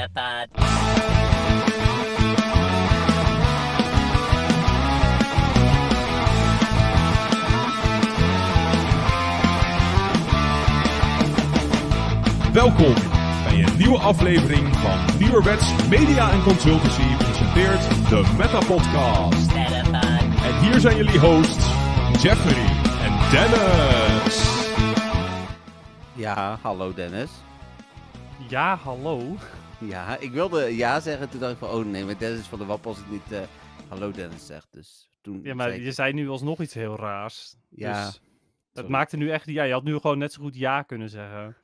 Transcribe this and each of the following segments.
Welkom bij een nieuwe aflevering van Nieuwerwets Media en Consultancy presenteert de Meta Podcast. En hier zijn jullie hosts Jeffrey en Dennis. Ja, hallo Dennis. Ja, hallo. Ja, ik wilde ja zeggen. Toen dacht ik van, oh nee, maar Dennis van de Wappel het niet eh, hallo Dennis zegt. Dus toen ja, maar je zei nu alsnog iets heel raars. Ja. het dus maakte nu echt, ja, je had nu gewoon net zo goed ja kunnen zeggen.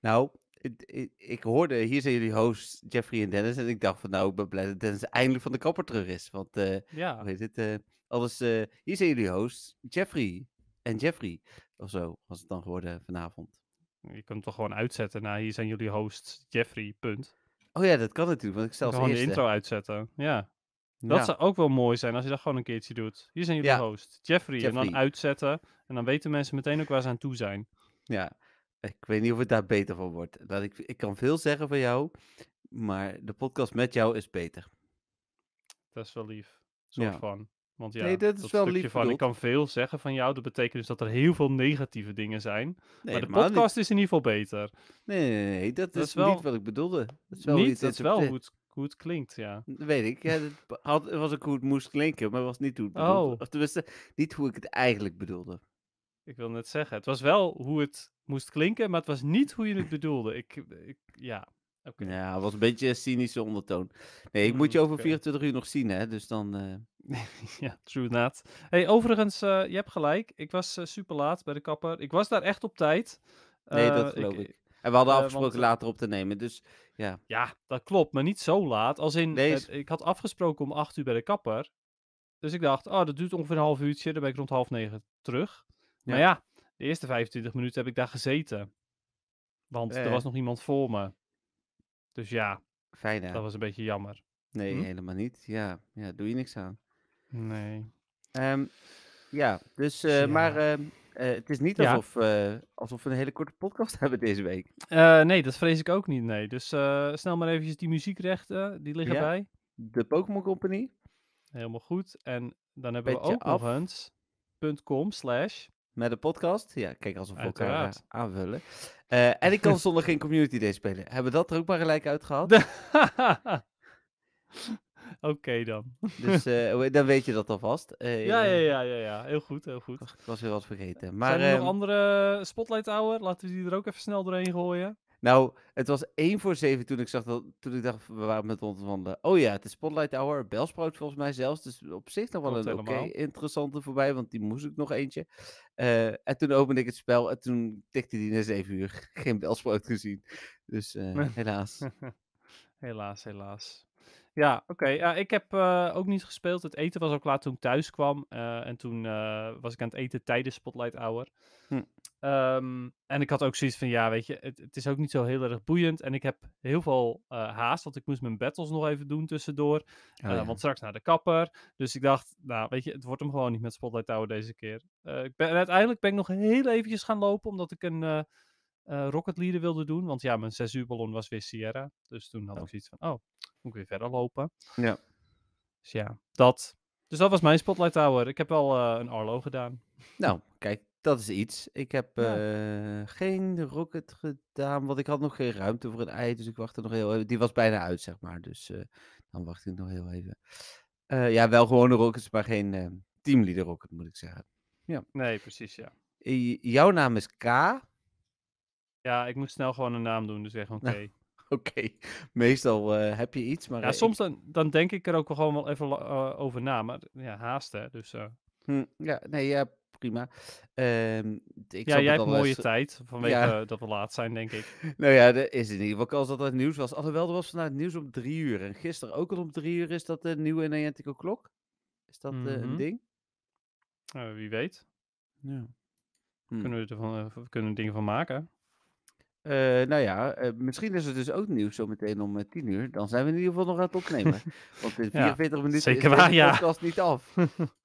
Nou, ik, ik hoorde, hier zijn jullie hosts Jeffrey en Dennis. En ik dacht van, nou, ik ben blij dat Dennis eindelijk van de kapper terug is. Want, eh, ja. hoe heet het? Eh, alles, hier zijn jullie hosts Jeffrey en Jeffrey. Of zo was het dan geworden vanavond. Je kunt het toch gewoon uitzetten naar nou, hier zijn jullie hosts Jeffrey, punt. Oh ja, dat kan natuurlijk, want ik stel Gewoon de intro uitzetten, ja. Dat zou ook wel mooi zijn als je dat gewoon een keertje doet. Hier zijn je ja. host, Jeffrey, En dan uitzetten. En dan weten mensen meteen ook waar ze aan toe zijn. Ja, ik weet niet of het daar beter van wordt. Dat ik, ik kan veel zeggen van jou, maar de podcast met jou is beter. Dat is wel lief. Soort ja. van. Want ja, nee, dat is wel lief van, ik kan veel zeggen van jou. Dat betekent dus dat er heel veel negatieve dingen zijn. maar de podcast is in ieder geval beter. Nee, dat, is wel... niet wat ik bedoelde. Dat is wel niet, dat, wel hoe het, klinkt, ja. Dat weet ik. Ja, dat had, was ook hoe het moest klinken, maar was niet hoe het oh. bedoelde. Of niet hoe ik het eigenlijk bedoelde. Ik wil net zeggen, het was wel hoe het moest klinken, maar het was niet hoe je het bedoelde. Ik, ik ja. Ja, dat was een beetje een cynische ondertoon. Nee, ik moet je mm, over 24 uur nog zien, hè? Dus dan. Eh. ja, true naat Hey, overigens, eh, je hebt gelijk. Ik was eh, super laat bij de kapper. Ik was daar echt op tijd. nee, dat geloof ik. En we hadden afgesproken later op te nemen. Dus ja. Ja, dat klopt. Maar niet zo laat. Als in, ik had afgesproken om 8 uur bij de kapper. Dus ik dacht, oh, dat duurt ongeveer een half uurtje. Dan ben ik rond half negen terug. Maar ja, de eerste 25 minuten heb ik daar gezeten. Want er was nog iemand voor me. Dus ja, Fijn, dat was een beetje jammer. Nee, hm? helemaal niet. Ja, ja, doe je niks aan. Nee. Ehm, ja, dus, dus eh, maar ehm, eh, het is niet alsof, eh, alsof we een hele korte podcast hebben deze week. nee, dat vrees ik ook niet, nee. Dus snel maar eventjes die muziekrechten, die liggen bij. De Pokémon Company. Helemaal goed. En dan hebben we ook af. nog slash met de podcast. Ja, kijk alsof we elkaar eh, aanvullen. Eh, en ik kan zonder geen Community Day spelen. Hebben we dat er ook maar gelijk uit Oké dan. Dus eh, dan weet je dat alvast. ja, ja, ja, ja, ja, heel goed, heel goed. Ik was weer wat vergeten. Maar, Zijn er nog ehm, andere Spotlight Hour? Laten we die er ook even snel doorheen gooien. Nou, het was 1 voor 7 toen ik zag dat. Toen ik dacht, we waren met ons de. Oh ja, het is Spotlight Hour. Belsprout volgens mij zelfs. Dus op zich nog wel een oké okay, interessante voorbij, want die moest ik nog eentje. Eh, en toen opende ik het spel en toen tikte die na 7 uur. Geen Belsprout gezien. Dus eh, helaas. helaas, helaas. Ja, oké. ik heb eh, ook niet gespeeld. Het eten was ook laat toen ik thuis kwam. en toen was ik aan het eten tijdens Spotlight Hour. Hm. Ehm, en ik had ook zoiets van, ja, weet je, het, is ook niet zo heel erg boeiend. En ik heb heel veel eh, haast, want ik moest mijn battles nog even doen tussendoor. Oh, eh, Want straks naar de kapper. Dus ik dacht, nou, weet je, het wordt hem gewoon niet met Spotlight Tower deze keer. Eh, ik ben, uiteindelijk ben ik nog heel eventjes gaan lopen, omdat ik een Rocket Leader wilde doen. Want ja, mijn 6 uur ballon was weer Sierra. Dus toen had ik zoiets van, oh, moet ik weer verder lopen. Ja. Dus ja, dat. Dus dat was mijn Spotlight Tower. Ik heb wel een Arlo gedaan. Nou, kijk, dat is iets. Ik heb eh, geen rocket gedaan, want ik had nog geen ruimte voor een ei. Dus ik wachtte nog heel even. Die was bijna uit, zeg maar. Dus eh, dan wacht ik nog heel even. Eh, ja, wel gewone rockets, maar geen teamleader rocket, moet ik zeggen. Ja. Nee, precies, ja. jouw naam is K. Ja, ik moet snel gewoon een naam doen, dus zeg nou, oké. oké, meestal heb je iets, maar... Ja, soms dan, dan denk ik er ook gewoon wel even over na, maar ja, haast hè, dus... Hm, ja, nee, hebt prima. Ehm, ik ja, jij hebt mooie tijd eh, vanwege dat we laat zijn, denk ik. nou ja, dat is in ieder geval als dat het nieuws was. Alhoewel, er was vandaag nieuws om drie uur. En gisteren ook al om drie uur is dat de eh, nieuwe Niantico klok. Is dat eh, een mhm. ding? wie weet. Ja. Hm. Kunnen, we er van, uh, kunnen dingen van maken? nou ja, misschien is het dus ook nieuws zo meteen om uh, 10 uur. Dan zijn we in ieder geval nog aan het opnemen. Want in 44 ja, minuten zeker is de podcast ja. niet af.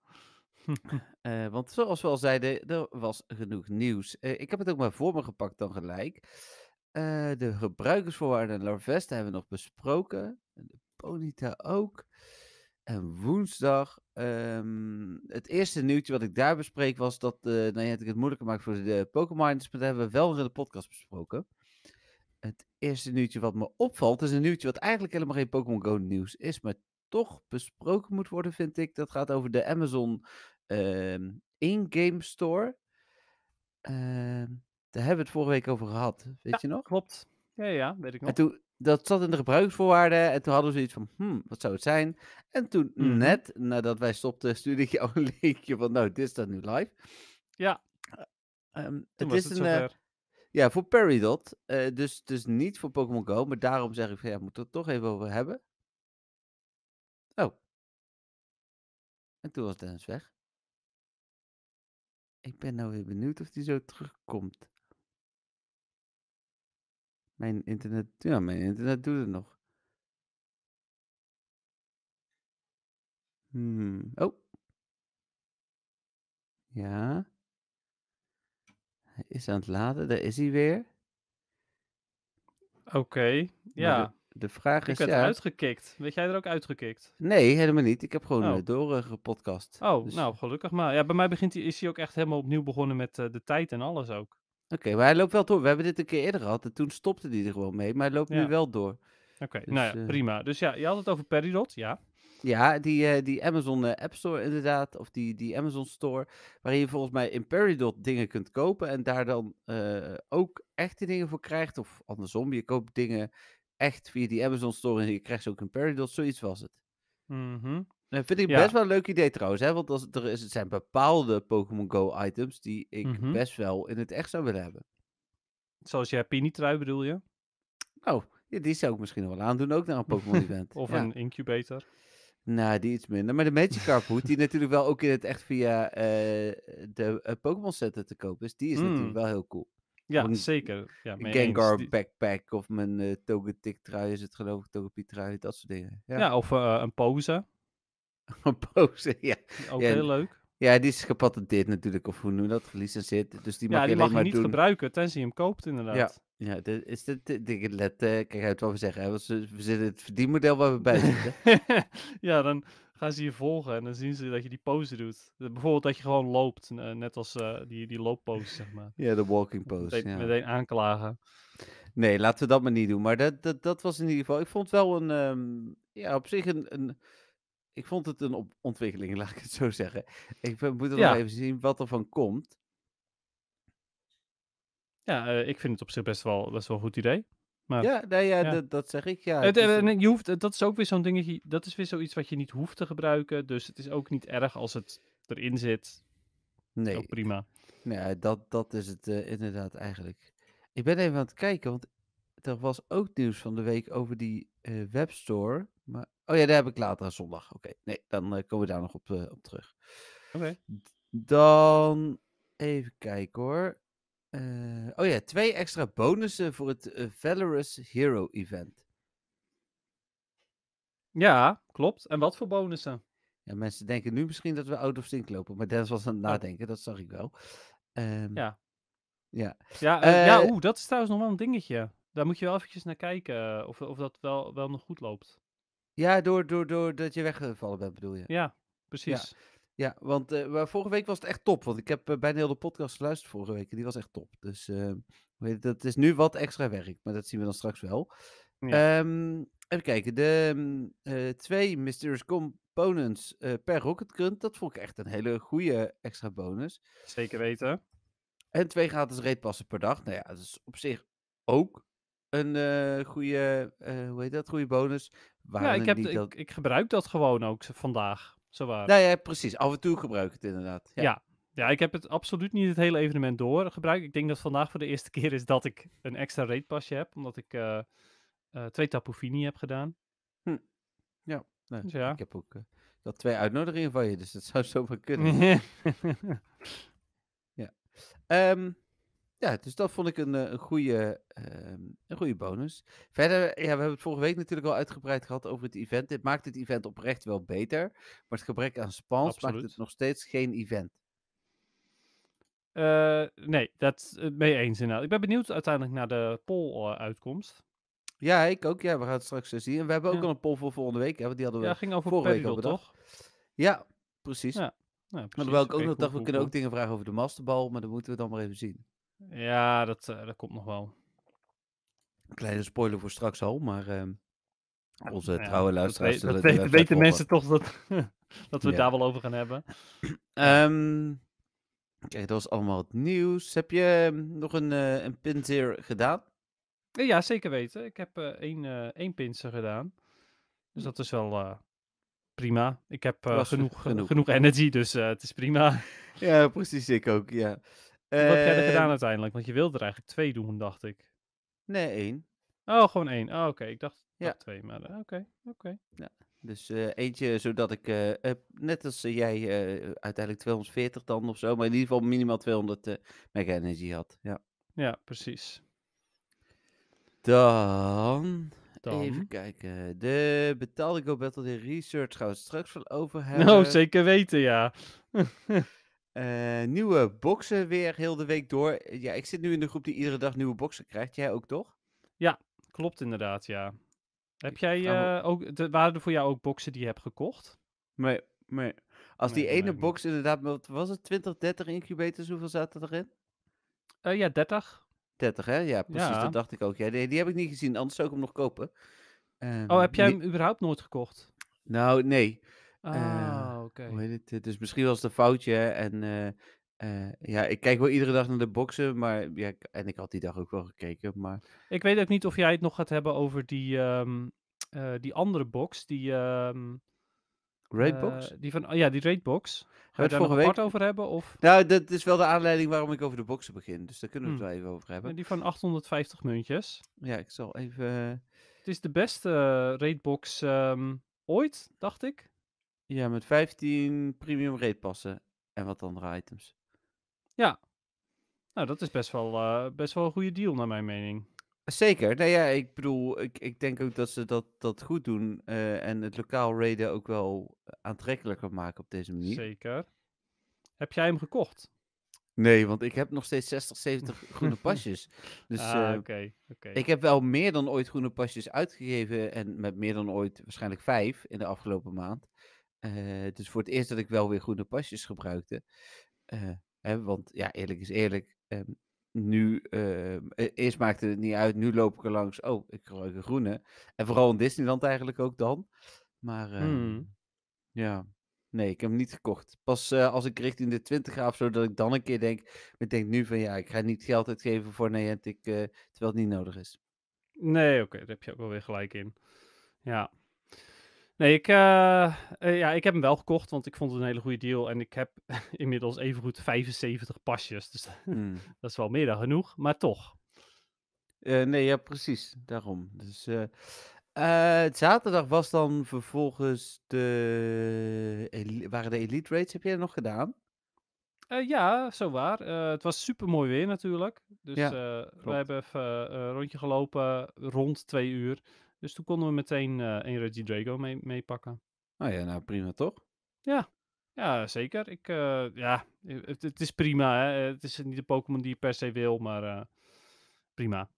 Eh, want zoals we al zeiden, er was genoeg nieuws. Eh, ik heb het ook maar voor me gepakt dan gelijk. Eh, de gebruikersvoorwaarden en Larvesta hebben we nog besproken. En de Ponita ook. En woensdag, ehm, het eerste nieuwtje wat ik daar bespreek was dat, nou ja, ik het moeilijker maak voor de Pokémoners, maar dat hebben we wel in de podcast besproken. Het eerste nieuwtje wat me opvalt, is een nieuwtje wat eigenlijk helemaal geen Pokémon Go nieuws is, maar toch besproken moet worden, vind ik. Dat gaat over de Amazon Ehm, in-game store. Ehm, daar hebben we het vorige week over gehad, weet je nog? Klopt. Ja, ja, weet ik nog. En toen, dat zat in de gebruiksvoorwaarden. En toen hadden we zoiets van, hmm, wat zou het zijn? En toen, mhm. net nadat wij stopten, stuurde ik jou een linkje van, nou, dit staat nu live. Ja. Eh, ehm, het is het een... Eh, ja, voor Peridot. Uh, dus, dus niet voor Pokémon Go. Maar daarom zeg ik van, ja, moet het toch even over hebben. Oh. En toen was Dennis weg. Ik ben nou weer benieuwd of die zo terugkomt. Mijn internet, ja, mijn internet doet het nog. Hmm. Oh. Ja. Hij is aan het laden, daar is hij weer. Oké, ja de vraag ik is... Ik uitgekikt. Weet jij er ook uitgekikt? Nee, helemaal niet. Ik heb gewoon oh. Eh, eh, podcast. oh, dus- nou, gelukkig maar. Ja, bij mij begint hij, is hij ook echt helemaal opnieuw begonnen met eh, de tijd en alles ook. Oké, maar hij loopt wel door. We hebben dit een keer eerder gehad en toen stopte hij er gewoon mee. Maar hij loopt nu wel door. Oké, dus, nou ja, prima. Dus ja, je had het over Peridot, ja. Ja, die, die Amazon App Store inderdaad, of die, die Amazon Store, waarin je volgens mij in Peridot dingen kunt kopen en daar dan uh, ook echte dingen voor krijgt, of andersom, je koopt dingen echt via die Amazon Store en je krijgt ze ook in Peridot, zoiets was het. Dat mhm. vind ik best wel een leuk idee trouwens, hè? want als, er is, het zijn bepaalde Pokémon Go items die ik mhm. best wel in het echt zou willen hebben. Zoals je pini bedoel je? Oh, die zou ik misschien wel aandoen, ook naar een Pokémon event. of een incubator. Nou, die iets minder. Maar de Magic hoed, die natuurlijk wel ook in het echt via eh, de uh, Pokémon Center te koop is, die is hmm. natuurlijk wel heel cool. Ja, zeker. Ja, Gengar eens. backpack of mijn uh, eh, Togetic trui is het geloof ik, Togepi trui, dat soort dingen. Ja, ja of eh, een pose. een pose, ja. Ook heel leuk. Ja, die is gepatenteerd natuurlijk, of hoe noem dat, gelicenseerd. Dus die mag, die je, mag je niet doen. gebruiken, tenzij je hem koopt inderdaad. Ja, ja is dit, dit eh, kijk uit wat we zeggen. Hè? We, zitten het verdienmodel waar we bij zitten. ja, dan gaan ze je volgen en dan zien ze dat je die pose doet. Bijvoorbeeld dat je gewoon loopt, eh, net als eh, die, die looppose, zeg maar. Ja, de walking pose. Meteen, ja. meteen aanklagen. Nee, laten we dat maar niet doen. Maar dat, dat, dat was in ieder geval. Ik vond wel een. Ehm, ja, op zich een, een. ik vond het een ontwikkeling, laat ik het zo zeggen. Ik moet nog even zien wat er van komt. Ja, eh, ik vind het op zich best wel, best wel een goed idee. Maar, ja, nee, ja, Dat, zeg ik. Ja, het, je hoeft, dat is ook weer zo'n dingetje. Dat is weer zoiets wat je niet hoeft te gebruiken. Dus het is ook niet erg als het erin zit. Nee. prima. Nee, nou dat, dat is het eh, inderdaad eigenlijk. Ik ben even aan het kijken, want er was ook nieuws van de week over die eh, webstore. Maar, oh ja, daar heb ik later zondag. Oké, nee, dan eh, komen we daar nog op, op terug. Oké. Dan even kijken hoor. Eh, oh ja, twee extra bonussen voor het eh, Valorous Hero Event. Ja, klopt. En wat voor bonussen? Ja, mensen denken nu misschien dat we out of sync lopen, maar Dennis was aan het oh. nadenken, dat zag ik wel. Ehm, ja. Ja, ja, eh, ja oeh, dat is trouwens nog wel een dingetje. Daar moet je wel eventjes naar kijken of, of dat wel, wel nog goed loopt. Ja, door, door, door dat je weggevallen bent, bedoel je? Ja, precies. Ja. Ja, want eh, vorige week was het echt top. Want ik heb eh, bijna heel de podcast geluisterd vorige week. En die was echt top. Dus eh, dat is nu wat extra werk. Maar dat zien we dan straks wel. Ja. Ehm, even kijken. De ehm, twee Mysterious Components per Rocket kunt. Dat vond ik echt een hele goede extra bonus. Zeker weten. En twee gratis reetpassen per dag. Nou ja, dat is op zich ook een uh, goede, hoe heet dat, goede bonus. ja, heb, niet ik, dat... ik gebruik dat gewoon ook vandaag. Zowaar. Nee, ja, precies. Af en toe gebruik ik het inderdaad. Ja. ja. ik heb het absoluut niet het hele evenement door gebruikt. Ik denk dat vandaag voor de eerste keer is dat ik een extra raidpasje heb. Omdat ik eh, eh, twee tapufini heb gedaan. Hm. Ja. dus ja, ik heb ook uh, eh, dat twee uitnodigingen van je. Dus dat zou zomaar kunnen. ja. Ehm, ja, dus dat vond ik een, eh, een, goede, ehm, een goede bonus. Verder, ja, we hebben het vorige week natuurlijk al uitgebreid gehad over het event. Dit maakt het event oprecht wel beter. Maar het gebrek aan spans maakt het nog steeds geen event. Eh, nee, dat eh, mee eens inderdaad. Ik ben benieuwd uiteindelijk naar de poll-uitkomst. ja, ik ook. Ja, we gaan het straks zien. En we hebben ook al een poll voor volgende week. Hè, die hadden we ja, ging over vorige week toch? Ja, precies. Ja. Nou, precies. Maar ik ook nog dacht, we kunnen ook dingen vragen over de masterbal, maar dat moeten we dan maar even zien. Ja, dat, eh, dat komt nog wel. Kleine spoiler voor straks al, maar ehm, onze trouwe luisteraars. weten mensen toch dat, dat we ja. daar wel over gaan hebben. Um, Oké, dat was allemaal het nieuws. Heb je ehm, nog een, uh, een pinter gedaan? Eh, ja, zeker weten. Ik heb uh, één, uh, één pinter gedaan. Dus hm. dat is wel prima. Ik heb genoeg, genoeg, genoeg. energy, dus het is prima. ja, precies. Ik ook, ja. Wat heb jij er gedaan ehm, uiteindelijk? Want je wilde er eigenlijk twee doen, dacht ik. Nee, één. Oh, gewoon één. Oh, oké. Ik dacht, oh, twee, maar eh, oké. oké. Ja. Dus eh, eentje zodat ik, eh, net als jij, uiteindelijk 240 dan of zo, maar in ieder geval minimaal 200 mega energy had. Ja, ja precies. Dan, even kijken. De betaalde Go Battle de Research gaan we straks van over nou, hebben. Nou, zeker weten, ja. Uh, nieuwe boxen weer heel de week door. Eh, ja, ik zit nu in de groep die iedere dag nieuwe boksen krijgt. Jij ook, toch? Ja, klopt inderdaad, ja. Heb jij eh, ook, de, waren er voor jou ook boxen die je hebt gekocht? Nee, nee. Als die ene box inderdaad, was het, 20, 30 incubators, hoeveel zaten erin? Uh, ja, 30. 30, hè? Ja, precies, dat dacht ik ook. Ja, die, die, heb ik niet gezien, anders zou ik hem nog kopen. oh, ehm, heb jij hem überhaupt nooit gekocht? Nou, nee. Eh, ah, oké. Dus misschien was het een foutje. En eh, eh, ja, ik kijk wel iedere dag naar de boxen, maar ja, en ik had die dag ook wel gekeken, maar... Ik weet ook niet of jij het nog gaat hebben over die, ehm, die andere box, die... Um, uh, die van, oh ja, die raidbox. Gaan we het daar vorige week over hebben? Of? Nou, dat is wel de aanleiding waarom ik over de boxen begin, dus daar kunnen we hm. het wel even over hebben. die van 850 muntjes. Ja, ik zal even... Het is de beste raidbox um, ooit, dacht ik. Ja, met 15 premium raid passen en wat andere items. Ja. Nou, dat is best wel, eh, best wel een goede deal, naar mijn mening. Zeker. Nou ja, ik bedoel, ik, ik denk ook dat ze dat, dat goed doen. Eh, en het lokaal raiden ook wel aantrekkelijker maken op deze manier. Zeker. Heb jij hem gekocht? Nee, want ik heb nog steeds 60, 70 groene pasjes. Dus ah, eh, oké. oké. ik heb wel meer dan ooit groene pasjes uitgegeven. En met meer dan ooit waarschijnlijk vijf in de afgelopen maand. Uh, dus voor het eerst dat ik wel weer groene pasjes gebruikte. Eh, hè, want ja, eerlijk is eerlijk. Ehm, nu, eh, e-, eerst maakte het niet uit, nu loop ik er langs. Oh, ik ruik een groene. En vooral in Disneyland eigenlijk ook dan. Maar ehm, hmm. ja, nee, ik heb hem niet gekocht. Pas als ik richting de 20 ga of zo, dat ik dan een keer denk. Ik denk nu van ja, ik ga niet geld uitgeven voor Niantic, terwijl het niet nodig is. Nee, oké, daar heb je ook wel weer gelijk in. Ja, Nee, ik, eh, eh, ja, ik heb hem wel gekocht, want ik vond het een hele goede deal. En ik heb inmiddels evengoed 75 pasjes. Dus hmm. dat is wel meer dan genoeg, maar toch. Eh, nee, ja, precies. Daarom. Dus, zaterdag was dan vervolgens de. Waren de Elite Rates? Heb jij nog gedaan? ja, zo waar. het was super mooi weer natuurlijk. Dus we hebben even een rondje gelopen rond twee uur. Dus toen konden we meteen eh, een Reggie Drago meepakken. Ah ja, nou prima toch? Ja, ja zeker. Ik, eh, ja, het, het, is prima. Hè? Het is niet de Pokémon die je per se wil, maar eh, prima.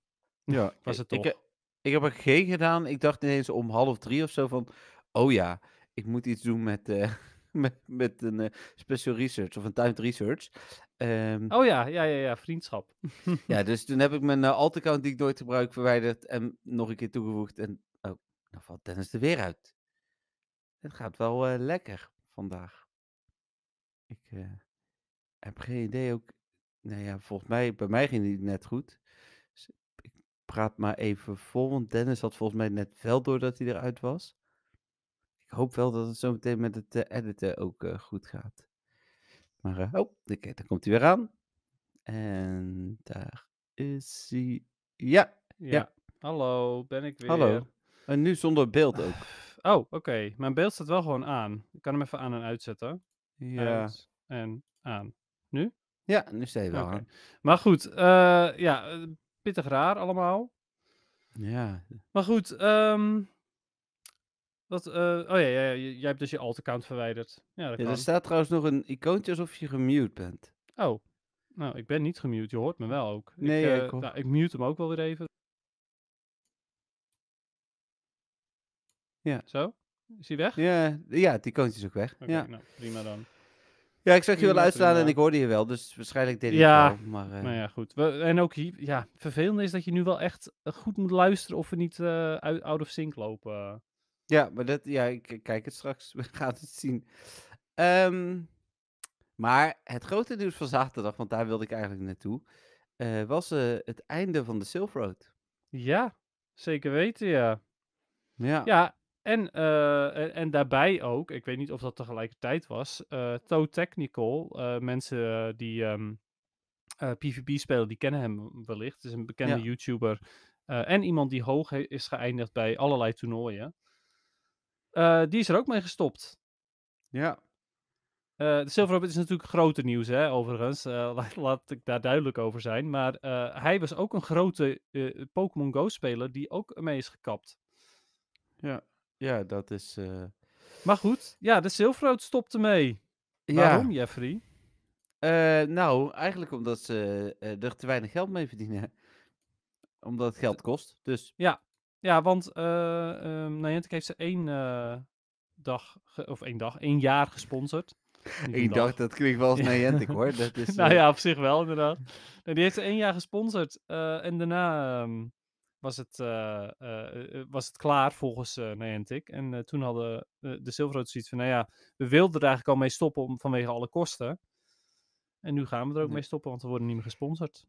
Ja, was het toch. Ik, ik heb er geen gedaan. Ik dacht ineens om half drie of zo van... Oh ja, ik moet iets doen met, uh, met, met een eh, special research of een timed research. Ehm, oh ja, ja, ja, ja, vriendschap. ja, dus toen heb ik mijn eh, alt-account die ik nooit gebruik verwijderd en nog een keer toegevoegd. En oh, dan valt Dennis er weer uit. Het gaat wel eh, lekker vandaag. Ik heb geen idee ook. Nou ja, volgens mij, bij mij ging het net goed. ik praat maar even vol, want Dennis had volgens mij net wel door dat hij eruit was. Ik hoop wel dat het zo meteen met het eh, editen ook eh, goed gaat. Maar, eh, oh, okay, dan komt hij weer aan. En daar is hij. Ja, ja, Hallo, ben ik weer. Hallo. En nu zonder beeld ook. Oh, oké. Mijn beeld staat wel gewoon aan. Ik kan hem even aan en uitzetten. Ja. Uit en aan. Nu? Ja, nu sta je wel aan. Maar goed, ja, pittig raar allemaal. Ja. Maar goed, um, eh, oh ja, ja, ja, jij hebt dus je alt-account verwijderd. Ja, dat er staat trouwens nog een icoontje alsof je gemute bent. Oh, nou, ik ben niet gemute. Je hoort me wel ook. Nee, eh, ik, uh, ik, nou, ik mute hem ook wel weer even. Ja. Zo? Is hij weg? Ja, ja het icoontje is ook weg. ja. Nou, prima dan. Ja, ik zag je wel uitstaan en ik hoorde je wel, dus waarschijnlijk deed ik ja, wel. Maar, uh... ja, goed. en ook hier, ja, vervelend is dat je nu wel echt goed moet luisteren of we niet out of sync lopen. Ja, maar dat, ja, ik eh, kijk het straks. We gaan het zien. Ehm, maar het grote nieuws van zaterdag, want daar wilde ik eigenlijk naartoe, eh, was eh, het einde van de Silver Road. Ja, zeker weten, ja. Ja, ja en, en, daarbij ook, ik weet niet of dat tegelijkertijd was, uh, Toe Technical, mensen die PvP ehm, spelen, die kennen hem wellicht. Het is een bekende YouTuber en iemand die hoog is geëindigd bij allerlei toernooien. Eh, die is er ook mee gestopt. Ja. Eh, de Silver is natuurlijk groter nieuws, hè, overigens. Eh, laat, ik daar duidelijk over zijn. Maar hij was ook een grote Pokémon Go-speler die ook mee is gekapt. Ja, ja dat is... Maar goed, ja, de Silverrood stopte mee. Waarom, Jeffrey? nou, eigenlijk omdat ze er te weinig geld mee verdienen. Omdat het geld kost, dus... Ja, ja, want um, Niantic heeft ze één eh, dag, of één dag, één jaar gesponsord. Ik dacht, dat klinkt wel als Niantic hoor. Dat is, nou eh ja, op zich wel inderdaad. die heeft ze één jaar gesponsord en daarna... Ehm, was het, was het klaar volgens uh, Niantic. En toen hadden de Silverrood zoiets van, nou ja, we wilden er eigenlijk al mee stoppen om, vanwege alle kosten. En nu gaan we er ook mee stoppen, want we worden niet meer gesponsord.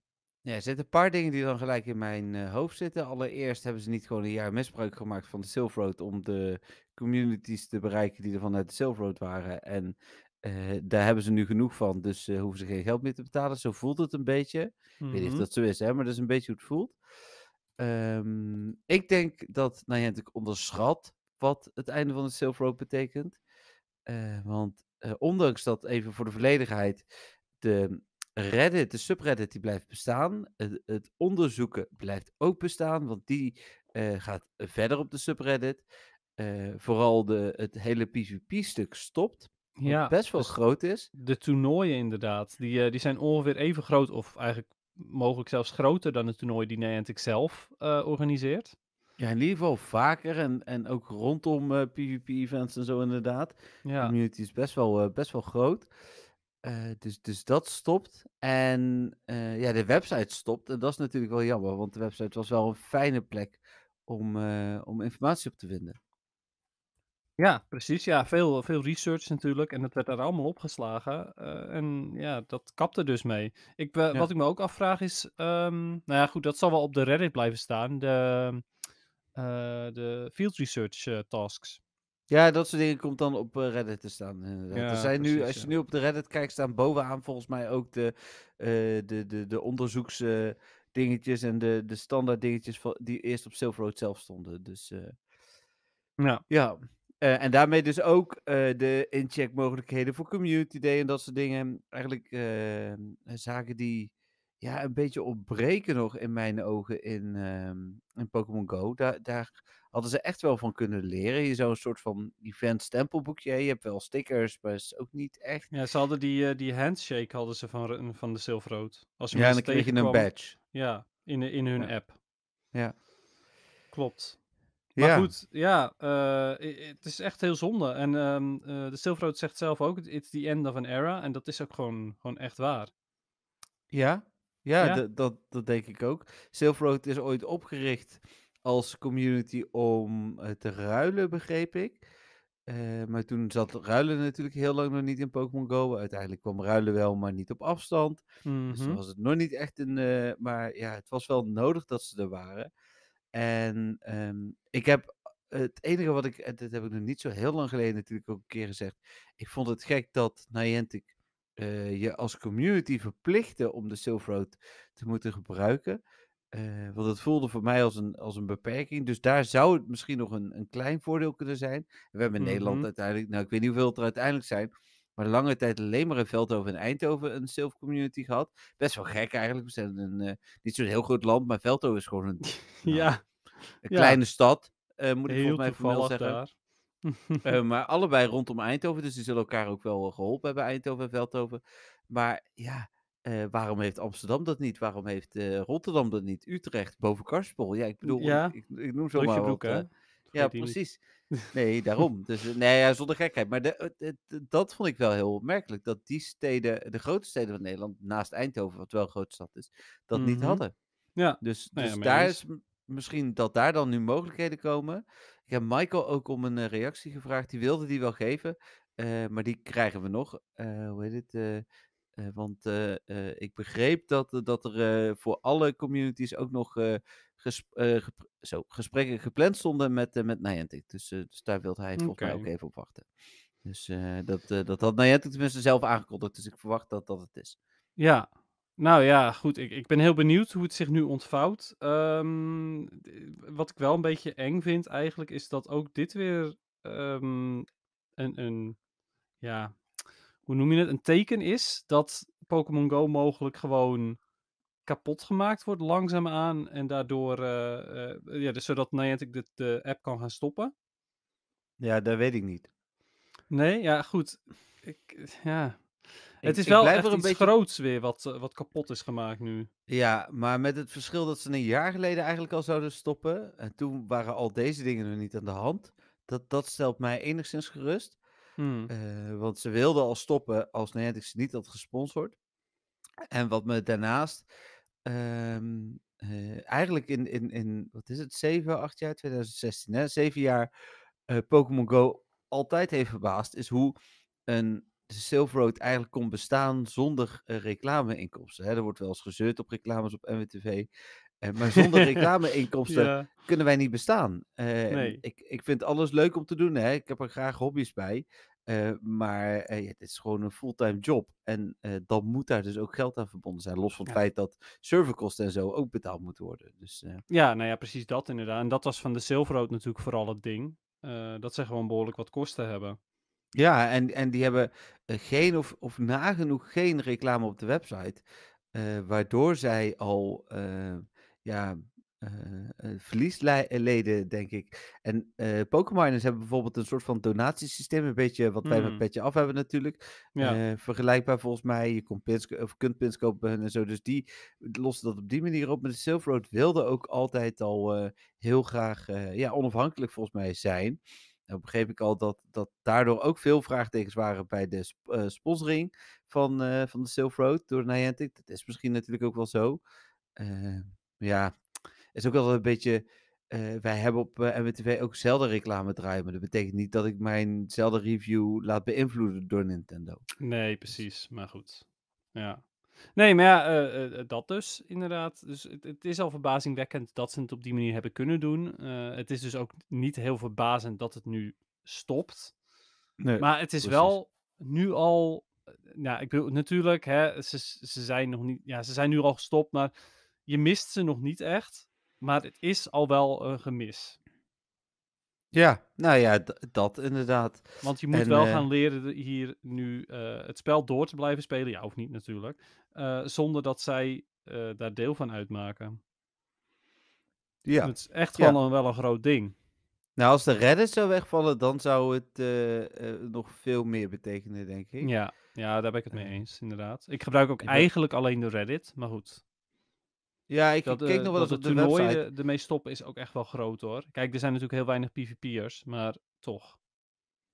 Ja, er zitten een paar dingen die dan gelijk in mijn eh, hoofd zitten. Allereerst hebben ze niet gewoon een jaar misbruik gemaakt van de Silk Road om de communities te bereiken die er vanuit de Silk Road waren. En eh, daar hebben ze nu genoeg van, dus eh, hoeven ze geen geld meer te betalen. Zo voelt het een beetje. Ik weet niet of mhm. dat zo is, hè, maar dat is een beetje hoe het voelt. Ehm, ik denk dat Niantic nou onderschat wat het einde van de Silver Road betekent. want ondanks dat, even voor de volledigheid, de Reddit, de subreddit, die blijft bestaan. Het, het onderzoeken blijft ook bestaan, want die eh, gaat verder op de subreddit. Uh, vooral de, het hele PvP-stuk stopt. Wat ja, best wel dus groot is. De toernooien inderdaad, die, eh, die zijn ongeveer even groot of eigenlijk mogelijk zelfs groter dan het toernooi die Niantic zelf organiseert. Ja, in ieder geval vaker en, en ook rondom PvP-events en zo inderdaad. Ja. De community is best wel, best wel groot. Eh, dus, dus dat stopt. En eh, ja, de website stopt. En dat is natuurlijk wel jammer, want de website was wel een fijne plek om, eh, om informatie op te vinden. Ja, precies. Ja, veel, veel research natuurlijk. En dat werd daar allemaal opgeslagen. en ja, dat kapte dus mee. Ik, Wat ik me ook afvraag is. Ehm, nou ja, goed, dat zal wel op de Reddit blijven staan. De, de field research tasks. Ja, dat soort dingen komt dan op eh, Reddit te staan. er zijn nu, als je nu op de Reddit kijkt, staan bovenaan volgens mij ook de, eh, de, de, de onderzoeksdingetjes eh, en de, de standaard dingetjes die eerst op Silver Road zelf stonden. Dus ja. ja. en daarmee dus ook de incheckmogelijkheden voor Community Day en dat soort dingen. Eigenlijk zaken die ja, een beetje ontbreken nog in mijn ogen in, ehm, in Pokémon Go. Daar, daar hadden ze echt wel van kunnen leren. Je zou een soort van event stempelboekje. Je hebt wel stickers, maar is ook niet echt. Ja, ze hadden die, eh, die handshake hadden ze van, van de Silverrood. Als je ja, dan kreeg je een badge. Ja, in, eh, in hun app. Ja. Klopt. Maar ja. goed, ja, eh, het is echt heel zonde. En ehm, de Silverrood zegt zelf ook, it's the end of an era. En dat is ook gewoon, gewoon echt waar. Ja, ja, ja? Dat, dat denk ik ook. Silverroad is ooit opgericht als community om eh, te ruilen, begreep ik. Eh, maar toen zat ruilen natuurlijk heel lang nog niet in Pokémon Go. Uiteindelijk kwam ruilen wel, maar niet op afstand. Mm -hmm. Dus mhm. was het nog niet echt een. Eh, maar ja, het was wel nodig dat ze er waren. En ehm, ik heb het enige wat ik. Dat heb ik nog niet zo heel lang geleden natuurlijk ook een keer gezegd. Ik vond het gek dat Niantic je als community verplichtte om de Silver Road te moeten gebruiken. Eh, want het voelde voor mij als een, als een beperking. Dus daar zou het misschien nog een, een klein voordeel kunnen zijn. We hebben in Nederland mm-hmm. uiteindelijk, nou ik weet niet hoeveel het er uiteindelijk zijn. Maar lange tijd alleen maar in Veldhoven en Eindhoven een self community gehad. Best wel gek eigenlijk. We zijn een, eh, niet zo'n heel groot land, maar Veldhoven is gewoon een, nou, ja. een kleine stad. Eh, moet ik heel volgens mij zeggen. maar allebei rondom Eindhoven. Dus die zullen elkaar ook wel geholpen hebben, Eindhoven en Veldhoven. Maar ja, eh, waarom heeft Amsterdam dat niet? Waarom heeft eh, Rotterdam dat niet? Utrecht boven Karspol. Ja, ik bedoel, Ik, ik, noem zo maar eh. Ja, precies. Nee, daarom. Dus nee, ja, zonder gekheid. Maar de, dat vond ik wel heel opmerkelijk. Dat die steden, de grote steden van Nederland, naast Eindhoven, wat wel een grote stad is, dat niet mhm. hadden. Ja. Dus, nou dus daar is misschien dat daar dan nu mogelijkheden komen. Ik heb Michael ook om een reactie gevraagd. Die wilde die wel geven. maar die krijgen we nog. hoe heet het? Eh, want eh, eh, ik begreep dat, dat er voor alle communities ook nog zo, gesprekken gepland stonden met, met Niantic. Dus, dus, daar wilde hij volgens mij ook even op wachten. Dus dat, dat had Niantic tenminste zelf aangekondigd. Dus ik verwacht dat dat het is. Ja, nou ja, goed. Ik, ik ben heel benieuwd hoe het zich nu ontvouwt. Ehm, wat ik wel een beetje eng vind eigenlijk, is dat ook dit weer ehm, een, een ja, hoe noem je het, een teken is dat Pokémon Go mogelijk gewoon kapot gemaakt wordt langzaamaan. En daardoor, eh, eh, ja, dus zodat Niantic de, de app kan gaan stoppen. Ja, dat weet ik niet. Nee, ja, goed. Ik, ja. het is wel even echt een iets beetje... groots weer wat, eh, wat kapot is gemaakt nu. Ja, maar met het verschil dat ze een jaar geleden eigenlijk al zouden stoppen. En toen waren al deze dingen nog niet aan de hand. Dat, dat stelt mij enigszins gerust. Hmm. Eh, want ze wilden al stoppen als Niantic niet had gesponsord. En wat me daarnaast ehm, eh, eigenlijk in, in, in, wat is het, 7, 8 jaar, 2016, hè, 7 jaar uh, Pokémon Go altijd heeft verbaasd, is hoe een Silver Road eigenlijk kon bestaan zonder reclameinkomsten. Hè. Er wordt wel eens gezeurd op reclames op MWTV. Eh, maar zonder reclameinkomsten ja. kunnen wij niet bestaan. Eh, nee. ik, ik vind alles leuk om te doen. Hè? Ik heb er graag hobby's bij. Eh, maar ja, het is gewoon een fulltime job. En dan moet daar dus ook geld aan verbonden zijn. Los van het feit dat serverkosten en zo ook betaald moeten worden. Dus, Ja, nou ja, precies dat inderdaad. En dat was van de Silverroad natuurlijk vooral het ding. dat ze gewoon behoorlijk wat kosten hebben. Ja, en, en die hebben geen of, of nagenoeg geen reclame op de website. waardoor zij al ja, eh, eh, verliesleden, denk ik. En uh, eh, Pokémoners hebben bijvoorbeeld een soort van donatiesysteem. Een beetje wat wij met hmm. Petje Af hebben natuurlijk. Ja. vergelijkbaar volgens mij. Je of kunt pins kopen en zo. Dus die lossen dat op die manier op. Maar de Silver Road wilde ook altijd al heel graag ja, onafhankelijk volgens mij zijn. Nou begreep ik al dat, dat daardoor ook veel vraagtekens waren bij de sponsoring van, van de Silver Road door Niantic. Dat is misschien natuurlijk ook wel zo. Ja, is ook wel een beetje. Eh, wij hebben op uh, eh, MWTV ook zelden reclame draaien. Maar dat betekent niet dat ik mijn review laat beïnvloeden door Nintendo. Nee, dus precies. Maar goed. Ja. Nee, maar ja, eh, dat dus inderdaad. Dus het, is al verbazingwekkend dat ze het op die manier hebben kunnen doen. het is dus ook niet heel verbazend dat het nu stopt. Nee, maar het is wel nu al. Ja, ik bedoel, natuurlijk, hè, ze, ze, zijn nog niet, ja, ze zijn nu al gestopt, maar je mist ze nog niet echt, maar het is al wel een gemis. Ja, nou ja, dat inderdaad. Want je moet wel eh, gaan leren hier nu eh, het spel door te blijven spelen, ja of niet natuurlijk, eh, zonder dat zij daar deel van uitmaken. Ja. het is echt gewoon een, wel een groot ding. Nou, als de Reddit zou wegvallen, dan zou het nog veel meer betekenen, denk ik. Ja, ja, daar ben ik het mee eens, inderdaad. Ik gebruik ook eigenlijk alleen de Reddit, maar goed. Ja, ik keek nog eh, wel eens op de toernooi website. Eh, de, meest is ook echt wel groot hoor. Kijk, er zijn natuurlijk heel weinig PvP'ers, maar toch.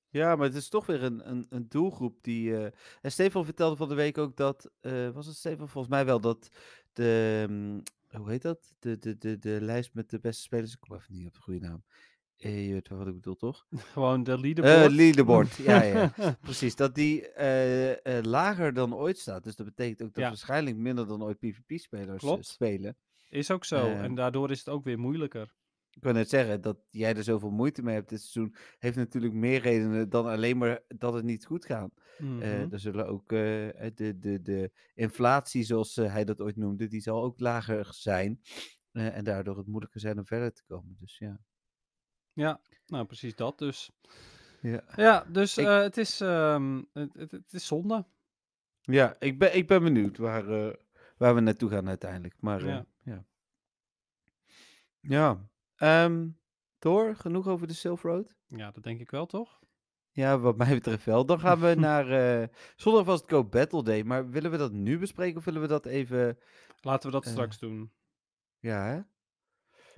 Ja, maar het is toch weer een, een, een doelgroep die. Eh, en Stefan vertelde van de week ook dat. was het Stefan? Volgens mij wel dat de. Mm, hoe heet dat? De, de, de, de lijst met de beste spelers. Ik kom even niet op de goede naam. Eh, je weet wat ik bedoel, toch? Gewoon de leaderboard. Eh, leaderboard, ja, ja. Precies, dat die eh, lager dan ooit staat. Dus dat betekent ook dat ja. waarschijnlijk minder dan ooit PvP-spelers spelen. Is ook zo. Ehm. en daardoor is het ook weer moeilijker. Ik kan net zeggen, dat jij er zoveel moeite mee hebt dit seizoen, heeft natuurlijk meer redenen dan alleen maar dat het niet goed gaat. Mm er zullen ook de, de, de inflatie, zoals hij dat ooit noemde, die zal ook lager zijn. en daardoor het moeilijker zijn om verder te komen. Dus ja. Ja, nou precies dat dus. Ja, ja dus eh, het, is, ehm, het, het, is zonde. Ja, ik ben, ik ben benieuwd waar, eh, waar we naartoe gaan uiteindelijk. Maar ja. Eh, ja. ja. door, ehm, genoeg over de Silver Road? Ja, dat denk ik wel toch? Ja, wat mij betreft wel. Dan gaan we naar. Uh, zondag was het Go Battle Day. Maar willen we dat nu bespreken of willen we dat even. Laten we dat straks doen. Ja, hè?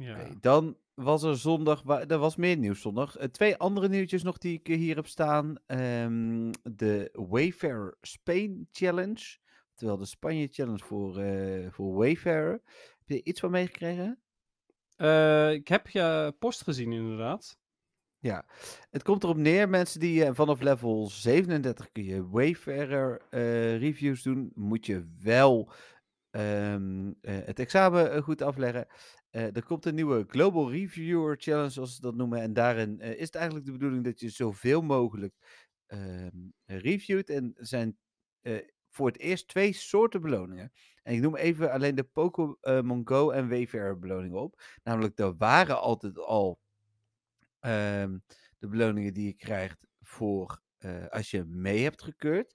Ja. dan was er zondag, er was meer nieuws zondag. Eh, twee andere nieuwtjes nog die ik eh, hier heb staan. Ehm, de Wayfarer Spain Challenge, terwijl de Spanje Challenge voor, uh, voor Wayfair. Heb je er iets van meegekregen? Uh, ik heb je post gezien inderdaad. Ja, het komt erop neer, mensen die uh, vanaf level 37 kun je Wayfarer reviews doen, moet je wel Ehm, eh, het examen eh, goed afleggen. Eh, er komt een nieuwe Global Reviewer Challenge, zoals ze dat noemen. En daarin is het eigenlijk de bedoeling dat je zoveel mogelijk ehm, reviewt. En zijn voor het eerst twee soorten beloningen. En ik noem even alleen de Pokémon Go en WVR beloningen op. Namelijk, er waren altijd al ehm, de beloningen die je krijgt voor als je mee hebt gekeurd.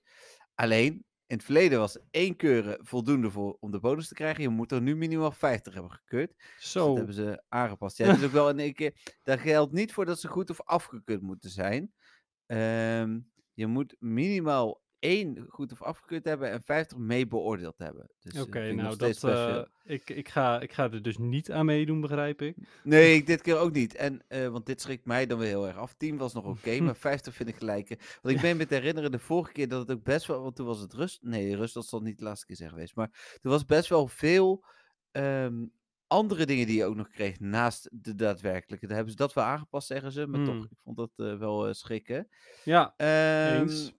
Alleen, in het verleden was één keuren voldoende voor, om de bonus te krijgen. Je moet er nu minimaal 50 hebben gekeurd. Dus Zo. dat hebben ze aangepast. Ja, het is ook wel in één keer. Dat geldt niet voor dat ze goed of afgekeurd moeten zijn. Ehm, je moet minimaal één goed of afgekeurd hebben en 50 mee beoordeeld hebben. Dus eh, Oké, nou dat, uh, ik, ik, ga, ik ga er dus niet aan meedoen, begrijp ik. Nee, ik dit keer ook niet. En, want dit schrikt mij dan weer heel erg af. 10 was nog oké, maar 50 vind ik gelijken. Want ik ben me te herinneren de vorige keer dat het ook best wel, want toen was het rust. Nee, rust dat zal niet de laatste keer zijn geweest. Maar toen was best wel veel ehm, andere dingen die je ook nog kreeg naast de daadwerkelijke. Daar hebben ze dat wel aangepast, zeggen ze. Maar toch, hmm. ik vond dat wel schrikken. Ja, ehm, eens.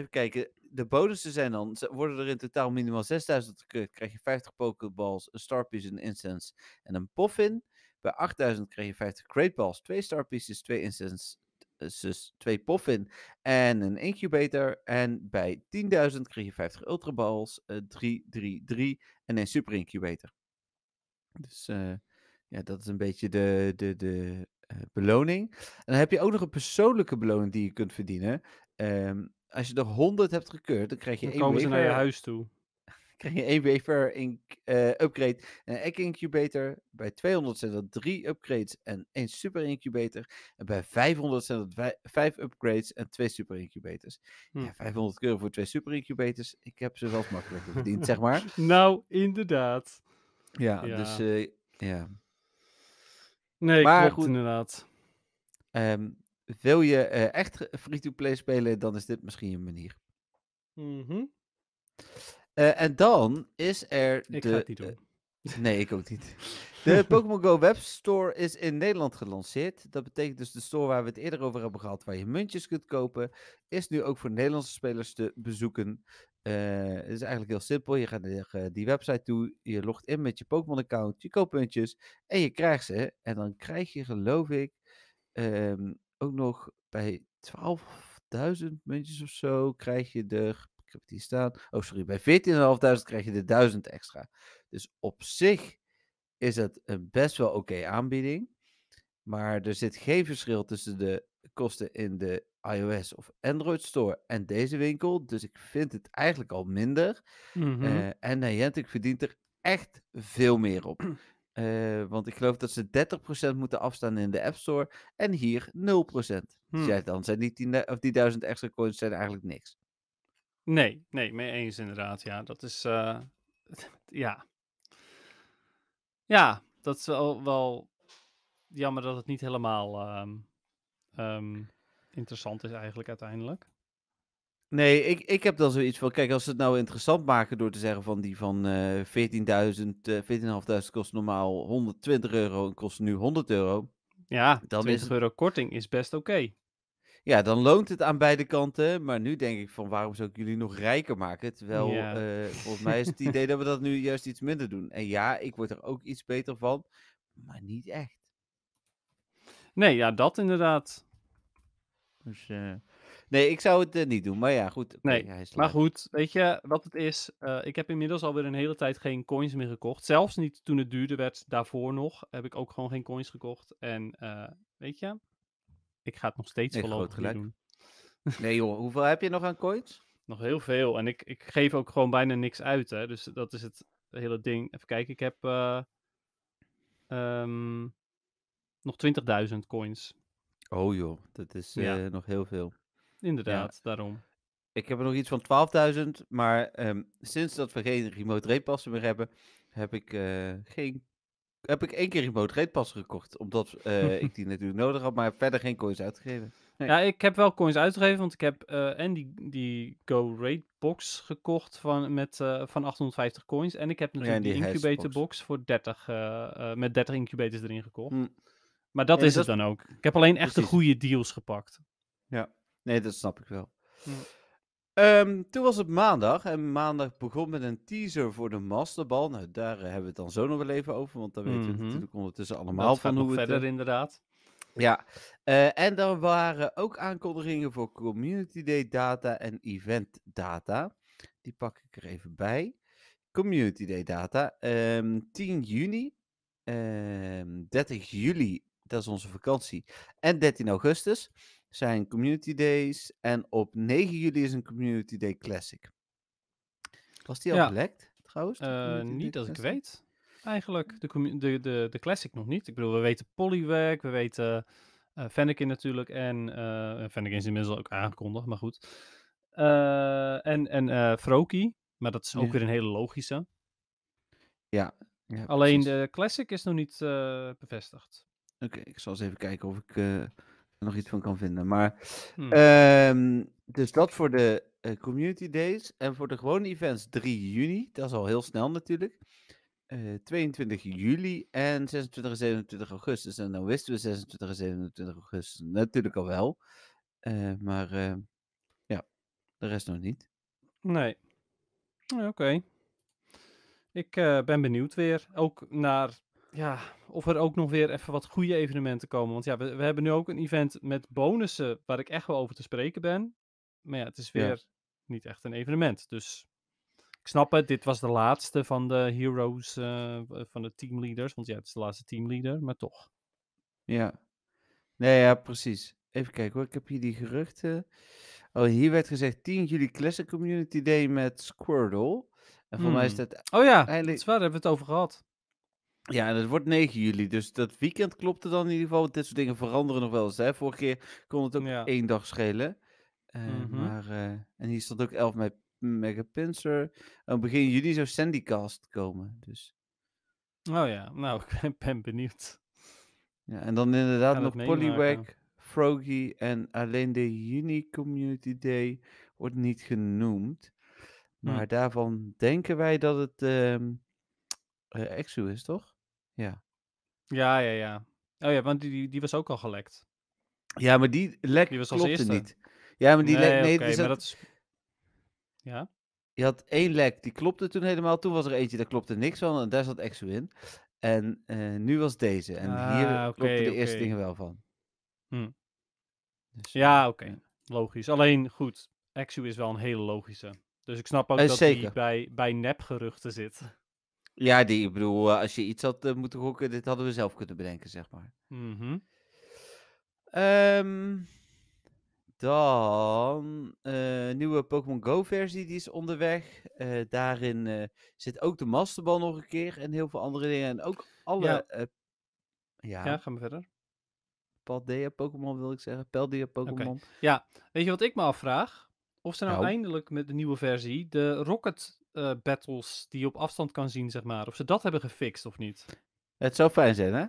Even kijken. De bonussen zijn dan, worden er in totaal minimaal 6000 gekut. Krijg je 50 pokeballs, een Starpiece, een incense en een poffin. Bij 8000 krijg je 50 great balls, 2 Starpieces, 2 incense, 2 poffin en een incubator. En bij 10.000 krijg je 50 ultra balls, 3, 3, 3 en een super incubator. Dus eh, ja, dat is een beetje de, de, de eh, beloning. En dan heb je ook nog een persoonlijke beloning die je kunt verdienen. Um, als je er 100 hebt gekeurd, dan krijg je een één komen ze naar je huis toe. krijg je één wafer in, eh, upgrade en een incubator. Bij 200 zijn dat drie upgrades en één super incubator. En bij 500 zijn dat vijf upgrades en twee super incubators. Hm. Ja, 500 euro voor twee super incubators. Ik heb ze wel makkelijk verdiend, zeg maar. Nou, inderdaad. Ja, ja. dus eh, ja. Nee, maar klopt, goed. inderdaad. Ehm, wil je eh, echt free-to-play spelen, dan is dit misschien een manier. Mhm. Eh, en dan is er. Ik de, ga het niet eh, doen. nee, ik ook niet. De Pokémon Go Web Store is in Nederland gelanceerd. Dat betekent dus de store waar we het eerder over hebben gehad, waar je muntjes kunt kopen, is nu ook voor Nederlandse spelers te bezoeken. het is eigenlijk heel simpel. Je gaat naar die website toe, je logt in met je Pokémon-account, je koopt muntjes en je krijgt ze. En dan krijg je, geloof ik, ehm, ook nog bij 12.000 muntjes of zo krijg je de Ik heb het hier staan. Oh, sorry. Bij 14.500 krijg je de 1000 extra. Dus op zich is het een best wel oké aanbieding. Maar er zit geen verschil tussen de kosten in de iOS of Android Store en deze winkel. Dus ik vind het eigenlijk al minder. Mhm. Eh, en Niantic verdient er echt veel meer op. Eh, want ik geloof dat ze 30% moeten afstaan in de App Store en hier 0%. Dus hmm. Dus jij dan zijn die, tien of die 1000 extra coins zijn eigenlijk niks. Nee, nee, mee eens inderdaad. Ja, dat is. Eh, ja. Ja, dat is wel, wel jammer dat het niet helemaal ehm, ehm, interessant is eigenlijk uiteindelijk. Nee, ik, ik heb dan zoiets van, kijk, als ze het nou interessant maken door te zeggen van die van uh, 14.000, uh, 14.500 kost normaal 120 euro en kost nu 100 euro. Ja, dan 20 euro korting is best oké. Ja, dan loont het aan beide kanten. Maar nu denk ik van waarom zou ik jullie nog rijker maken? Terwijl eh, volgens mij is het idee dat we dat nu juist iets minder doen. En ja, ik word er ook iets beter van, maar niet echt. Nee, ja, dat inderdaad. Dus, uh, Nee, ik zou het eh, niet doen. Maar ja, goed. nee, maar goed, weet je wat het is? Eh, ik heb inmiddels alweer een hele tijd geen coins meer gekocht. Zelfs niet toen het duurder werd, daarvoor nog, heb ik ook gewoon geen coins gekocht. En eh, weet je, ik ga het nog steeds nee, voorlopig gelijk. doen. Nee joh, hoeveel heb je nog aan coins? Nog heel veel. En ik, ik geef ook gewoon bijna niks uit. Hè? Dus dat is het hele ding. Even kijken, ik heb ehm, nog 20.000 coins. Oh joh, dat is nog heel veel inderdaad, daarom. Ik heb er nog iets van 12.000, maar ehm, sinds dat we geen remote passen meer hebben, heb ik eh, geen heb ik één keer remote passen gekocht, omdat eh, ik die natuurlijk nodig had, maar verder geen coins uitgegeven. Nee. Ja, ik heb wel coins uitgegeven, want ik heb eh, en die, die Go Rate box gekocht van, met, van 850 coins. En ik heb natuurlijk die, incubator box voor 30, met 30 incubators erin gekocht. Hm. Maar dat is dus het dan ook. Ik heb alleen echt de goede deals gepakt. Ja. Nee, dat snap ik wel. Ehm, toen was het maandag en maandag begon met een teaser voor de masterbal. Nou, daar eh, hebben we het dan zo nog wel even over, want dan weten we mhm. natuurlijk ondertussen allemaal van hoe het verder eh, inderdaad. Ja, eh, en er waren ook aankondigingen voor Community Day data en Event data. Die pak ik er even bij. Community Day data, 10 ehm, juni, 30 ehm, juli, dat is onze vakantie, en 13 augustus zijn Community Days. En op 9 juli is een Community Day Classic. Was die al ja. gelekt trouwens? Eh, niet dat ik weet. Eigenlijk. De, de, de, de Classic nog niet. Ik bedoel, we weten Poliwag, we weten uh, Fennekin natuurlijk. En uh, Fennekin is inmiddels ook aangekondigd, maar goed. en en Froki. Maar dat is ook weer een hele logische. Ja. ja Alleen de Classic is nog niet bevestigd. Oké, ik zal eens even kijken of ik nog iets van kan vinden. Maar, hmm. ehm, dus dat voor de eh, Community Days. En voor de gewone events 3 juni. Dat is al heel snel natuurlijk. 22 eh, juli en 26 en 27 augustus. En dan wisten we 26 en 27 augustus natuurlijk al wel. Eh, maar ja, de rest nog niet. Nee. Oké. Ik ben benieuwd weer. Ook naar ja, of er ook nog weer even wat goede evenementen komen. Want ja, we, we hebben nu ook een event met bonussen waar ik echt wel over te spreken ben. Maar ja, het is weer niet echt een evenement. Dus ik snap het, dit was de laatste van de heroes, eh, van de teamleaders. Want ja, het is de laatste teamleader, maar toch. Ja, nee, ja, precies. Even kijken hoor, ik heb hier die geruchten. Oh, hier werd gezegd 10 juli Classic Community Day met Squirtle. En voor mij is hmm. dat... Oh ja, eigenlijk... dat is waar, daar hebben we het over gehad. Ja, en het wordt 9 juli, dus dat weekend klopte dan in ieder geval. Dit soort dingen veranderen nog wel eens. Hè? Vorige keer kon het ook één dag schelen. Eh, mhm. maar, eh, en hier stond ook 11 met Megapincer. Aan begin juli zou Sandycast komen. Dus. Oh ja, nou, ik ben benieuwd. Ja, en dan inderdaad nog Pollywag Froggy en alleen de Uni Community Day wordt niet genoemd. Hm. Maar daarvan denken wij dat het um, Exu is, toch? Ja. Ja, ja, ja. Oh ja, want die, die, die was ook al gelekt. Ja, maar die lek die klopte eerste. niet. Ja, maar die nee, lek... Nee, okay, maar dat... is... Ja? Je had één lek, die klopte toen helemaal. Toen was er eentje, daar klopte niks van. En daar zat Exo in. En eh, nu was deze. En hier okay, ah, klopte de eerste dingen wel van. Hm. Dus, eh, ja, oké. Logisch. Alleen, goed. Exu is wel een hele logische. Dus ik snap ook dat hij bij, bij nepgeruchten zit. Ja, die, ik bedoel, eh, als je iets had eh, moeten gokken, dit hadden we zelf kunnen bedenken, zeg maar. Mhm. Ehm, dan eh, nieuwe Pokémon Go versie, die is onderweg. daarin zit ook de Masterball nog een keer en heel veel andere dingen. En ook alle... Ja, ja. ja gaan we verder. Paldea Pokémon wil ik zeggen. Paldea Pokémon. Ja, weet je wat ik me afvraag? Of ze nou, nou? eindelijk met de nieuwe versie de Rocket eh, battles die je op afstand kan zien, zeg maar. Of ze dat hebben gefixt of niet. Het zou fijn zijn, hè?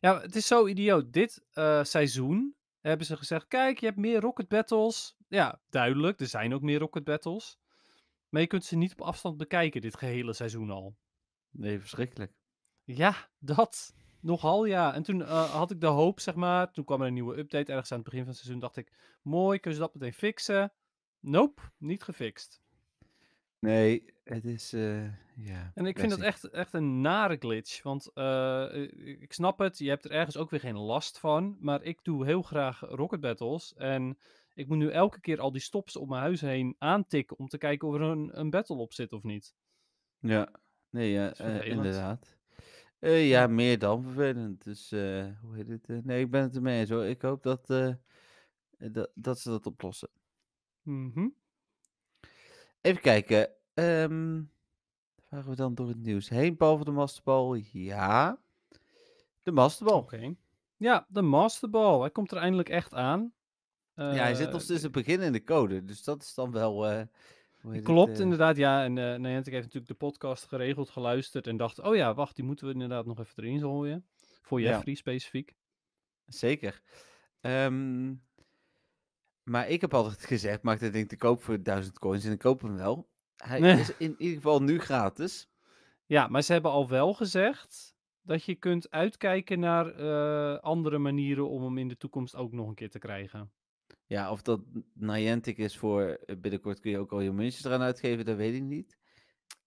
Ja, het is zo idioot. Dit eh, seizoen hebben ze gezegd: kijk, je hebt meer rocket battles. Ja, duidelijk, er zijn ook meer rocket battles. Maar je kunt ze niet op afstand bekijken, dit gehele seizoen al. Nee, verschrikkelijk. Ja, dat. Nogal ja. En toen eh, had ik de hoop, zeg maar. Toen kwam er een nieuwe update ergens aan het begin van het seizoen. Dacht ik: mooi, kunnen ze dat meteen fixen? Nope, niet gefixt. Nee, het is, eh, ja, En ik vind dat echt, echt een nare glitch. Want eh, ik snap het, je hebt er ergens ook weer geen last van. Maar ik doe heel graag Rocket Battles. En ik moet nu elke keer al die stops op mijn huis heen aantikken. om te kijken of er een, een battle op zit of niet. Ja, nee, ja, eh, inderdaad. ja, meer dan vervelend. Dus, hoe heet het? nee, ik ben het ermee eens hoor. Ik hoop dat, dat, dat ze dat oplossen. Mhm. Even kijken. Ehm waren we dan door het nieuws heen, boven de masterbal? Ja, de masterbal. Oké. Ja, de masterbal. Hij komt er eindelijk echt aan. ja, hij zit eh, nog sinds het begin in de code, dus dat is dan wel... Uh, klopt, het, eh, inderdaad. Ja, en uh, ik heeft natuurlijk de podcast geregeld geluisterd en dacht... Oh ja, wacht, die moeten we inderdaad nog even erin gooien. Voor Jeffrey ja. specifiek. Zeker. Um, maar ik heb altijd gezegd, maak dat ding te koop voor 1000 coins en ik koop hem wel. Hij is in ieder geval nu gratis. Ja, maar ze hebben al wel gezegd dat je kunt uitkijken naar eh, andere manieren om hem in de toekomst ook nog een keer te krijgen. Ja, of dat Niantic is voor eh, binnenkort kun je ook al je muntjes eraan uitgeven, dat weet ik niet.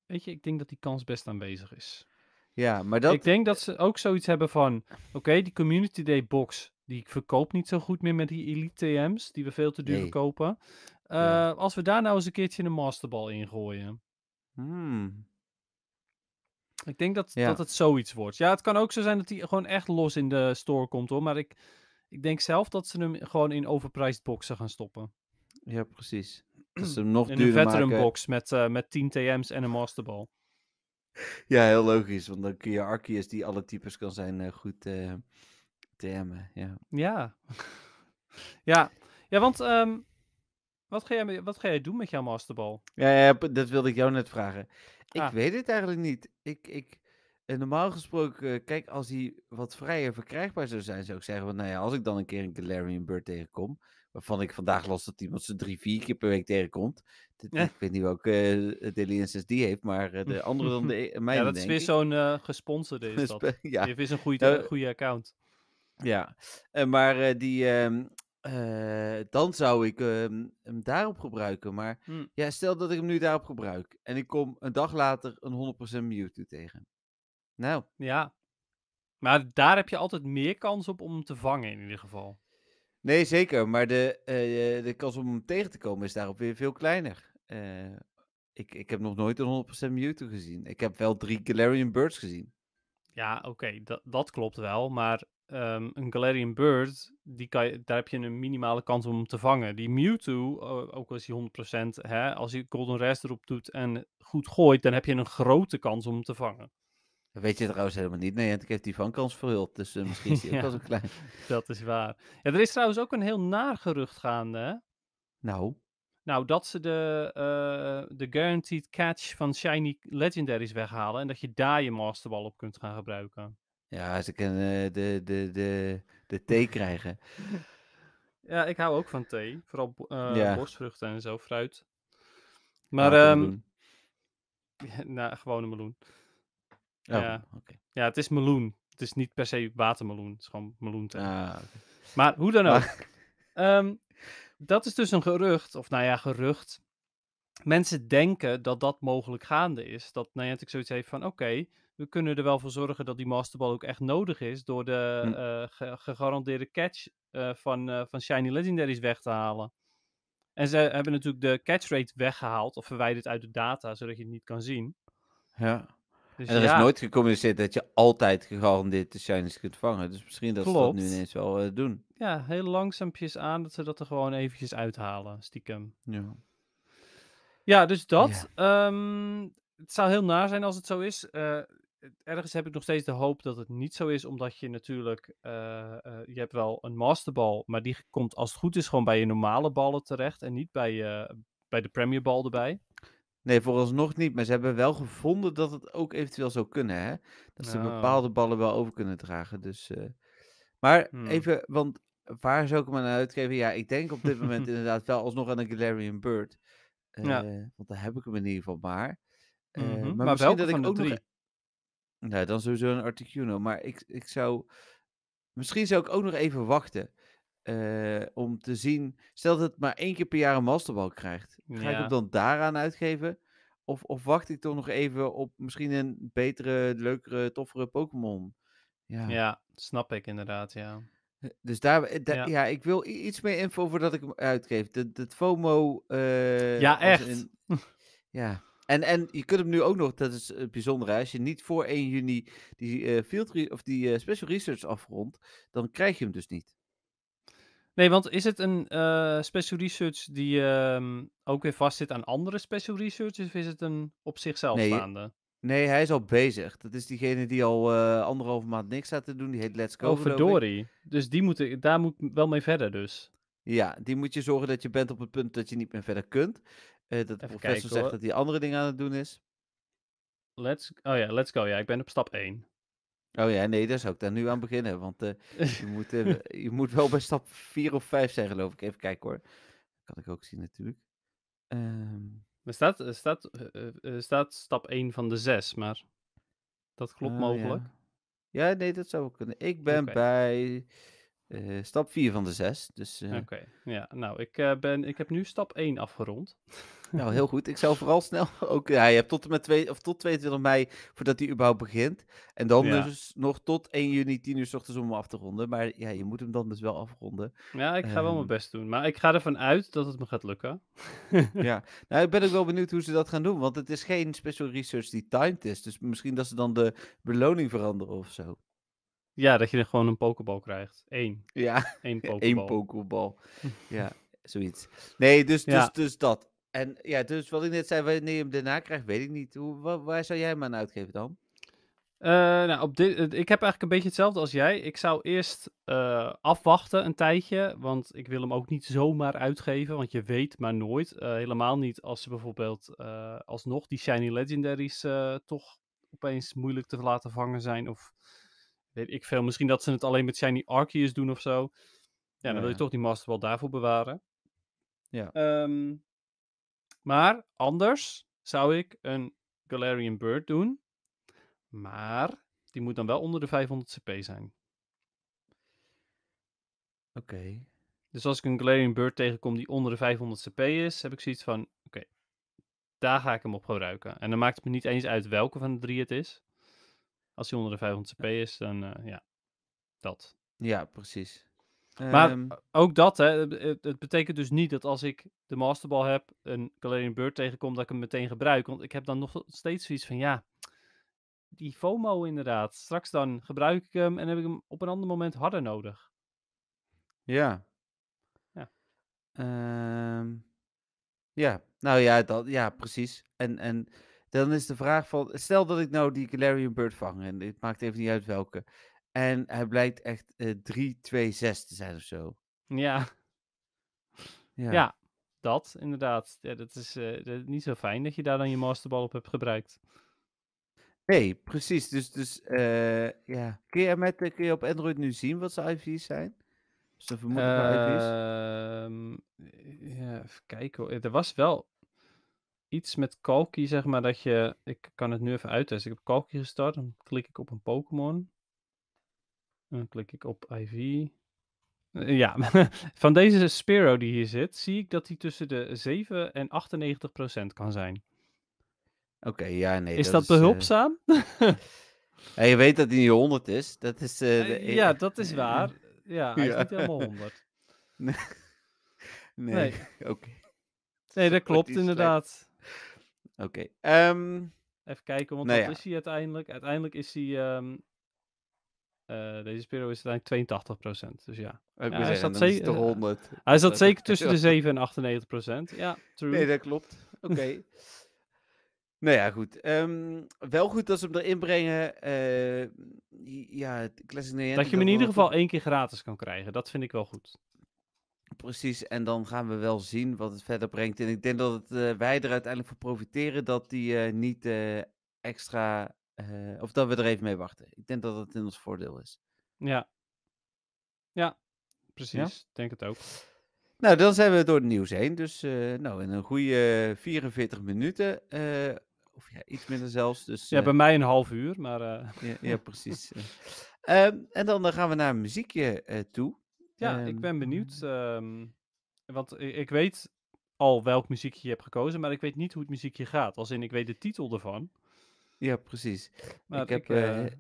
Weet je, ik denk dat die kans best aanwezig is. Ja, maar dat... Ik denk dat ze ook zoiets hebben van, oké, die Community Day box die ik verkoopt niet zo goed meer met die elite TM's, die we veel te duur kopen. Eh, als we daar nou eens een keertje een Masterball in gooien. Hmm. Ik denk dat, dat het zoiets wordt. Ja, het kan ook zo zijn dat hij gewoon echt los in de store komt hoor. Maar ik, ik denk zelf dat ze hem gewoon in overpriced boxen gaan stoppen. Ja, precies. Dat ze hem nog in een veteran box met, eh, met 10 TM's en een Masterball. Ja, heel logisch. Want dan kun je Arceus, die alle types kan zijn, eh, goed, termen ja. Ja. ja. Ja, want ehm, wat, ga jij, wat ga jij doen met jouw masterbal? Ja, ja, dat wilde ik jou net vragen. Ik ah. weet het eigenlijk niet. Ik, ik, eh, normaal gesproken, eh, kijk, als die wat vrijer verkrijgbaar zou zijn, zou ik zeggen, want, nou ja, als ik dan een keer een Galarian Bird tegenkom, waarvan ik vandaag los dat iemand ze drie, vier keer per week tegenkomt. Ik weet niet welke uh, Delian die heeft, maar eh, de andere dan de e, mijne, Ja, dat is weer zo'n gesponsorde is dat. ja. Die heeft een goede, nou, goede account. Ja, eh, maar eh, die, ehm, eh, dan zou ik ehm, hem daarop gebruiken. Maar hmm. ja, stel dat ik hem nu daarop gebruik en ik kom een dag later een 100% Mewtwo tegen. Nou. Ja, maar daar heb je altijd meer kans op om hem te vangen in ieder geval. Nee, zeker. Maar de, de kans om hem tegen te komen is daarop weer veel kleiner. ik, ik heb nog nooit een 100% Mewtwo gezien. Ik heb wel drie Galarian Birds gezien. Ja, oké, dat dat klopt wel. Maar Ehm, een Galarian Bird, die kan daar heb je een minimale kans om te vangen. Die Mewtwo, ook als hij 100%, hè, als je Golden Rest erop doet en goed gooit, dan heb je een grote kans om hem te vangen. weet je trouwens helemaal niet. Nee, ik heb die vangkans verhuld, dus eh, misschien is die ja, ook wel klein. Dat is waar. er is trouwens ook een heel naar gerucht gaande, Nou? Nou, dat ze de, eh, de guaranteed catch van Shiny Legendaries weghalen en dat je daar je Masterball op kunt gaan gebruiken. Ja, ze kunnen eh, de, de, de, de thee krijgen. Ja, ik hou ook van thee. Vooral uh, eh, borstvruchten en zo, fruit. Maar, nou, ehm nou, gewone meloen. Oh, ja. Okay. ja, het is meloen. Het is niet per se watermeloen. Het is gewoon meloen. Ah, maar hoe dan ook. Ehm, dat is dus een gerucht. Of nou ja, gerucht. Mensen denken dat dat mogelijk gaande is. Dat Niantic nou ja, zoiets heeft van, oké, we kunnen er wel voor zorgen dat die masterbal ook echt nodig is. Door de hm. eh, gegarandeerde catch eh, van, eh, van Shiny Legendaries weg te halen. En ze hebben natuurlijk de catch rate weggehaald of verwijderd uit de data, zodat je het niet kan zien. Ja. Dus en er is nooit gecommuniceerd dat je altijd gegarandeerd de shinies kunt vangen. Dus misschien dat ze dat nu ineens wel doen. Ja, heel langzaampjes aan dat ze dat er gewoon eventjes uithalen, stiekem. Ja. Ja, dus dat. Ehm, het zou heel naar zijn als het zo is ergens heb ik nog steeds de hoop dat het niet zo is, omdat je natuurlijk, uh, uh, je hebt wel een masterbal, maar die komt als het goed is gewoon bij je normale ballen terecht en niet bij, uh, bij de premierbal erbij. Nee, vooralsnog niet, maar ze hebben wel gevonden dat het ook eventueel zou kunnen, hè? Dat ze nou. bepaalde ballen wel over kunnen dragen, dus... Maar hmm. even, want waar zou ik hem aan uitgeven? Ja, ik denk op dit moment inderdaad wel alsnog aan een Galarian Bird. Want daar heb ik hem in ieder geval maar. Mhm, maar, misschien dat ik ook nog nou, dan sowieso een Articuno. Maar ik, ik zou. Misschien zou ik ook nog even wachten. Eh, om te zien. Stel dat het maar één keer per jaar een masterbal krijgt. Ga ik hem dan daaraan uitgeven? Of, of wacht ik toch nog even op misschien een betere, leukere, toffere Pokémon? Ja. ja, snap ik inderdaad, ja. Eh, dus daar, eh, ja. ik wil iets meer info voordat ik hem uitgeef. De, FOMO. ja, echt. ja. En, en je kunt hem nu ook nog, dat is het bijzondere, als je niet voor 1 juni die, uh, field of die eh, special research afrondt, dan krijg je hem dus niet. Nee, want is het een eh, special research die ehm, ook weer vastzit aan andere special research, of is het een op zichzelf staande? Nee, hij is al bezig. Dat is diegene die al anderhalve maand niks staat te doen, die heet Let's Go. Oh, verdorie. Dus die moet, daar moet wel mee verder dus. Ja, die moet je zorgen dat je bent op het punt dat je niet meer verder kunt. Eh, dat de professor zegt dat hij andere dingen aan het doen is. Let's, oh ja, let's go. Ja, ik ben op stap 1. Oh ja, nee, daar zou ik daar nu aan beginnen. Want uh, je, moet, eh, je moet wel bij stap 4 of 5 zijn, geloof ik. Even kijken hoor. Dat kan ik ook zien natuurlijk. Um... Er staat, er staat, er staat stap 1 van de 6, maar dat klopt ah, mogelijk. Ja. nee, dat zou ook kunnen. Ik ben bij eh, stap 4 van de 6. Dus, eh, Oké, ja. Nou, ik, eh, ben, ik heb nu stap 1 afgerond. nou, heel goed. Ik zou vooral snel ook... Ja, je hebt tot, met twee, of tot 22 mei voordat die überhaupt begint. En dan dus nog tot 1 juni 10 uur s ochtends om hem af te ronden. Maar ja, je moet hem dan dus wel afronden. Ja, ik ga wel mijn ehm, best doen. Maar ik ga ervan uit dat het me gaat lukken. ja. Nou, ik ben ook wel benieuwd hoe ze dat gaan doen. Want het is geen special research die timed is. Dus misschien dat ze dan de beloning veranderen of zo. Ja, dat je er gewoon een pokebal krijgt. Eén. Ja, Eén pokebal. ja, zoiets. Nee, dus, dus, dus dat. En ja, dus wat ik net zei, wanneer je hem daarna krijgt, weet ik niet. Hoe, waar, zou jij hem aan uitgeven dan? Uh, nou, op dit, ik heb eigenlijk een beetje hetzelfde als jij. Ik zou eerst eh, afwachten een tijdje, want ik wil hem ook niet zomaar uitgeven, want je weet maar nooit. Eh, helemaal niet als ze bijvoorbeeld alsnog die Shiny Legendaries toch opeens moeilijk te laten vangen zijn of weet ik veel. Misschien dat ze het alleen met Shiny Arceus doen of zo. Ja, dan wil je toch die Master wel daarvoor bewaren. Ja. Ehm, maar anders zou ik een Galarian Bird doen. Maar die moet dan wel onder de 500 CP zijn. Oké. Dus als ik een Galarian Bird tegenkom die onder de 500 CP is, heb ik zoiets van: oké, daar ga ik hem op gebruiken. En dan maakt het me niet eens uit welke van de drie het is. Als hij onder de 500 cp is, dan eh, ja, dat. Ja, precies. Maar ehm eh, ook dat, hè, het, betekent dus niet dat als ik de Masterball heb, een Galarian Bird tegenkom, dat ik hem meteen gebruik. Want ik heb dan nog steeds zoiets van, ja, die FOMO inderdaad. Straks dan gebruik ik hem en heb ik hem op een ander moment harder nodig. Ja. Ja. Ehm, ja, nou ja, dat, ja precies. En, en dan is de vraag van, stel dat ik nou die Galarian Bird vang, en het maakt even niet uit welke. En hij blijkt echt uh, 3, 2, 6 te zijn of zo. Ja. Ja, ja dat inderdaad. Ja, dat is eh, niet zo fijn dat je daar dan je masterbal op hebt gebruikt. Nee, precies. Dus, dus eh, ja. Kun je, met, eh, kun je op Android nu zien wat zijn IV's zijn? Ze vermoeden uh, IV's? Ehm, ja, even kijken. Er was wel iets met kalkie, zeg maar, dat je... Ik kan het nu even uittesten. Ik heb kalkie gestart, dan klik ik op een Pokémon. Dan klik ik op IV. Eh, ja, van deze Spiro die hier zit, zie ik dat hij tussen de 7 en 98 procent kan zijn. Oké, ja, nee. Is dat, eh, behulpzaam? je weet dat hij niet 100 is. Dat is eh, de... Ja, e- dat is waar. Ja, hij is niet helemaal 100. Nee, nee. oké. Nee, dat klopt inderdaad. Oké. Ehm, Even kijken, want nou wat is hij uiteindelijk? Uiteindelijk is hij... Ehm, eh, deze spiro is uiteindelijk 82%. Dus ja. ja hij, zat zeker, uh, hij zat zeker tussen de 7 en 98%. Ja, true. Nee, dat klopt. Oké. Nou ja, goed. Ehm, wel goed dat ze hem erin brengen. Uh, ja, Classic Dat je hem in ieder geval één keer gratis kan krijgen. Dat vind ik wel goed. Precies, en dan gaan we wel zien wat het verder brengt. En ik denk dat het, eh, wij er uiteindelijk voor profiteren dat die eh, niet eh, extra. of dat we er even mee wachten. Ik denk dat het in ons voordeel is. Ja. Ja, precies. Ja? Denk het ook. Nou, dan zijn we door het nieuws heen. Dus nou, in een goede 44 minuten. of ja, iets minder zelfs. Dus, ja, bij mij een half uur, maar... Ja, ja, precies. Ehm, en dan gaan we naar muziekje toe. Ja, ik ehm, ben benieuwd. Mm. Ehm, want ik weet al welk muziekje je hebt gekozen, maar ik weet niet hoe het muziekje gaat. Als in, ik weet de titel ervan. Ja, precies. Maar ik heb eh, eh,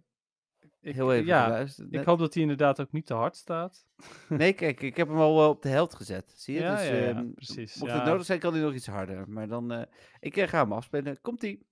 heel even ja, Ik hoop dat hij inderdaad ook niet te hard staat. Nee, kijk, ik heb hem al wel op de held gezet. Zie je? Ja, dus, ja, ja, ehm, precies. Mocht het nodig zijn, kan hij nog iets harder. Maar dan, eh, ik ga hem afspelen. Komt-ie.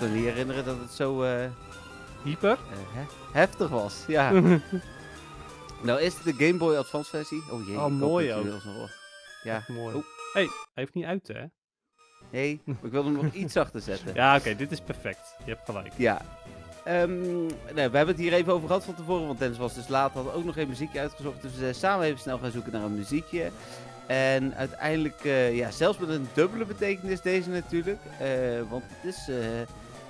me niet herinneren dat het zo eh, hyper eh, heftig was. Ja. nou is het de Game Boy Advance versie. Oh jee. Oh, mooi ook. Ja. Mooi. Oh. hey, hij heeft niet uit hè? Nee, ik wilde hem nog iets achter zetten. Ja, oké, dit is perfect. Je hebt gelijk. Ja. Um, we hebben het hier even over gehad van tevoren, want Dennis was dus laat, had ook nog geen muziekje uitgezocht. Dus we zijn samen even snel gaan zoeken naar een muziekje. En uiteindelijk, eh, ja, zelfs met een dubbele betekenis deze natuurlijk. want het is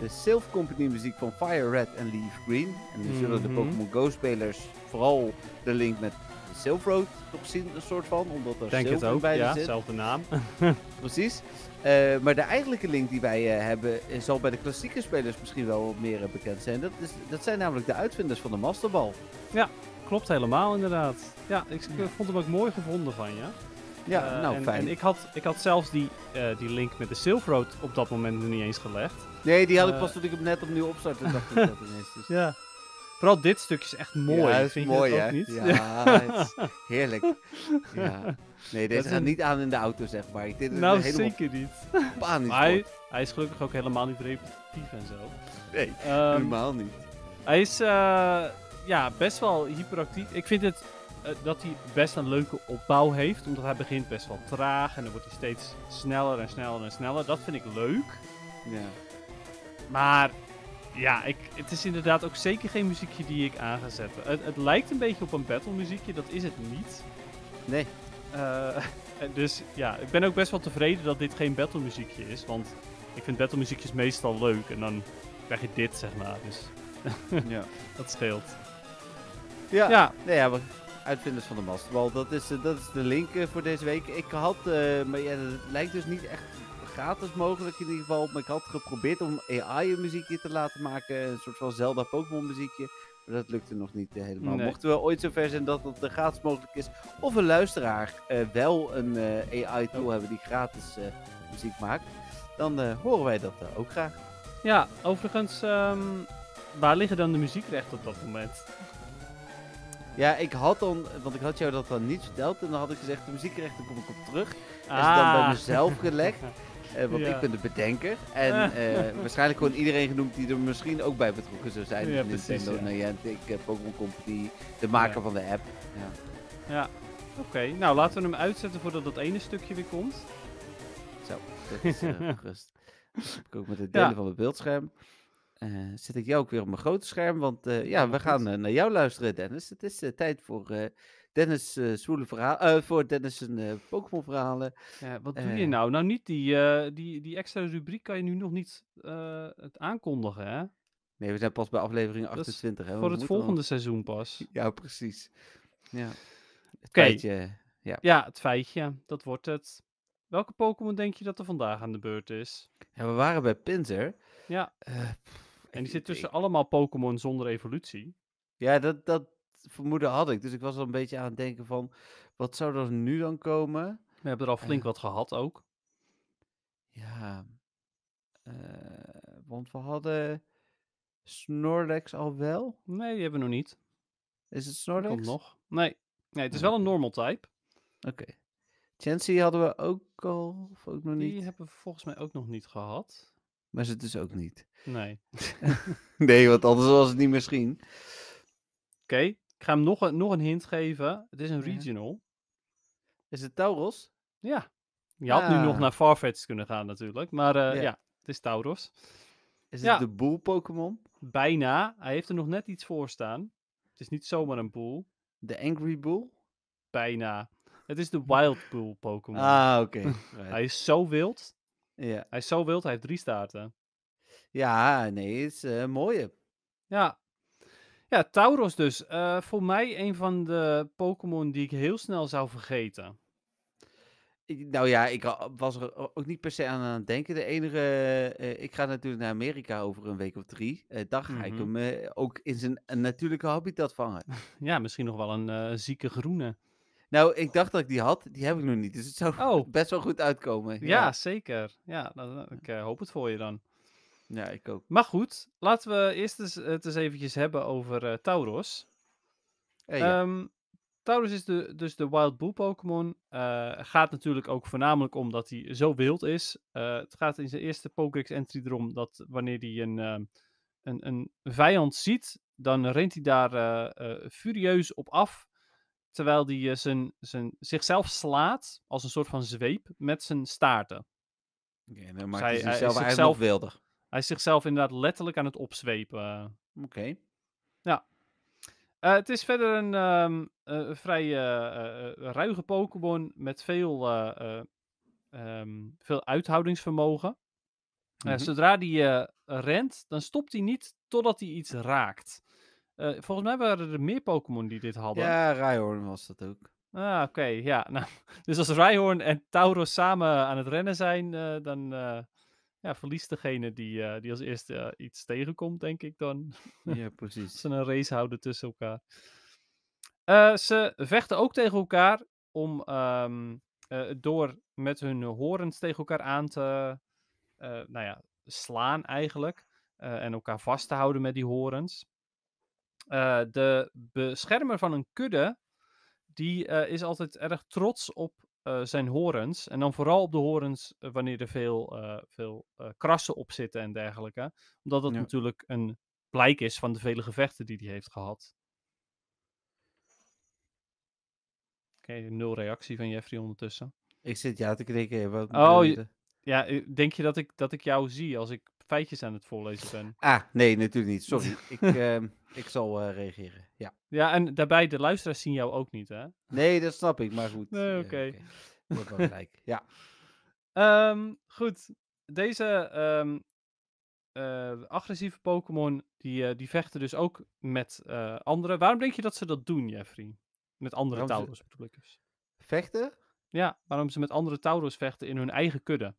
de self Company muziek van Fire Red en Leaf Green. En nu zullen de mhm. Pokémon Go spelers vooral de link met Silver Road toch zien, een soort van, omdat er Denk het ook, bij ja, zit. naam. Precies. Eh, maar de eigenlijke link die wij eh, hebben hebben eh, zal bij de klassieke spelers misschien wel wat meer bekend zijn. Dat, is, dat zijn namelijk de uitvinders van de masterbal. Ja, klopt helemaal inderdaad. Ja, ik, vond hem ook mooi gevonden van je. Ja? Ja, eh, nou fijn. En ik had, ik had zelfs die, eh, die link met de Silk Road op dat moment nog niet eens gelegd. Nee, die had ik eh, pas toen ik hem net opnieuw opstartte. dacht ik dat ineens. Dus. Ja. Vooral dit stukje is echt mooi. Ja, Vind mooi, je ook niet? Ja, het heerlijk. Ja. Nee, deze gaat niet aan in de auto, zeg maar. Dit is nou, zeker niet. Panisch hij, hij, is gelukkig ook helemaal niet repetitief en zo. Nee, ehm, helemaal niet. Hij is ja, best wel hyperactief. Ik vind het eh, dat hij best een leuke opbouw heeft. Omdat hij begint best wel traag en dan wordt hij steeds sneller en sneller en sneller. Dat vind ik leuk. Ja. Maar ja, ik, het is inderdaad ook zeker geen muziekje die ik aan ga zetten. Het, het lijkt een beetje op een battle muziekje, dat is het niet. Nee. Eh, dus ja, ik ben ook best wel tevreden dat dit geen battle muziekje is. Want ik vind battle muziekjes meestal leuk. En dan krijg je dit, zeg maar. Dus ja. dat scheelt. Ja, ja. Nee, ja, Uitvinders van de masterbal. Dat is, eh, dat is de link eh, voor deze week. Ik had, eh, maar ja, het lijkt dus niet echt gratis mogelijk in ieder geval. Maar ik had geprobeerd om AI een muziekje te laten maken. Een soort van Zelda Pokémon muziekje. Maar dat lukte nog niet helemaal. Mochten we ooit zover zijn dat dat gratis mogelijk is. Of een luisteraar wel een AI tool oh. hebben die gratis muziek maakt. Dan horen wij dat ook graag. Ja, overigens, ehm, waar liggen dan de muziekrechten op dat moment? Ja, ik had dan, want ik had jou dat dan niet verteld. En dan had ik gezegd, de muziekrechten kom ik op terug. Ah. En dan bij ah. mezelf gelegd, eh, want ik ben de bedenker. En ah. eh, waarschijnlijk gewoon iedereen genoemd die er misschien ook bij betrokken zou zijn. Ja, dus Nintendo, ja. Niantic, Pokémon Company, de maker van de app. Ja, ja. oké. Nou, laten we hem uitzetten voordat dat ene stukje weer komt. Zo, dat is eh, gerust. ik ook met het delen van het beeldscherm. Eh, zet ik jou ook weer op mijn grote scherm. Want eh, ja, nou, we gaan eh, naar jou luisteren, Dennis. Het is tijd voor Dennis zwoele verhaal, voor Dennis een Pokémon verhalen. Ja, wat doe je nou? Nou niet die, die, die extra rubriek kan je nu nog niet het aankondigen, hè? Nee, we zijn pas bij aflevering 28. Hè? Voor het volgende seizoen pas. Ja, precies. Ja. Het feitje. Ja. ja, het feitje. Dat wordt het. Welke Pokémon denk je dat er vandaag aan de beurt is? Ja, we waren bij Pinzer. Ja. En die zit tussen allemaal Pokémon zonder evolutie. Ja, dat, dat vermoeden had ik. Dus ik was al een beetje aan het denken van, wat zou er nu dan komen? We hebben er al flink eh. wat gehad ook. Ja. Eh, want we hadden Snorlax al wel? Nee, die hebben we nog niet. Is het Snorlax? Komt nog. Nee. nee, het is wel oh. een normal type. Oké. Okay. Chansey hadden we ook al, of ook nog niet? Die hebben we volgens mij ook nog niet gehad. Maar ze dus ook niet. Nee. nee, want anders was het niet misschien. Oké, ik ga hem nog een, nog een hint geven. Het is een regional. Is het Tauros? Ja. Je had nu ah. nog naar Farfetch kunnen gaan natuurlijk. Maar eh, ja. het is Tauros. Is het de boel Pokémon? Bijna. Hij heeft er nog net iets voor staan. Het is niet zomaar een boel. De Angry Bull? Bijna. Het is de Wild Bull Pokémon. Ah, oké. Hij is zo wild ja. Hij is zo wild, hij heeft drie staarten. Ja, nee, het is een eh, mooie. Ja. Ja, Tauros dus. Eh, voor mij een van de Pokémon die ik heel snel zou vergeten. Ik, nou ja, ik was er ook niet per se aan aan het denken. De enige, eh, ik ga natuurlijk naar Amerika over een week of drie. Dag ga ik mhm. hem ook in zijn natuurlijke habitat vangen. ja, misschien nog wel een zieke groene. Nou, ik dacht dat ik die had. Die heb ik nog niet. Dus het zou oh. best wel goed uitkomen. Ja, zeker. Ja, dan, eh, ik eh, hoop het voor je dan. Ja, ik ook. Maar goed, laten we eerst eens, eh, het eens eventjes hebben over uh, Tauros. Hey, ehm, Tauros is dus de Wild Bull Pokémon. gaat natuurlijk ook voornamelijk om dat hij zo wild is. het gaat in zijn eerste Pokédex entry erom dat wanneer hij een, ehm, een, een vijand ziet, dan rent hij daar furieus op af terwijl hij eh, zijn, zijn, zichzelf slaat als een soort van zweep met zijn staarten. Oké, okay, maakt hij, is zichzelf wilder. Hij is zichzelf inderdaad letterlijk aan het opzwepen. Oké. Ja. Eh, het is verder een ehm, eh, vrij ruige Pokémon met veel, ehm, veel uithoudingsvermogen. Mhm. Zodra die rent, dan stopt hij niet totdat hij iets raakt. Eh, volgens mij waren er meer Pokémon die dit hadden. Ja, Rhyhorn was dat ook. Ah, oké. ja. Nou, dus als Rhyhorn en Tauros samen aan het rennen zijn, eh, dan eh, ja, verliest degene die, die als eerste iets tegenkomt, denk ik dan. Ja, precies. ze een race houden tussen elkaar. ze vechten ook tegen elkaar om ehm, door met hun horens tegen elkaar aan te nou ja, slaan eigenlijk. en elkaar vast te houden met die horens. Eh, de beschermer van een kudde, die eh, is altijd erg trots op eh, zijn horens. En dan vooral op de horens wanneer er veel, veel krassen op zitten en dergelijke. Omdat dat natuurlijk een blijk is van de vele gevechten die hij heeft gehad. Oké, nul reactie van Jeffrey ondertussen. Ik zit ja te knikken. Wat oh, ja, denk je dat ik, dat ik jou zie als ik feitjes aan het voorlezen ben. Ah, nee, natuurlijk niet. Sorry. ik, ehm, ik zal eh, reageren. Ja. ja, en daarbij, de luisteraars zien jou ook niet, hè? Nee, dat snap ik, maar goed. Nee, oké. Wordt wel gelijk, ja. Ehm, goed, deze ehm, eh, agressieve Pokémon, die, eh, die vechten dus ook met anderen. Waarom denk je dat ze dat doen, Jeffrey? Met andere Tauros bedoel ik dus. Vechten? Ja, waarom ze met andere Tauros vechten in hun eigen kudde.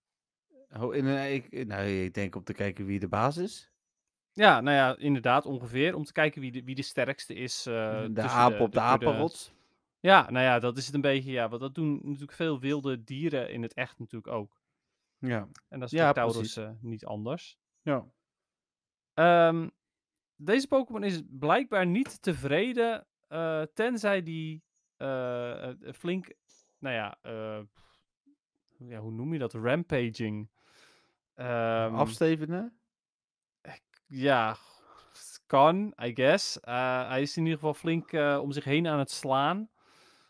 Oh, in, eh, ik, nou, ik denk om te kijken wie de baas is. Ja, nou ja, inderdaad, ongeveer. Om te kijken wie de, wie de sterkste is. Eh, mm, de aap op de, de Ja, nou ja, dat is het een beetje. Ja, want dat doen natuurlijk veel wilde dieren in het echt natuurlijk ook. Ja. En dat is ja, de Taurus niet anders. Ja. Ehm, deze Pokémon is blijkbaar niet tevreden, tenzij die flink, nou ja, ja, hoe noem je dat? Rampaging Um, Afstevenen? Ja, kan, I guess. Eh, hij is in ieder geval flink eh, om zich heen aan het slaan.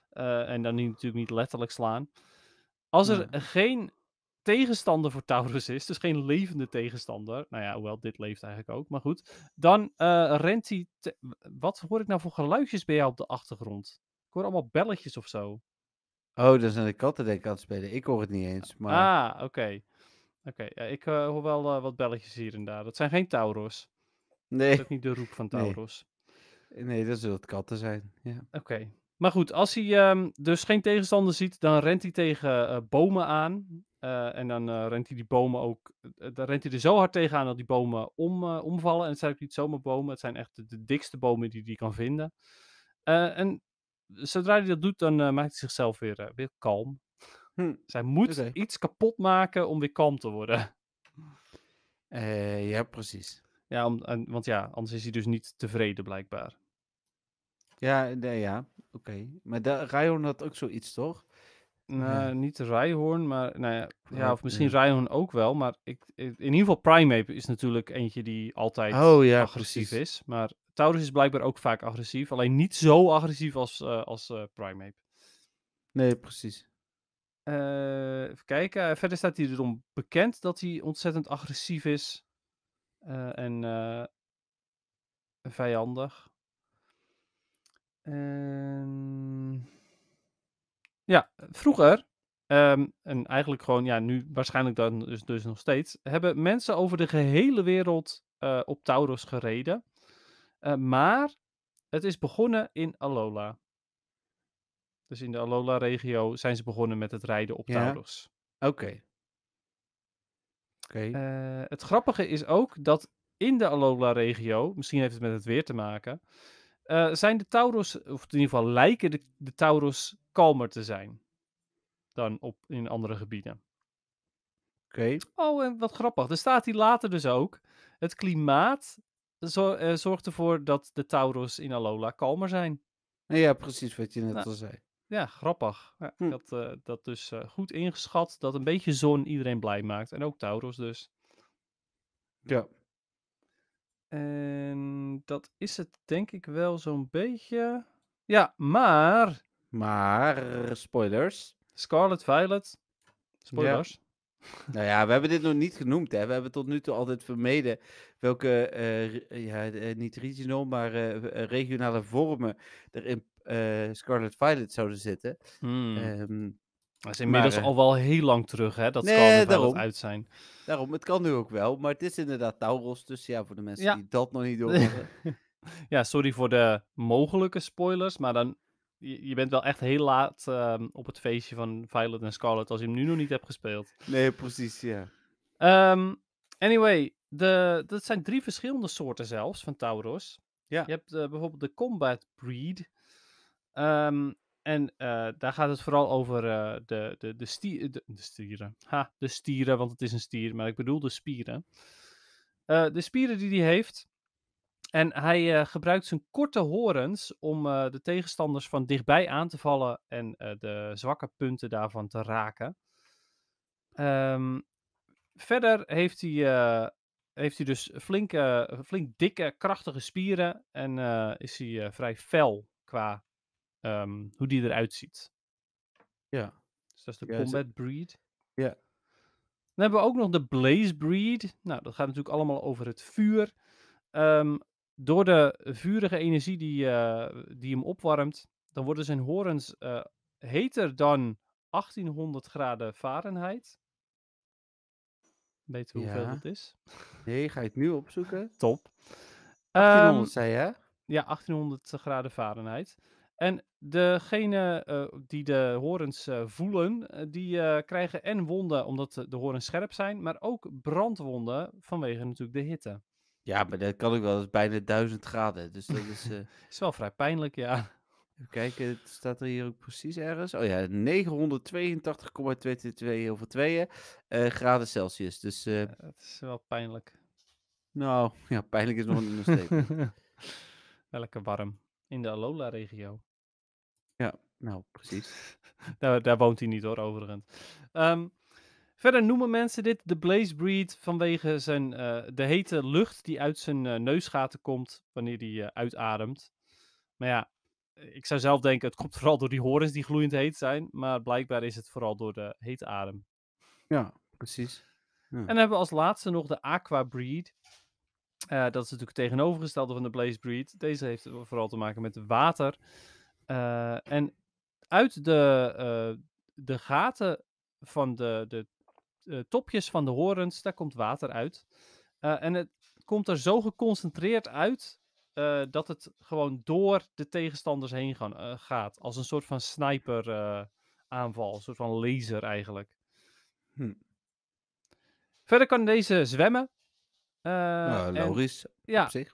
Eh, en dan niet, natuurlijk niet letterlijk slaan. Als er geen tegenstander voor Taurus is, dus geen levende tegenstander. Nou ja, hoewel dit leeft eigenlijk ook, maar goed. Dan rent hij. Wat hoor ik nou voor geluidjes bij jou op de achtergrond? Ik hoor allemaal belletjes of zo. Oh, dat zijn de katten denk ik aan het spelen. Ik hoor het niet ah, eens. Maar... Ah, oké. Oké, ik uh, hoor wel eh, wat belletjes hier en daar. Dat zijn geen Tauros. Nee. Dat is niet de roep van Tauros. Nee, eh, nee dat zullen katten zijn. Ja. Oké. Maar goed, als hij ehm, dus geen tegenstander ziet, dan rent hij tegen bomen aan. en dan rent hij die bomen ook. dan rent hij er zo hard tegenaan dat die bomen om, omvallen. En het zijn ook niet zomaar bomen, het zijn echt de, de dikste bomen die hij kan vinden. en zodra hij dat doet, dan maakt hij zichzelf weer, weer kalm. Hm, Zij moet iets kapot maken om weer kalm te worden. Eh, ja, precies. Ja, om, en, want ja, anders is hij dus niet tevreden blijkbaar. Ja, nee, ja, oké. Maar de, rijhoorn had ook zoiets, toch? Nou, niet Rijhoorn, maar nou ja, ja, of misschien rijhoorn ook wel. Maar ik, in ieder geval Primeape is natuurlijk eentje die altijd oh, ja, agressief precies. is. Maar Taurus is blijkbaar ook vaak agressief. Alleen niet zo agressief als, uh, als eh, Primeape. Nee, precies. Eh, even kijken. verder staat hij erom bekend dat hij ontzettend agressief is. Eh, en eh, vijandig. ja, vroeger. Ehm, en eigenlijk gewoon, ja, nu waarschijnlijk dan dus, dus, nog steeds. Hebben mensen over de gehele wereld op Tauros gereden. maar het is begonnen in Alola. Dus in de Alola-regio zijn ze begonnen met het rijden op Tauros. Oké. Oké. Eh, het grappige is ook dat in de Alola-regio, misschien heeft het met het weer te maken, eh, zijn de Tauros, of in ieder geval lijken de, de Tauros kalmer te zijn dan op, in andere gebieden. Oké. Oh, en wat grappig. Er staat hier later dus ook. Het klimaat eh, zorgt ervoor dat de Tauros in Alola kalmer zijn. Ja, precies wat je net nou, al zei. Ja, grappig. Ja, Ik hm. had eh, dat dus eh, goed ingeschat dat een beetje zon iedereen blij maakt. En ook Tauros dus. Ja. En dat is het denk ik wel zo'n beetje. Ja, maar... Maar, spoilers. Scarlet Violet. Spoilers. nou ja, we hebben dit nog niet genoemd. Hè. We hebben tot nu toe altijd vermeden welke, eh, ja, niet regional, maar regionale vormen erin eh, Scarlet Violet zouden zitten. Hmm. Ehm, dat is inmiddels al wel heel lang terug, hè, dat nee, daarom, uit zijn. Daarom, het kan nu ook wel, maar het is inderdaad Tauros, dus ja, voor de mensen die dat nog niet doen. ja, sorry voor de mogelijke spoilers, maar dan, je, bent wel echt heel laat ehm, op het feestje van Violet en Scarlet als je hem nu nog niet hebt gespeeld. Nee, precies, ja. Ehm, anyway, de, dat zijn drie verschillende soorten zelfs van Tauros. Ja. Je hebt eh, bijvoorbeeld de Combat Breed, Ehm, en eh, daar gaat het vooral over eh, de, de, de, stier, eh, de, stieren. Ha, de stieren, want het is een stier, maar ik bedoel de spieren. de spieren die hij heeft. En hij gebruikt zijn korte horens om de tegenstanders van dichtbij aan te vallen en de zwakke punten daarvan te raken. Ehm, verder heeft hij, heeft hij dus flinke flink dikke, krachtige spieren en is hij vrij fel qua Ehm, hoe die eruit ziet. Ja. Dus dat is de Combat Breed. Ja. Dan hebben we ook nog de Blaze Breed. Nou, dat gaat natuurlijk allemaal over het vuur. Ehm, door de vurige energie die, eh, die hem opwarmt, dan worden zijn horens eh, heter dan 1800 graden Fahrenheit. Weet je hoeveel dat is? Nee, ga je het nu opzoeken? Top. 1800 ehm, zei je? Ja, 1800 graden Fahrenheit. En degene eh, die de horens eh, voelen, eh, die krijgen en wonden omdat de, horens scherp zijn, maar ook brandwonden vanwege natuurlijk de hitte. Ja, maar dat kan ook wel. Dat is bijna 1000 graden. Dus dat is. is wel vrij pijnlijk, ja. Even kijken, het staat er hier ook precies ergens. Oh ja, 982,222 over 2 graden Celsius. Dus. Ja, dat is wel pijnlijk. Nou, ja, pijnlijk is nog een understatement. Welke warm in de Alola-regio. Ja, nou, precies. daar, daar woont hij niet hoor, overigens. Ehm, verder noemen mensen dit de Blaze Breed vanwege zijn, eh, de hete lucht die uit zijn eh, neusgaten komt wanneer hij eh, uitademt. Maar ja, ik zou zelf denken, het komt vooral door die horens die gloeiend heet zijn. Maar blijkbaar is het vooral door de hete adem. Ja, precies. Ja. En dan hebben we als laatste nog de Aqua Breed. dat is natuurlijk het tegenovergestelde van de Blaze Breed. Deze heeft vooral te maken met water. Eh, en uit de, eh, de gaten van de, de eh, topjes van de horens, daar komt water uit. en het komt er zo geconcentreerd uit dat het gewoon door de tegenstanders heen gaan, gaat. Als een soort van sniper aanval. Een soort van laser eigenlijk. Hm. Verder kan deze zwemmen. Nou, logisch. ja, op zich.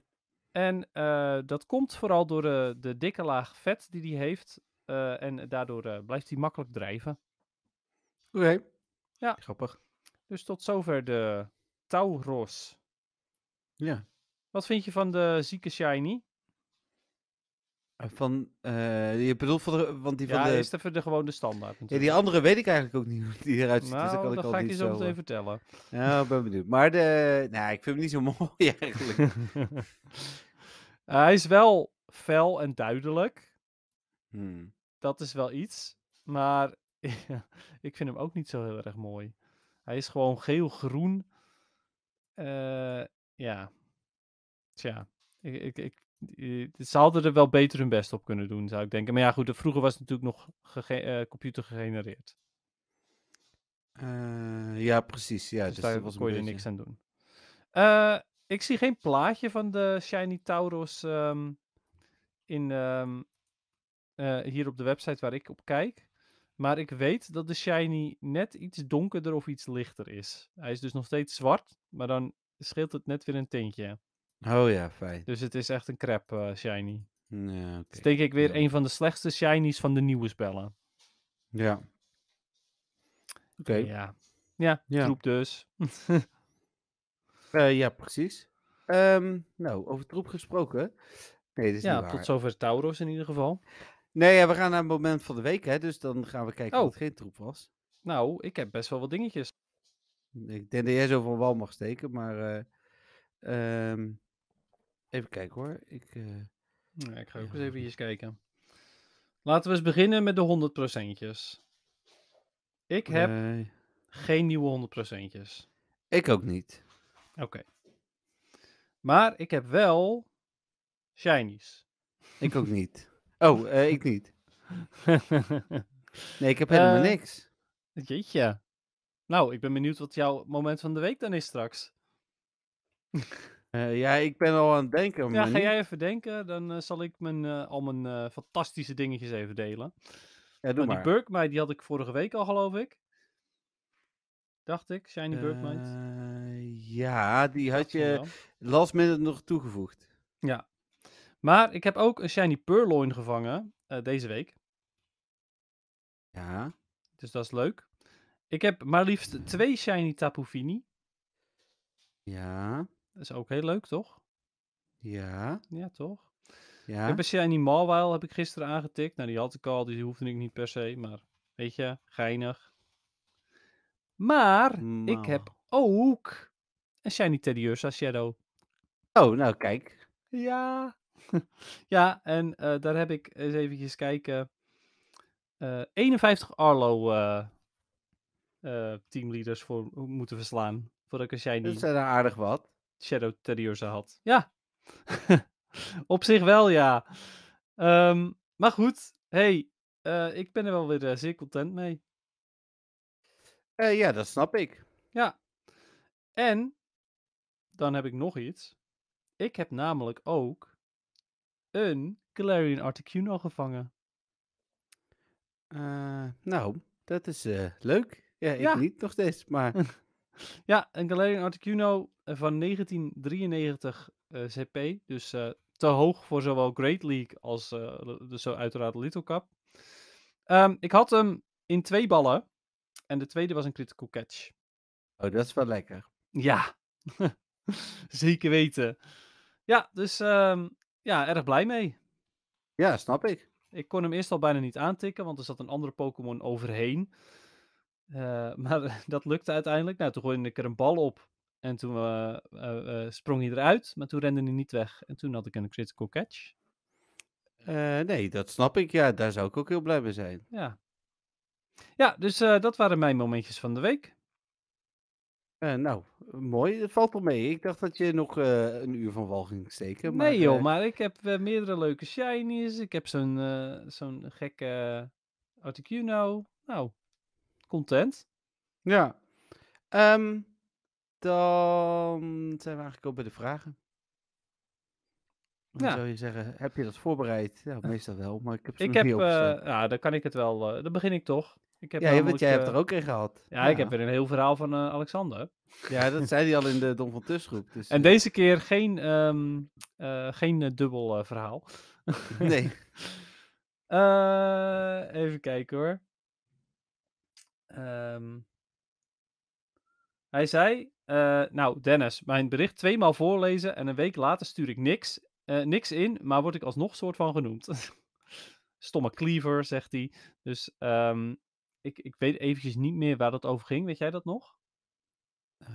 En eh, dat komt vooral door de dikke laag vet die die heeft. Eh, en daardoor eh, blijft hij makkelijk drijven. Oké. Ja. Grappig. Dus tot zover de Tauros. Ja. Wat vind je van de zieke Shiny? Van, je bedoelt van want die ja, van de... is even de gewone standaard natuurlijk. Ja, die andere weet ik eigenlijk ook niet hoe die eruit ziet. Dus nou, dus kan ik al ga ik je zo meteen vertellen. Ja, ben benieuwd. Maar de, nou, ik vind hem niet zo mooi eigenlijk. hij is wel fel en duidelijk. Hmm. Dat is wel iets. Maar ik vind hem ook niet zo heel erg mooi. Hij is gewoon geel-groen. Eh, ja. Tja. Ik, ik, ik, eh, ze hadden er wel beter hun best op kunnen doen, zou ik denken. Maar ja, goed. Vroeger was het natuurlijk nog eh, computer gegenereerd. ja, precies. Ja, dus, dus daar was kon je er niks aan doen. Ik zie geen plaatje van de Shiny Tauros ehm, in, ehm, eh, hier op de website waar ik op kijk. Maar ik weet dat de Shiny net iets donkerder of iets lichter is. Hij is dus nog steeds zwart, maar dan scheelt het net weer een tintje. Oh ja, fijn. Dus het is echt een crap eh, Shiny. Ja, okay. Het is denk ik weer een van de slechtste Shinies van de nieuwe spellen. Ja. Oké. Ja. Ja, ja. dus. Eh, ja, precies. Ehm, nou, over troep gesproken. Nee, ja, tot zover Tauros in ieder geval. Nee, we gaan naar het moment van de week, hè, dus dan gaan we kijken of wat oh. geen troep was. Nou, ik heb best wel wat dingetjes. Ik denk dat jij zo van wal mag steken, maar eh, ehm, even kijken hoor. Ik, eh, ik ga ook eens even kijken. Laten we eens beginnen met de 100 procentjes. Ik heb geen nieuwe 100 Ik ook niet. Oké. Maar ik heb wel shinies. Ik ook niet. Oh, eh, ik niet. nee, ik heb helemaal eh, niks. Jeetje. Nou, ik ben benieuwd wat jouw moment van de week dan is straks. Eh, ja, ik ben al aan het denken. Ja, ga jij even denken. Dan zal ik mijn, al mijn fantastische dingetjes even delen. Ja, doe maar. Die Burkmite, die had ik vorige week al, geloof ik. Dacht ik, Shiny Burkmite. Ja, die had je last minute nog toegevoegd. Ja. Maar ik heb ook een shiny purloin gevangen eh, deze week. Ja. Dus dat is leuk. Ik heb maar liefst twee shiny tapufini Ja. Dat is ook heel leuk, toch? Ja. Ja, toch? Ja. Ik heb een shiny Malwile heb ik gisteren aangetikt. Nou, die had ik al, dus die hoefde ik niet per se. Maar weet je, geinig. Maar ik heb ook een Shiny Teddiursa Shadow. Oh, nou kijk. Ja. ja, en eh, daar heb ik eens eventjes kijken. Uh, eh, 51 Arlo eh, teamleaders voor moeten verslaan. Voordat ik een Shiny... Dat zijn nou aardig wat. Shadow Teddiursa had. Ja. Op zich wel, ja. Ehm, maar goed. hey, ik ben er wel weer zeer content mee. ja, dat snap ik. Ja. En dan heb ik nog iets. Ik heb namelijk ook een Galarian Articuno gevangen. Eh, nou, dat is eh, leuk. Ja, ik niet nog steeds, maar... ja, een Galarian Articuno eh, van 1993 CP. Dus te hoog voor zowel Great League als dus zo uiteraard Little Cup. Ehm, ik had hem in twee ballen. En de tweede was een critical catch. Oh, dat is wel lekker. Ja. Zeker weten. Ja, dus ehm, ja, erg blij mee. Ja, snap ik. Ik kon hem eerst al bijna niet aantikken, want er zat een andere Pokémon overheen. Eh, maar dat lukte uiteindelijk. Nou, toen gooide ik er een bal op. En toen eh, eh, sprong hij eruit, maar toen rende hij niet weg. En toen had ik een critical catch. nee, dat snap ik. Ja, daar zou ik ook heel blij mee zijn. Ja, ja dus dat waren mijn momentjes van de week. Eh, nou, mooi. Dat valt wel mee. Ik dacht dat je nog eh, een uur van wal ging steken. Maar, nee eh, joh, maar ik heb meerdere leuke shinies. Ik heb zo'n zo'n gekke Articuno. Nou, content. Ja. Um, dan zijn we eigenlijk ook bij de vragen. Dan zou je zeggen, heb je dat voorbereid? Ja, nou, meestal wel, maar ik heb ze ik heb, niet uh, nou, dan kan ik het wel, dan begin ik toch ja, want jij hebt eh, er ook in gehad. Ja, ik heb weer een heel verhaal van eh, Alexander. Ja, dat zei hij al in de Don van Dus, en eh. deze keer geen, ehm, geen dubbel verhaal. nee. even kijken hoor. Ehm. hij zei, nou Dennis, mijn bericht tweemaal voorlezen en een week later stuur ik niks, niks in, maar word ik alsnog soort van genoemd. stomme cleaver, zegt hij. Dus ehm, ik, ik weet eventjes niet meer waar dat over ging. Weet jij dat nog? Uh,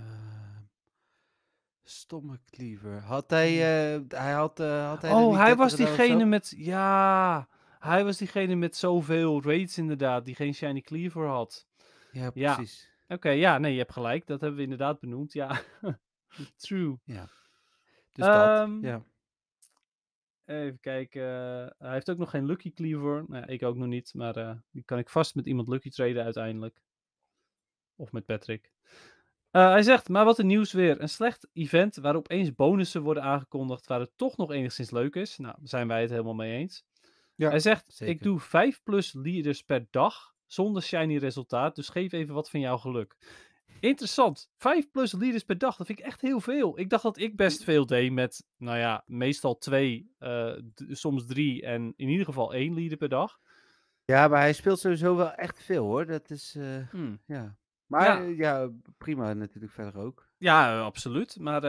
stomme cleaver. Had hij. Eh, hij had, eh, had hij oh, hij was diegene met. Ja. Hij was diegene met zoveel raids, inderdaad. Die geen Shiny Cleaver had. Ja, precies. Oké, ja, nee, je hebt gelijk. Dat hebben we inderdaad benoemd. Ja. True. Ja. Dus dat. Ehm, ja. Even kijken. Eh, hij heeft ook nog geen Lucky Cleaver. Nou, ik ook nog niet. Maar eh, die kan ik vast met iemand Lucky traden uiteindelijk. Of met Patrick. Eh, hij zegt, maar wat een nieuws weer. Een slecht event waar opeens bonussen worden aangekondigd waar het toch nog enigszins leuk is. Nou, zijn wij het helemaal mee eens. Ja, hij zegt, ik doe 5 plus leaders per dag zonder shiny resultaat, dus geef even wat van jouw geluk. Interessant. Vijf plus liters per dag, dat vind ik echt heel veel. Ik dacht dat ik best veel deed met, nou ja, meestal twee, eh, soms drie en in ieder geval één liter per dag. Ja, maar hij speelt sowieso wel echt veel hoor. Dat is, eh, hmm. ja. Maar eh, ja. prima natuurlijk verder ook. Ja, absoluut. Maar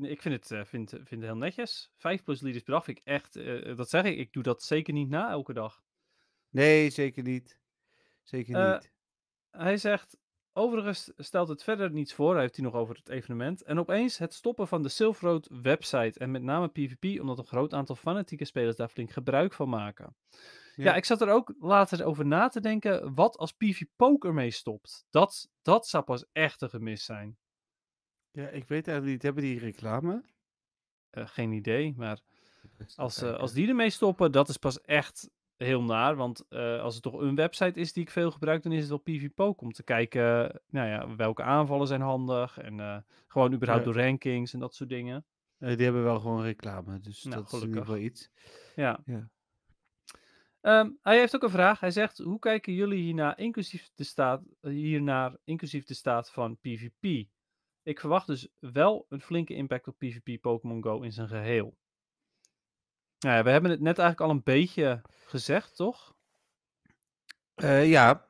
ik vind het, vind, vind het heel netjes. Vijf plus liters per dag vind ik echt, dat zeg ik, ik doe dat zeker niet na elke dag. Nee, zeker niet. Zeker niet. hij zegt, Overigens stelt het verder niets voor, heeft hij nog over het evenement. En opeens het stoppen van de Silk Road website en met name PvP, omdat een groot aantal fanatieke spelers daar flink gebruik van maken. Ja. ik zat er ook later over na te denken, wat als PvP Poker ermee stopt? Dat, dat zou pas echt een gemis zijn. Ja, ik weet eigenlijk niet, hebben die reclame? Eh, geen idee, maar als, eh, als die ermee stoppen, dat is pas echt heel naar. Want eh, als het toch een website is die ik veel gebruik, dan is het wel PvPoke. Om te kijken nou ja, welke aanvallen zijn handig. En eh, gewoon überhaupt de rankings en dat soort dingen. Eh, die hebben wel gewoon reclame. Dus nou, dat is in ieder geval iets. Ja. ja. Ehm, hij heeft ook een vraag. Hij zegt: Hoe kijken jullie hierna inclusief de staat, hiernaar inclusief de staat van PvP? Ik verwacht dus wel een flinke impact op PvP Pokémon Go in zijn geheel. Nou ja, we hebben het net eigenlijk al een beetje gezegd, toch? Eh, eh, ja,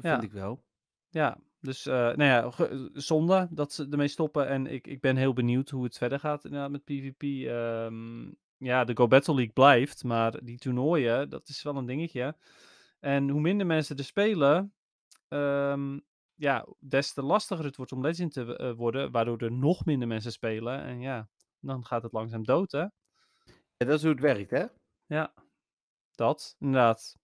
vind ik wel. Ja, dus eh, nou ja, zonde dat ze ermee stoppen. En ik, ik ben heel benieuwd hoe het verder gaat inderdaad met PvP. Ehm, ja, de Go Battle League blijft, maar die toernooien, dat is wel een dingetje. En hoe minder mensen er spelen, ehm, ja, des te lastiger het wordt om legend te worden, waardoor er nog minder mensen spelen. En ja, dan gaat het langzaam dood, hè? Ja, dat is hoe het werkt, hè? Ja, dat, inderdaad.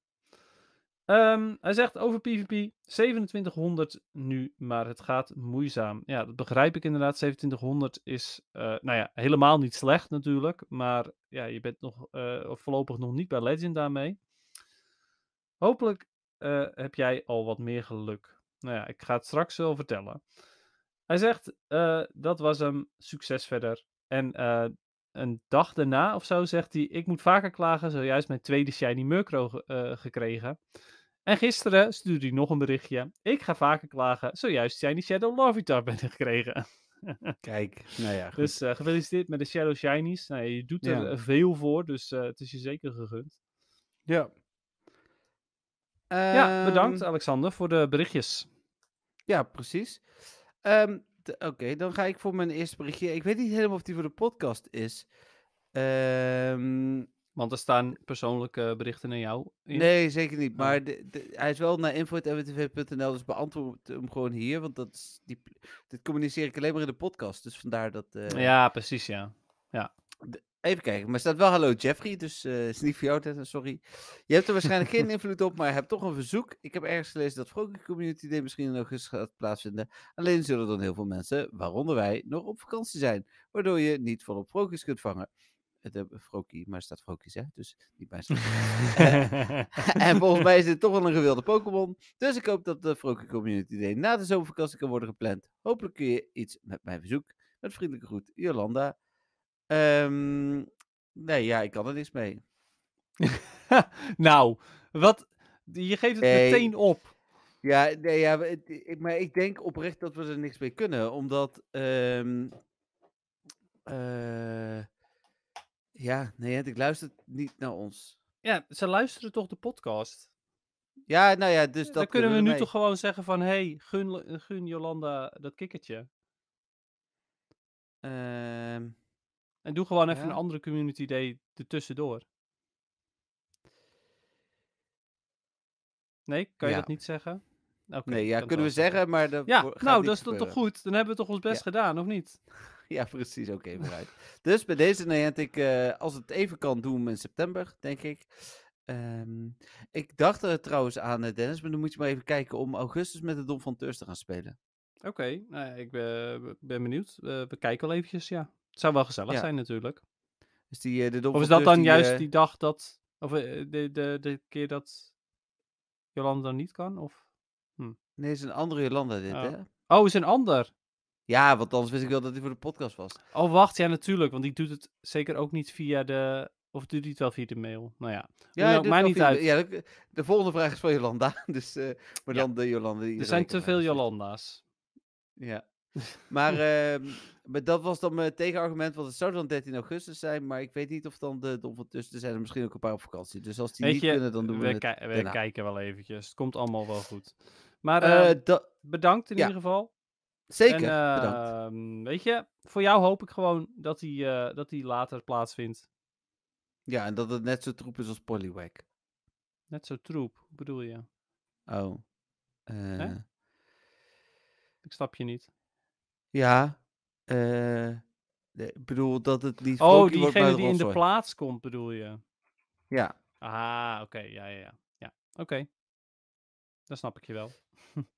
Ehm, hij zegt over PvP 2700 nu, maar het gaat moeizaam. Ja, dat begrijp ik inderdaad. 2700 is, eh, nou ja, helemaal niet slecht natuurlijk. Maar ja, je bent nog, eh, voorlopig nog niet bij Legend daarmee. Hopelijk eh, heb jij al wat meer geluk. Nou ja, ik ga het straks wel vertellen. Hij zegt, dat was hem. Succes verder. En een dag daarna of zo zegt hij: Ik moet vaker klagen, zojuist mijn tweede Shiny Murkrow eh, gekregen. En gisteren stuurde hij nog een berichtje: Ik ga vaker klagen, zojuist Shiny Shadow Larvitar ben gekregen. Kijk, nou ja. Dus uh, gefeliciteerd met de Shadow Shinies. Nou, je doet er eh, veel voor, dus het is je zeker gegund. Ja. Ja, bedankt ehm, Alexander voor de berichtjes. Ja, precies. Um, Oké, dan ga ik voor mijn eerste berichtje. Ik weet niet helemaal of die voor de podcast is. Um... Want er staan persoonlijke berichten naar jou. In. Nee, zeker niet. Maar oh. hij is wel naar info.mwtv.nl, dus beantwoord hem gewoon hier. Want dat is die, dit communiceer ik alleen maar in de podcast. Dus vandaar dat. Eh, ja, precies, ja. ja. Even kijken, maar staat wel hallo Jeffrey, dus uh, is niet voor jou, Ted, sorry. Je hebt er waarschijnlijk geen invloed op, maar heb toch een verzoek. Ik heb ergens gelezen dat Froki Community Day misschien nog gaat plaatsvinden. Alleen zullen dan heel veel mensen, waaronder wij, nog op vakantie zijn. Waardoor je niet volop Froki's kunt vangen. is Froki, maar staat Froki's, hè? Dus niet bij uh, En volgens mij is dit toch wel een gewilde Pokémon. Dus ik hoop dat de Froki Community Day na de zomervakantie kan worden gepland. Hopelijk kun je iets met mijn verzoek. Met vriendelijke groet, Jolanda. Um, nee, ja, ik kan er niks mee. nou, wat? Je geeft het meteen op. Ja, nee, ja ik, maar ik denk oprecht dat we er niks mee kunnen. Omdat. Um, ja, nee, ik luister niet naar ons. Ja, ze luisteren toch de podcast? Ja, nou ja, dus dat. Dan kunnen we, nu toch gewoon zeggen: van... hey, gun, gun Jolanda dat kikkertje. Ehm en doe gewoon even een andere community day ertussendoor. Nee, kan je dat niet zeggen? nee, ja, kunnen we zeggen, maar... Dat ja, nou, dat is toch goed? Dan hebben we toch ons best gedaan, of niet? ja, precies. Oké, okay, dus bij deze nou ik, ik, eh, als het even kan, doen in september, denk ik. Ehm, ik dacht er eh, trouwens aan, eh, Dennis, maar dan moet je maar even kijken om augustus met de Dom van Teurs te gaan spelen. Oké, nou ja, ik ben, benieuwd. we kijken al eventjes, ja. Het zou wel gezellig zijn natuurlijk. Dus die, eh, de of is dat dan juist eh die dag dat... Of eh, de, de, de keer dat Jolanda niet kan? Of... Hm. Nee, is een andere Jolanda dit, oh. hè? Oh, is een ander? Ja, want anders wist ik wel dat hij voor de podcast was. Oh, wacht. Ja, natuurlijk. Want die doet het zeker ook niet via de... Of doet hij het wel via de mail? Nou ja, ja maakt niet uit. Ja, de volgende vraag is van Jolanda. Dus, uh, maar dan de Jolanda. er zijn te veel Jolanda's. Ja. Maar ehm, maar dat was dan mijn tegenargument, want het zou dan 13 augustus zijn, maar ik weet niet of dan de, de ondertussen dus zijn er misschien ook een paar op vakantie. Dus als die niet kunnen, dan doen we, we het. we kijken wel eventjes. Het komt allemaal wel goed. Maar eh, ehm, bedankt in ieder geval. Zeker, en, ehm, Weet je, voor jou hoop ik gewoon dat die, eh, dat die later plaatsvindt. Ja, en dat het net zo troep is als Pollywack. Net zo troep, bedoel je? Oh. Eh. Ik snap je niet. Ja, eh, ik bedoel dat het niet. Oh, diegene die in de plaats komt, bedoel je? Ja. Ah, oké, ja, ja, ja. ja. Oké. Okay. Dan snap ik je wel.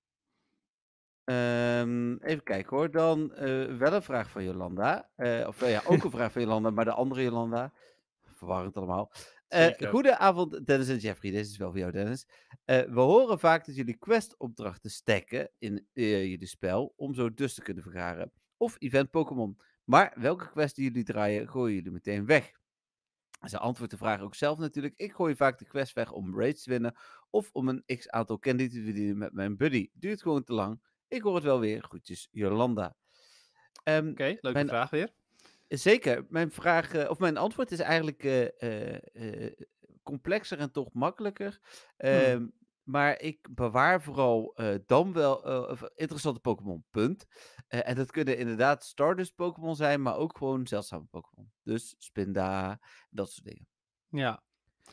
Ehm, even kijken hoor. Dan eh, wel een vraag van Jolanda. Eh, of nou ja, ook een vraag van Jolanda, maar de andere Jolanda. Verwarrend allemaal. Uh, goedenavond Dennis en Jeffrey. Deze is wel voor jou, Dennis. we horen vaak dat jullie questopdrachten stekken in jullie spel om zo dus te kunnen vergaren of event Pokémon. Maar welke quest die jullie draaien, gooien jullie meteen weg? Ze antwoordt de vraag ook zelf natuurlijk. Ik gooi vaak de quest weg om raids te winnen of om een x aantal candy te verdienen met mijn buddy. Duurt gewoon te lang. Ik hoor het wel weer. Groetjes, Jolanda. Ehm, Oké, leuke mijn... vraag weer. Zeker. Mijn vraag, eh, of mijn antwoord is eigenlijk eh, eh, complexer en toch makkelijker. Hmm. Ehm, maar ik bewaar vooral eh, dan wel eh, interessante Pokémon, punt. Eh, en dat kunnen inderdaad Stardust Pokémon zijn, maar ook gewoon zeldzame Pokémon. Dus Spinda, dat soort dingen. Ja.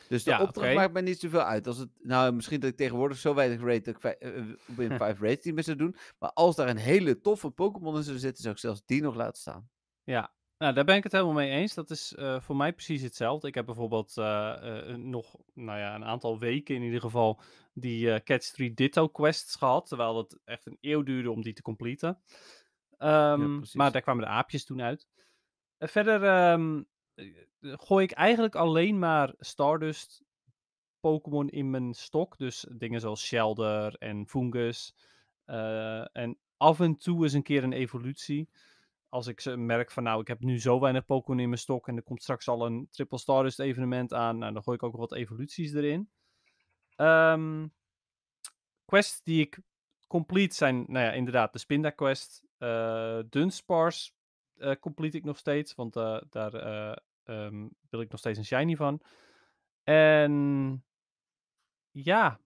Dus de opdracht maakt mij niet zoveel uit. Als het, nou, misschien dat ik tegenwoordig zo weinig rate dat ik in 5 rate die meer zou doen. Maar als daar een hele toffe Pokémon in zou zitten, zou ik zelfs die nog laten staan. Ja, nou, daar ben ik het helemaal mee eens. Dat is eh, voor mij precies hetzelfde. Ik heb bijvoorbeeld eh, eh, nog nou ja, een aantal weken in ieder geval die Catch 3 Ditto quests gehad. Terwijl het echt een eeuw duurde om die te completen. Ehm, maar daar kwamen de aapjes toen uit. verder ehm, gooi ik eigenlijk alleen maar Stardust Pokémon in mijn stok. Dus dingen zoals Shelder en Fungus. en af en toe is een keer een evolutie als ik ze merk van nou, ik heb nu zo weinig Pokémon in mijn stok en er komt straks al een Triple Stardust evenement aan, nou, dan gooi ik ook wat evoluties erin. Um, quests die ik complete zijn, nou ja, inderdaad, de Spinda quest, uh, eh, Dunspars uh, eh, complete ik nog steeds, want eh, daar um, wil ik nog steeds een shiny van. En ja,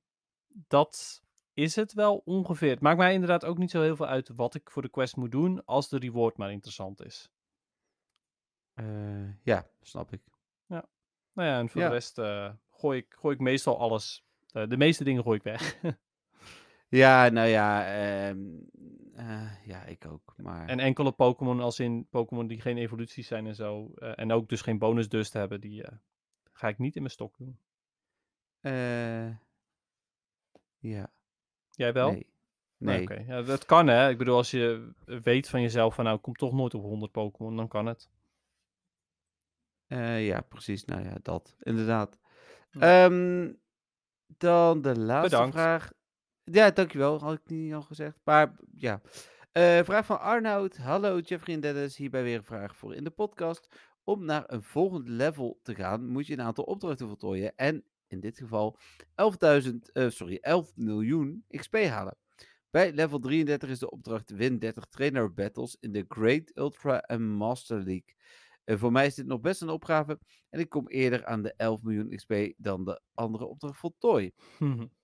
dat is het wel ongeveer. Het maakt mij inderdaad ook niet zo heel veel uit wat ik voor de quest moet doen, als de reward maar interessant is. Eh, ja, snap ik. Ja. Nou ja, en voor de rest eh, gooi, ik, gooi ik meestal alles. Eh, de meeste dingen gooi ik weg. ja, nou ja. Ehm, ja, ik ook. Maar... En enkele Pokémon, als in Pokémon die geen evoluties zijn en zo. en ook dus geen bonus dust hebben, die ga ik niet in mijn stok doen. ja. Jij wel? Nee. nee. Oké, ja, dat kan hè. Ik bedoel, als je weet van jezelf van nou, ik kom toch nooit op 100 Pokémon, dan kan het. Eh, ja, precies. Nou ja, dat. Inderdaad. Hm. Ehm, dan de laatste vraag. Ja, dankjewel. Had ik niet al gezegd. Maar ja. Eh, vraag van Arnoud. Hallo Jeffrey en Dennis. Hierbij weer een vraag voor in de podcast. Om naar een volgend level te gaan, moet je een aantal opdrachten voltooien. En in dit geval 11.000, eh, sorry, 11 miljoen XP halen. Bij level 33 is de opdracht win 30 trainer battles in de Great Ultra en Master League. Eh, voor mij is dit nog best een opgave en ik kom eerder aan de 11 miljoen XP dan de andere opdracht voltooi.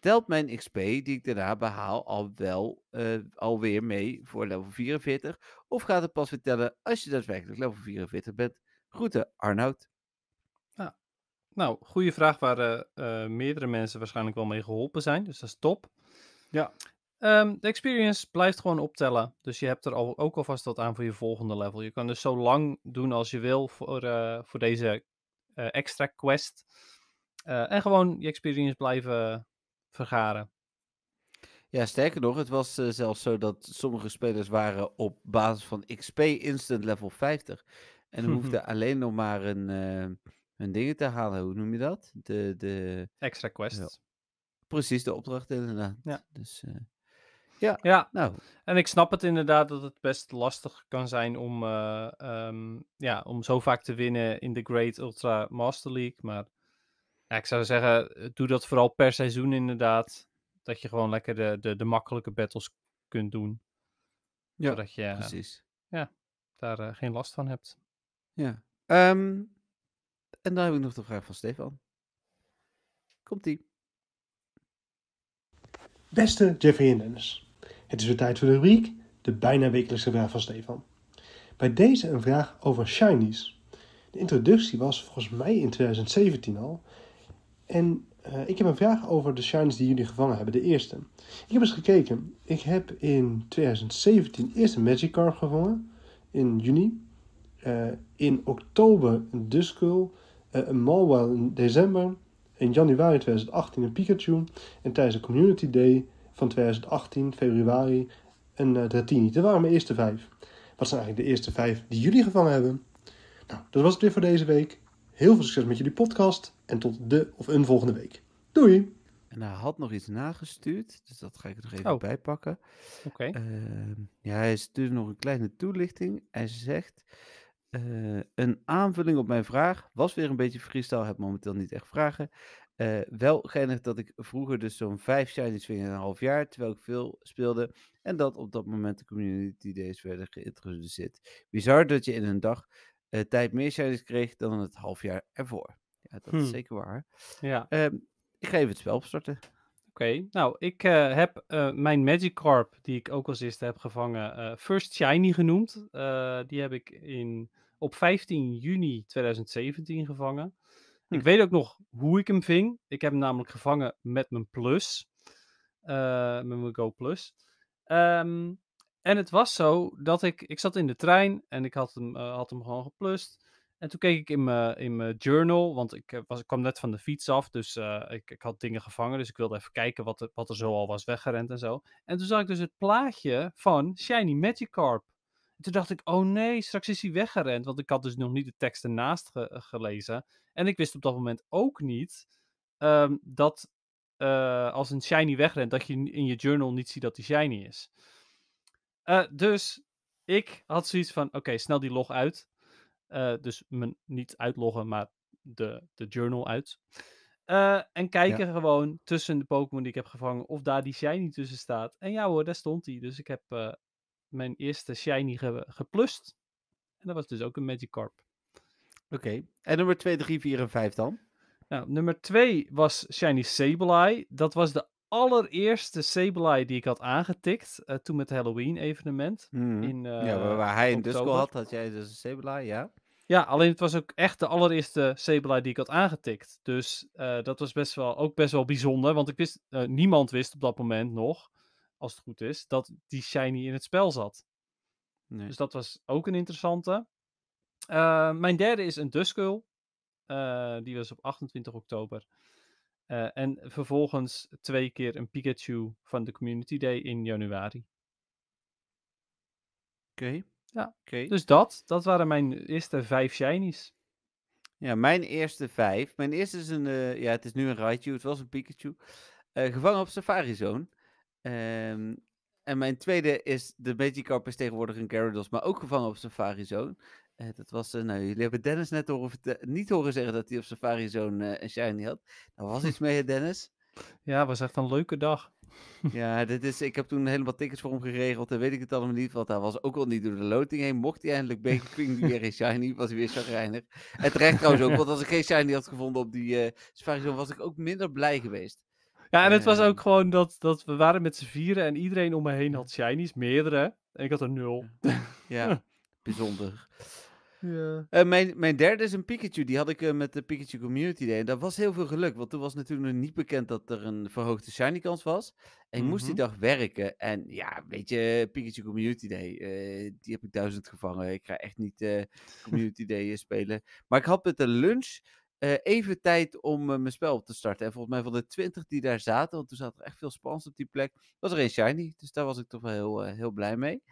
Telt mijn XP die ik daarna behaal al wel uh, alweer mee voor level 44? Of gaat het pas vertellen als je daadwerkelijk level 44 bent? Groeten, Arnoud. Nou, goede vraag waar eh, eh, meerdere mensen waarschijnlijk wel mee geholpen zijn. Dus dat is top. Ja, ehm, de experience blijft gewoon optellen. Dus je hebt er al, ook alvast wat aan voor je volgende level. Je kan dus zo lang doen als je wil voor, eh, voor deze extra quest. en gewoon je experience blijven vergaren. ja sterker nog, het was zelfs zo dat sommige spelers waren op basis van XP instant level 50. En hoefden alleen nog maar een, hun dingen te halen. Hoe noem je dat? De, de... Extra quest. Ja. Precies, de opdrachten inderdaad. Ja. Dus, eh, ja, ja. Nou. en ik snap het inderdaad dat het best lastig kan zijn om, eh, ehm, ja, om zo vaak te winnen in de Great Ultra Master League. Maar ik zou zeggen, doe dat vooral per seizoen inderdaad. Dat je gewoon lekker de, de, de makkelijke battles kunt doen. Ja, zodat je, precies. Ja, daar eh, geen last van hebt. Ja. Um, en daar heb ik nog de vraag van Stefan. Komt-ie. Beste Jeffrey en Dennis. Het is weer tijd voor de rubriek, de bijna wekelijkse vraag van Stefan. Bij deze een vraag over shinies. De introductie was volgens mij in 2017 al. En eh, ik heb een vraag over de shinies die jullie gevangen hebben, de eerste. Ik heb eens gekeken. Ik heb in 2017 eerst een Magikarp gevangen, in juni. Eh, in oktober een Duskull eh, een Malwa in december, in januari 2018 een Pikachu en tijdens de Community Day van 2018, februari, een uh, eh, Dratini. Dat waren mijn eerste vijf. Wat zijn eigenlijk de eerste vijf die jullie gevangen hebben? Nou, dat was het weer voor deze week. Heel veel succes met jullie podcast en tot de of een volgende week. Doei! En hij had nog iets nagestuurd, dus dat ga ik er nog even oh. bij pakken. Oké. Okay. Ehm, ja, hij stuurde nog een kleine toelichting. Hij zegt. Eh, een aanvulling op mijn vraag. Was weer een beetje freestyle, heb momenteel niet echt vragen. Eh, wel geinig dat ik vroeger dus zo'n vijf shinies ving in een half jaar, terwijl ik veel speelde. En dat op dat moment de community days werden geïntroduceerd. Bizar dat je in een dag eh, tijd meer shinies kreeg dan het half jaar ervoor. Ja, dat is hmm. zeker waar. Ja. Ehm, ik ga even het spel opstarten. Oké, nou, ik heb uh, mijn Magikarp, die ik ook als eerste heb gevangen, First Shiny genoemd. die heb ik in op 15 juni 2017 gevangen. Hm. Ik weet ook nog hoe ik hem ving. Ik heb hem namelijk gevangen met mijn Plus. Eh, met mijn Go Plus. Ehm, en het was zo dat ik, ik zat in de trein en ik had hem, eh, had hem gewoon geplust. En toen keek ik in mijn, in mijn journal, want ik, eh, was, ik kwam net van de fiets af, dus ik, ik had dingen gevangen. Dus ik wilde even kijken wat er, wat er zo al was weggerend en zo. En toen zag ik dus het plaatje van Shiny Magikarp toen dacht ik, oh nee, straks is hij weggerend. Want ik had dus nog niet de tekst ernaast eh, gelezen. En ik wist op dat moment ook niet ehm, dat eh, als een shiny wegrent, dat je in je journal niet ziet dat die shiny is. Eh, dus ik had zoiets van, oké, snel die log uit. dus mijn, niet uitloggen, maar de, de journal uit. en kijken gewoon tussen de Pokémon die ik heb gevangen of daar die shiny tussen staat. En ja hoor, daar stond hij. Dus ik heb mijn eerste shiny geplust. En dat was dus ook een Magikarp. Oké, en nummer 2, 3, 4 en 5 dan? Nou, nummer 2 was Shiny Sableye. Dat was de allereerste Sableye die ik had aangetikt eh, toen met het Halloween evenement. Mhm. In, eh, ja, waar, waar hij een dusko had, had jij dus een Sableye, ja. Ja, alleen het was ook echt de allereerste Sableye die ik had aangetikt. Dus eh, dat was best wel, ook best wel bijzonder, want ik wist, niemand wist op dat moment nog als het goed is, dat die shiny in het spel zat. Nee. Dus dat was ook een interessante. Eh, mijn derde is een Duskull. Eh, die was op 28 oktober. Eh, en vervolgens twee keer een Pikachu van de Community Day in januari. Oké. Ja. Dus dat, dat waren mijn eerste vijf shinies. Ja, mijn eerste vijf. Mijn eerste is een, ja, het is nu een Raichu, het was een Pikachu. gevangen op Safari Zone. Ehm, en mijn tweede is de Magikarp is tegenwoordig een Gyarados, maar ook gevangen op Safari Zone. Eh, dat was, eh, nou, jullie hebben Dennis net horen, niet horen zeggen dat hij op Safari Zone eh, een shiny had. Daar was iets mee, Dennis. Ja, het was echt een leuke dag. ja, dit is, ik heb toen helemaal tickets voor hem geregeld en weet ik het allemaal niet, want hij was ook al niet door de loting heen. Mocht hij eindelijk Bekerkring weer een shiny, was hij weer chagrijnig. En terecht trouwens ook, want als ik geen shiny had gevonden op die Safari Zone, was ik ook minder blij geweest. Ja, en het eh. was ook gewoon dat, dat we waren met z'n vieren en iedereen om me heen had shinies, meerdere. En ik had er nul. Ja, bijzonder. Ja. Eh, mijn, mijn derde is een Pikachu. Die had ik eh, met de Pikachu Community Day. En dat was heel veel geluk. Want toen was natuurlijk nog niet bekend dat er een verhoogde shiny kans was. En ik moest die mhm. dag werken. En ja, weet je, Pikachu Community Day. die heb ik duizend gevangen. Ik ga echt niet Community Day spelen. Maar ik had met de lunch eh, even tijd om eh, mijn spel op te starten. En volgens mij van de 20 die daar zaten, want toen zaten er echt veel spans op die plek, was er een shiny. Dus daar was ik toch wel heel, eh, heel blij mee.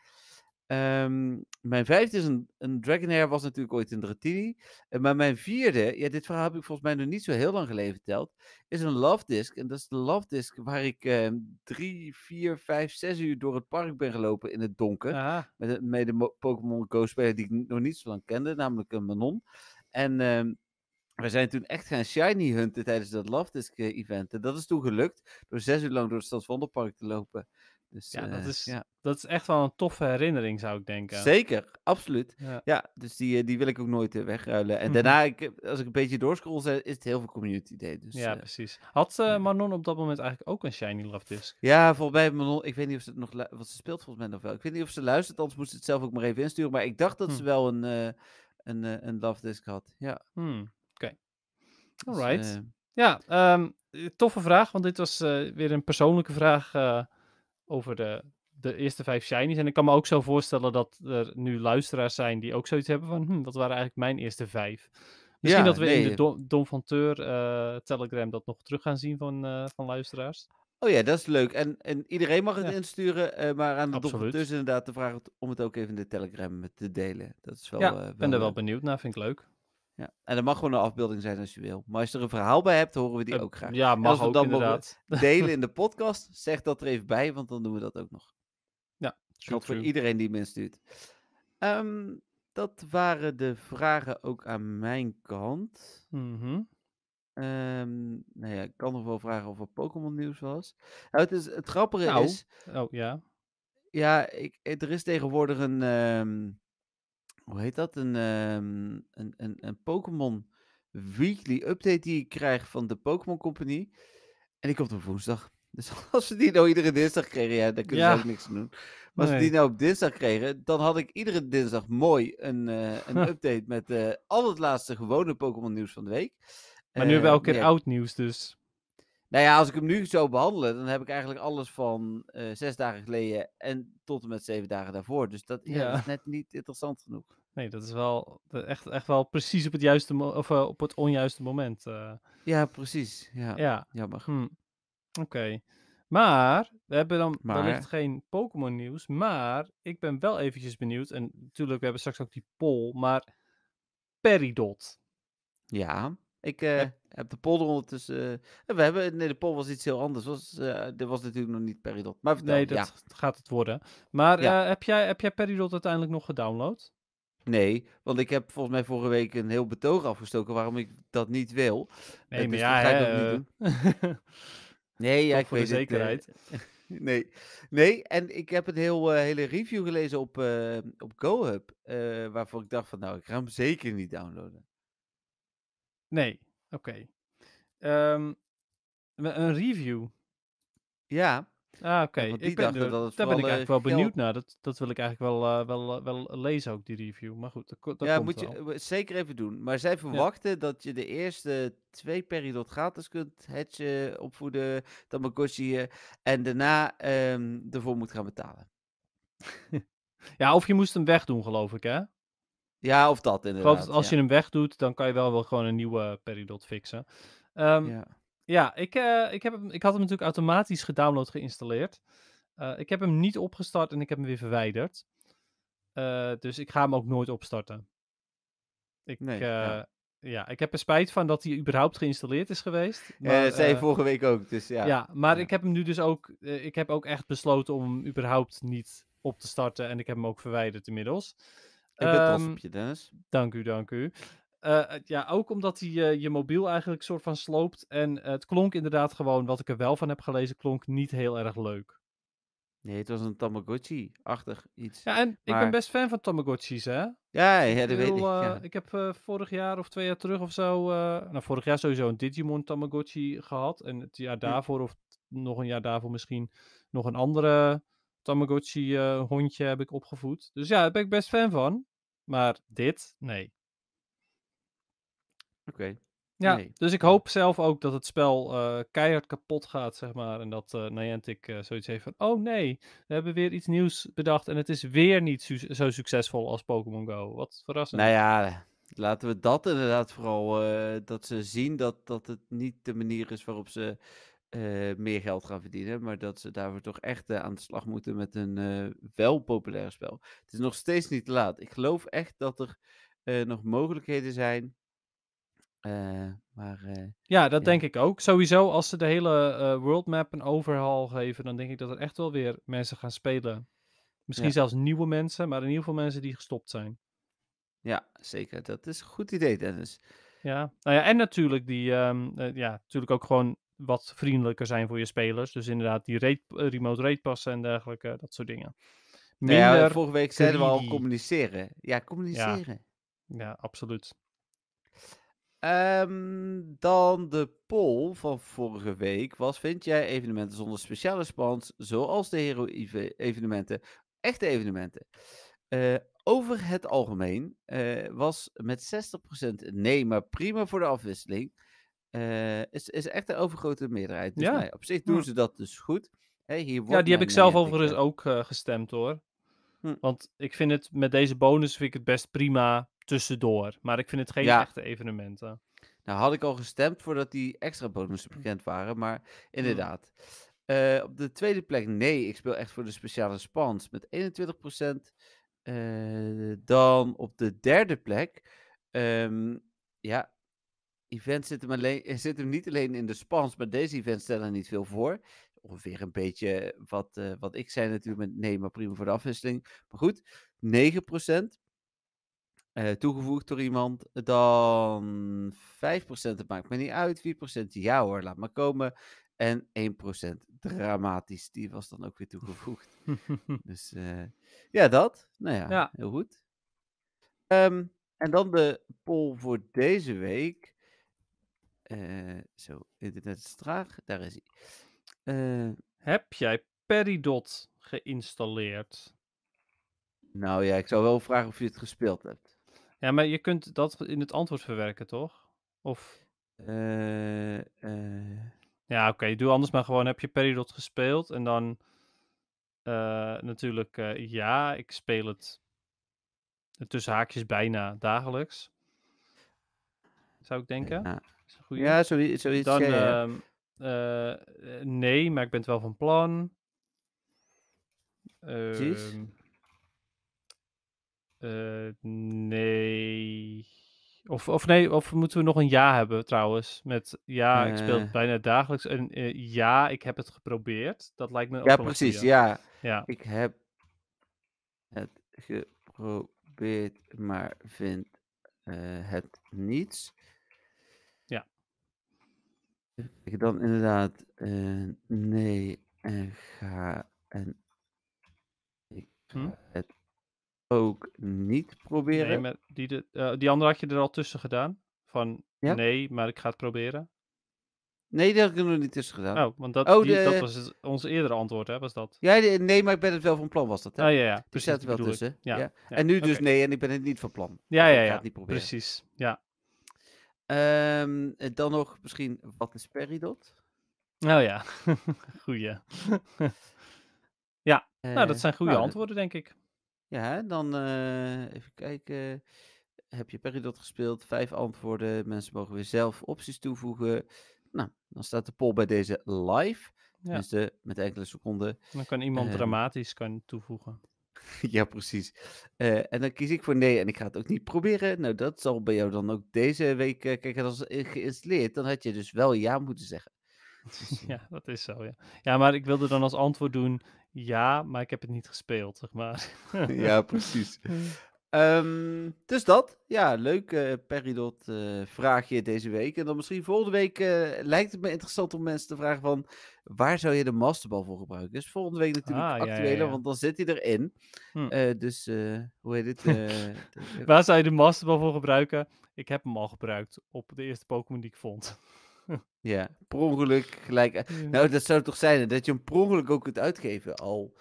Ehm, mijn vijfde is een, een Dragonair, was natuurlijk ooit een Dratini. Maar mijn vierde, ja, dit verhaal heb ik volgens mij nog niet zo heel lang geleden verteld, is een Love Disc. En dat is de Love Disc waar ik ehm, drie, vier, vijf, zes uur door het park ben gelopen in het donker. Met, ah. met de Pokémon Go-speler die ik nog niet zo lang kende, namelijk een Manon. En... Ehm, we zijn toen echt gaan shiny hunten tijdens dat Love Disc eh, event. En dat is toen gelukt door zes uur lang door het Stadswonderpark te lopen. Dus, ja, dat eh, is, ja, dat is echt wel een toffe herinnering, zou ik denken. Zeker, absoluut. Ja, dus die, eh, die wil ik ook nooit wegruilen. En mhm. daarna, ik, als ik een beetje doorscroll, is het heel veel community day. Dus, ja, precies. Had Manon op dat moment eigenlijk ook een Shiny Love Disc? Ja, volgens mij, Manon, ik weet niet of ze het nog, wat ze speelt volgens mij nog wel. Ik weet niet of ze luistert, anders moest ze het zelf ook maar even insturen. Maar ik dacht dat ze hm. wel een, een, een Love Disc had. Ja. Hm. Dus, Alright. Eh, ja, ehm, eh, toffe vraag, want dit was eh, weer een persoonlijke vraag over de, de eerste vijf shinies. En ik kan me ook zo voorstellen dat er nu luisteraars zijn die ook zoiets hebben van, hm, waren eigenlijk mijn eerste vijf? Misschien dat we in de Don, van Teur Telegram dat nog terug gaan zien van, van luisteraars. Oh ja, dat is leuk. En, en iedereen mag het insturen, maar aan de Absoluut. inderdaad de vraag om het ook even in de Telegram te delen. Dat is wel, ja, ben er wel benieuwd naar, vind ik leuk. Ja. En dat mag gewoon een afbeelding zijn als je wil. Maar als je er een verhaal bij hebt, horen we die ook graag. Ja, mag als we ook, dat inderdaad. delen in de podcast, zeg dat er even bij, want dan doen we dat ook nog. Ja, true, voor iedereen die me stuurt. Ehm, dat waren de vragen ook aan mijn kant. Mm nou ja, ik kan nog wel vragen of er Pokémon nieuws was. Nou, het, is, het grappige nou. is... Oh, ja. Ja, ik, er is tegenwoordig een... Ehm, hoe heet dat? Een, um, een, een, een Pokémon Weekly update die ik krijg van de Pokémon Company. En die komt op woensdag. Dus als we die nou iedere dinsdag kregen, ja, dan kunnen we ook niks aan doen. Maar als we die nou op dinsdag kregen, dan had ik iedere dinsdag mooi een, eh, een update met uh, al het laatste gewone Pokémon nieuws van de week. Maar nu wel we eh, elke keer oud nieuws, dus. Nou ja, als ik hem nu zo behandel, dan heb ik eigenlijk alles van eh, zes dagen geleden en tot en met zeven dagen daarvoor. Dus dat, is net niet interessant genoeg. Nee, dat is wel echt, echt wel precies op het juiste of eh, op het onjuiste moment. Eh. Ja, precies. Ja, ja. jammer. Hm. Oké. Maar we hebben dan maar... wellicht geen Pokémon nieuws. Maar ik ben wel eventjes benieuwd. En natuurlijk, we hebben straks ook die poll. Maar Peridot. Ja. Ik eh, heb de polder ondertussen. Uh, we hebben, nee, de pol was iets heel anders. Was, uh, was natuurlijk nog niet Peridot. Maar vertel, nee, nou, dat gaat het worden. Maar heb, jij, heb jij Peridot uiteindelijk nog gedownload? Nee, want ik heb volgens mij vorige week een heel betoog afgestoken waarom ik dat niet wil. Nee, maar dus ja, ga ik dat niet doen. nee, ik voor weet de zekerheid. nee. nee, en ik heb een heel, hele review gelezen op, op GoHub, waarvoor ik dacht van nou, ik ga hem zeker niet downloaden. Nee, oké. Ehm, een review? Ja. Ah, oké. dat daar ben ik eh, eigenlijk wel benieuwd naar. Dat, dat wil ik eigenlijk wel, eh, wel, eh, wel lezen ook, die review. Maar goed, dat, dat Ja, moet je zeker even doen. Maar zij verwachten dat je de eerste twee Peridot gratis kunt hatchen, opvoeden, Tamagotchiën. En daarna ehm ervoor moet gaan betalen. Ja, of je moest hem wegdoen, geloof ik, hè? Ja, of dat als je hem wegdoet, dan kan je wel, wel gewoon een nieuwe eh, Peridot fixen. Ehm, ja. ja, ik, eh, ik, heb hem, ik had hem natuurlijk automatisch gedownload geïnstalleerd. Eh, ik heb hem niet opgestart en ik heb hem weer verwijderd. dus ik ga hem ook nooit opstarten. Ik, nee, ja. ik heb er spijt van dat hij überhaupt geïnstalleerd is geweest. Maar, dat zei je vorige week ook, dus ja. Ja, maar ik heb hem nu dus ook... ik heb ook echt besloten om hem überhaupt niet op te starten. En ik heb hem ook verwijderd inmiddels. Ik trots ehm, op je, Dennis. Dank u, dank u. Eh, ja, ook omdat hij eh, je mobiel eigenlijk soort van sloopt. En het klonk inderdaad gewoon, wat ik er wel van heb gelezen, klonk niet heel erg leuk. Nee, het was een Tamagotchi-achtig iets. Ja, en ik ben best fan van Tamagotchi's, hè? Ja, dat weet ik. Ja. Eh, ik heb vorig jaar of twee jaar terug of zo... nou, vorig jaar sowieso een Digimon Tamagotchi gehad. En het jaar hm. daarvoor, of nog een jaar daarvoor misschien, nog een andere Tamagotchi-hondje eh, heb ik opgevoed. Dus ja, daar ben ik best fan van. Maar dit, nee. Oké. Ja, dus ik hoop zelf ook dat het spel eh, keihard kapot gaat, zeg maar. En dat uh, Niantic zoiets heeft van, oh nee, we hebben weer iets nieuws bedacht. En het is weer niet zo succesvol als Pokémon Go. Wat verrassend. Nou ja, laten we dat inderdaad vooral, dat ze zien dat, dat het niet de manier is waarop ze eh, meer geld gaan verdienen. Maar dat ze daarvoor toch echt eh, aan de slag moeten met een uh, wel populair spel. Het is nog steeds niet te laat. Ik geloof echt dat er nog mogelijkheden zijn. maar, ja, dat denk ik ook. Sowieso, als ze de hele worldmap een overhaal geven, dan denk ik dat er echt wel weer mensen gaan spelen. Misschien zelfs nieuwe mensen, maar in ieder geval mensen die gestopt zijn. Ja, zeker. Dat is een goed idee, Dennis. Ja, nou ja, en natuurlijk die, ehm, ja, natuurlijk ook gewoon wat vriendelijker zijn voor je spelers. Dus inderdaad, die eh, remote rate passen en dergelijke, dat soort dingen. Nou Minder ja, vorige week zeiden we al communiceren. Ja, communiceren. Ja, absoluut. Ehm, dan de poll van vorige week was: vind jij evenementen zonder speciale spans, zoals de hero-evenementen, echte evenementen? Eh, over het algemeen eh, was met 60% nee, maar prima voor de afwisseling. Het eh, is, is echt een overgrote meerderheid. Dus ja. op zich doen ze dat dus goed. hier wordt ja, die heb ik zelf overigens ook eh, gestemd hoor. Hm. Want ik vind het met deze bonus vind ik het best prima tussendoor. Maar ik vind het geen echte evenementen. Nou had ik al gestemd voordat die extra bonussen hm. bekend waren. Maar hm. inderdaad. Eh, op de tweede plek, nee, ik speel echt voor de speciale spans met 21%. dan op de derde plek, ehm, ja, event zit hem, niet alleen in de spans, maar deze events stellen niet veel voor. Ongeveer een beetje eh, wat, eh, wat ik zei natuurlijk met nee, maar prima voor de afwisseling. Maar goed, 9% uh, eh, toegevoegd door iemand. Dan 5%, het maakt me niet uit. 4% ja hoor, laat maar komen. En 1% dramatisch, die was dan ook weer toegevoegd. dus ja, dat. Nou ja, heel goed. Ehm, en dan de poll voor deze week. Eh, zo, eh, dat is traag. Daar is hij. Eh, heb jij Peridot geïnstalleerd? Nou ja, ik zou wel vragen of je het gespeeld hebt. Ja, maar je kunt dat in het antwoord verwerken, toch? Of... ja, oké. Okay, doe anders maar gewoon. Heb je Peridot gespeeld? En dan natuurlijk, ja, ik speel het tussen haakjes bijna dagelijks. Zou ik denken. Ja. Ja, zoiets. zoiets Dan, ja, ehm, eh, nee, maar ik ben het wel van plan. Precies. Ehm, eh, nee. Of, of nee, of moeten we nog een ja hebben trouwens? Met ja, ik speel eh. bijna dagelijks. En ja, ik heb het geprobeerd. Dat lijkt me ook Ja, precies. Ja. ja. Ik heb het geprobeerd, maar vind het niets. Ik dan inderdaad eh, nee en ga en ik ga hm? het ook niet proberen. die, de, eh, die andere had je er al tussen gedaan. Van nee, maar ik ga het proberen. Nee, dat heb ik nog niet tussen gedaan. Oh, want dat, oh, die, de... dat was ons eerdere antwoord, hè? Was dat? Ja, nee, maar ik ben het wel van plan, was dat? Hè? Ah, ja, ja. Precies, wel tussen. Ja, ja. En nu dus nee, en ik ben het niet van plan. Ja, ja, dus ja. Ik ga het niet proberen. Precies, ja. Ehm, dan nog misschien, wat is Peridot? Nou oh ja, goeie. ja, nou, dat eh, zijn goede nou, antwoorden, denk ik. Ja, dan eh, even kijken. Heb je Peridot gespeeld? Vijf antwoorden. Mensen mogen weer zelf opties toevoegen. Nou, dan staat de poll bij deze live. Dus de, met enkele seconden. Dan kan iemand ehm, dramatisch kan toevoegen. ja, precies. Eh, en dan kies ik voor nee en ik ga het ook niet proberen. Nou, dat zal bij jou dan ook deze week. Eh, kijk, als eh, geïnstalleerd, dan had je dus wel ja moeten zeggen. Ja, dat is zo, ja. Ja, maar ik wilde dan als antwoord doen, ja, maar ik heb het niet gespeeld, zeg maar. ja, precies. Ehm, dus dat, ja, leuk uh, eh, Peridot eh, vraagje deze week. En dan misschien volgende week eh, lijkt het me interessant om mensen te vragen van... waar zou je de masterbal voor gebruiken? Dus volgende week natuurlijk ah, actueler, want dan zit hij erin. Hm. dus hoe heet het? waar zou je de masterbal voor gebruiken? Ik heb hem al gebruikt op de eerste Pokémon die ik vond. ja, per ongeluk gelijk. Nou, dat zou toch zijn dat je hem per ongeluk ook kunt uitgeven al...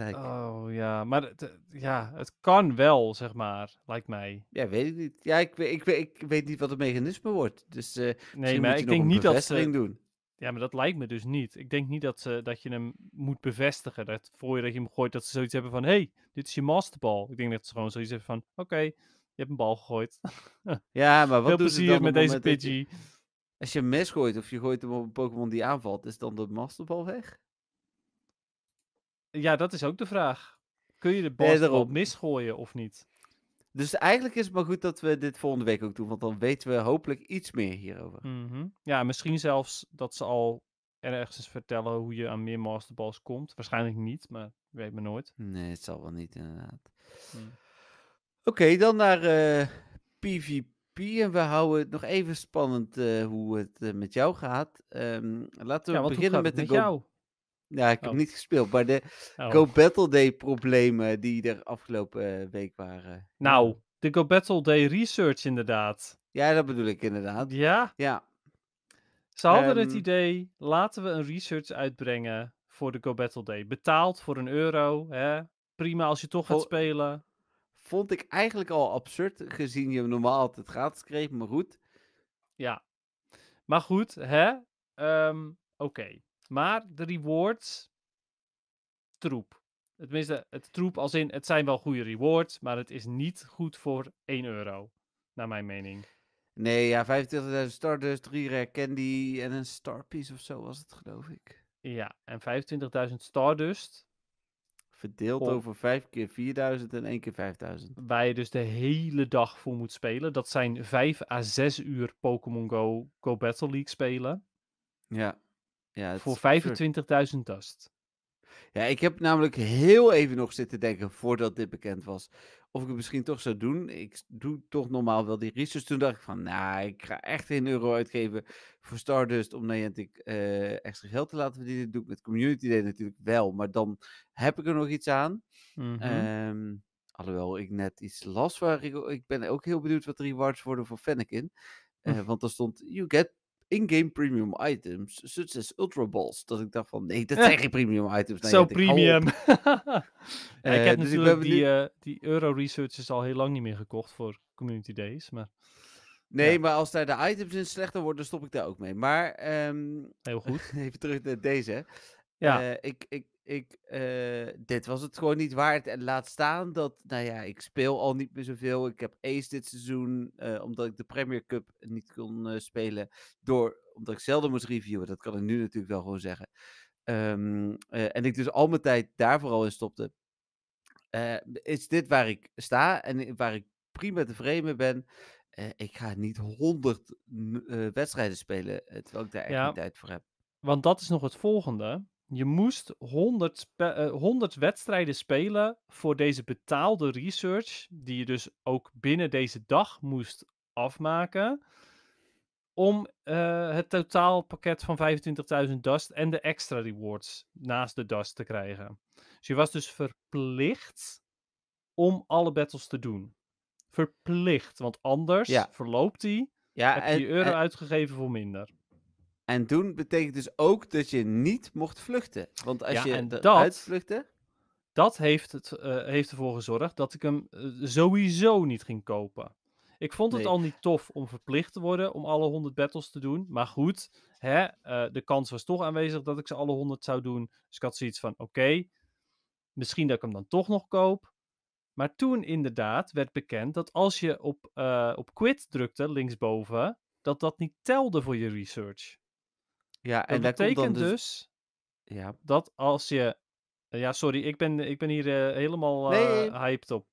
Oh ja, maar het, eh, ja, het kan wel, zeg maar, lijkt mij. Ja, weet ik niet. Ja, ik, ik, ik, ik weet niet wat het mechanisme wordt. Dus uh, nee, maar ik denk niet dat ze doen. Ja, maar dat lijkt me dus niet. Ik denk niet dat, ze, dat je hem moet bevestigen. Dat voor je dat je hem gooit, dat ze zoiets hebben van: hé, hey, dit is je masterbal. Ik denk dat ze gewoon zoiets hebben van: oké, je hebt een bal gegooid. ja, maar wat Veel plezier dan met deze Pidgey. Als je een mes gooit of je gooit hem op een Pokémon die aanvalt, is dan de masterbal weg? Ja, dat is ook de vraag. Kun je de bal erop misgooien of niet? Dus eigenlijk is het maar goed dat we dit volgende week ook doen, want dan weten we hopelijk iets meer hierover. Mhm. Ja, misschien zelfs dat ze al ergens vertellen hoe je aan meer masterballs komt. Waarschijnlijk niet, maar weet me nooit. Nee, het zal wel niet, inderdaad. Hmm. Oké, dan naar PvP. Eh, en we houden het nog even spannend eh, hoe het eh, met jou gaat. Ehm, laten we beginnen met, de met ja, ik heb oh. niet gespeeld, maar de oh. Go Battle Day problemen die er afgelopen eh, week waren. Nou, de Go Battle Day research inderdaad. Ja, dat bedoel ik inderdaad. Ja? Ja. Ze hadden het ehm idee, laten we een research uitbrengen voor de Go Battle Day. Betaald voor een euro, hè? Prima als je toch gaat spelen. Vond ik eigenlijk al absurd, gezien je normaal altijd gratis kreeg, maar goed. Ja. Maar goed, hè? Ehm, oké. Maar de rewards, troep. Tenminste, het troep als in, het zijn wel goede rewards, maar het is niet goed voor 1 euro, naar mijn mening. Nee, ja, 25.000 Stardust, 3 Rare Candy en een Starpiece of zo was het, geloof ik. Ja, en 25.000 Stardust. Verdeeld over 5 keer 4.000 en 1 keer 5.000. Waar je dus de hele dag voor moet spelen. Dat zijn 5 à 6 uur Pokémon Go, Go Battle League spelen. Ja. Ja, voor 25.000 dust. Ja, ik heb namelijk heel even nog zitten denken voordat dit bekend was. Of ik het misschien toch zou doen. Ik doe toch normaal wel die research. Toen dacht ik van, nou, ik ga echt geen euro uitgeven voor Stardust om Niantic uh, extra geld te laten verdienen. Dat doe ik met Community Day natuurlijk wel, maar dan heb ik er nog iets aan. Mhm. Ehm, alhoewel ik net iets las waar ik, ik ben ook heel benieuwd wat de rewards worden voor Fennekin. Uh, want er stond, you get in-game premium items, such as Ultra Balls. Dat ik dacht van, nee, dat zijn geen premium items. Zo premium. Ik, eh, heb dus natuurlijk die, eh, die Euro Researchers al heel lang niet meer gekocht voor Community Days, maar... Nee, maar als daar de items in slechter worden, stop ik daar ook mee. Maar... Ehm, heel goed. even terug naar deze. Ja. Eh, ik, ik ik, eh, dit was het gewoon niet waard. En laat staan dat, nou ja, ik speel al niet meer zoveel. Ik heb Ace dit seizoen, eh, omdat ik de Premier Cup niet kon eh, spelen. Door, omdat ik zelden moest reviewen. Dat kan ik nu natuurlijk wel gewoon zeggen. Ehm, en ik dus al mijn tijd daar vooral in stopte. is dit waar ik sta en waar ik prima tevreden mee ben? ik ga niet honderd wedstrijden spelen, terwijl ik daar echt ja, niet tijd voor heb. Want dat is nog het volgende je moest 100, 100 eh, wedstrijden spelen voor deze betaalde research, die je dus ook binnen deze dag moest afmaken, om eh, het totaalpakket van 25.000 dust en de extra rewards naast de dust te krijgen. Dus je was dus verplicht om alle battles te doen. Verplicht, want anders verloopt die. Ja, heb en, je euro uitgegeven voor minder. En doen betekent dus ook dat je niet mocht vluchten. Want als je eruit uitvluchtte... Dat heeft, het, eh, heeft ervoor gezorgd dat ik hem eh, sowieso niet ging kopen. Ik vond het al niet tof om verplicht te worden om alle 100 battles te doen. Maar goed, hè, eh, de kans was toch aanwezig dat ik ze alle 100 zou doen. Dus ik had zoiets van: oké, misschien dat ik hem dan toch nog koop. Maar toen inderdaad werd bekend dat als je op, op quit drukte linksboven, dat dat niet telde voor je research. Ja, en dat betekent dus, dus, ja. dat als je eh, ja, sorry, ik ben, ik ben hier eh, helemaal uh, hyped op,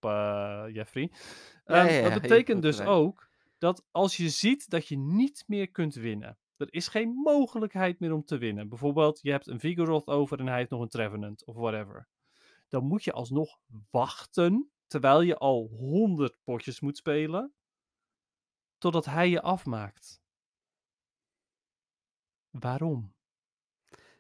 Jeffrey. Ehm, dat betekent dus ook dat als je ziet dat je niet meer kunt winnen, er is geen mogelijkheid meer om te winnen. Bijvoorbeeld, je hebt een Vigoroth over en hij heeft nog een Trevenant of whatever. Dan moet je alsnog wachten, terwijl je al 100 potjes moet spelen, totdat hij je afmaakt. Waarom?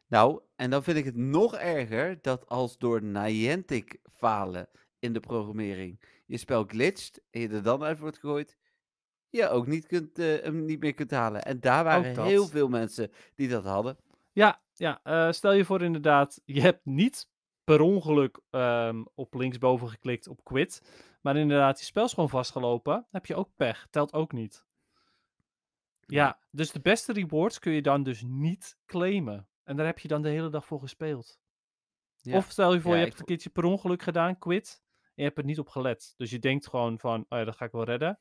Nou, en dan vind ik het nog erger dat als door Niantic falen in de programmering je spel glitcht en je er dan uit wordt gegooid, je ook niet kunt, eh, hem niet meer kunt halen. En daar waren heel veel mensen die dat hadden. Ja, ja eh, stel je voor inderdaad, je hebt niet per ongeluk ehm, op linksboven geklikt op quit, maar inderdaad je spel is gewoon vastgelopen, heb je ook pech, telt ook niet. Ja, dus de beste rewards kun je dan dus niet claimen. En daar heb je dan de hele dag voor gespeeld. Ja. Of stel je voor, je hebt een keertje per ongeluk gedaan, quit. En je hebt er niet op gelet. Dus je denkt gewoon van, oh ja, dat ga ik wel redden.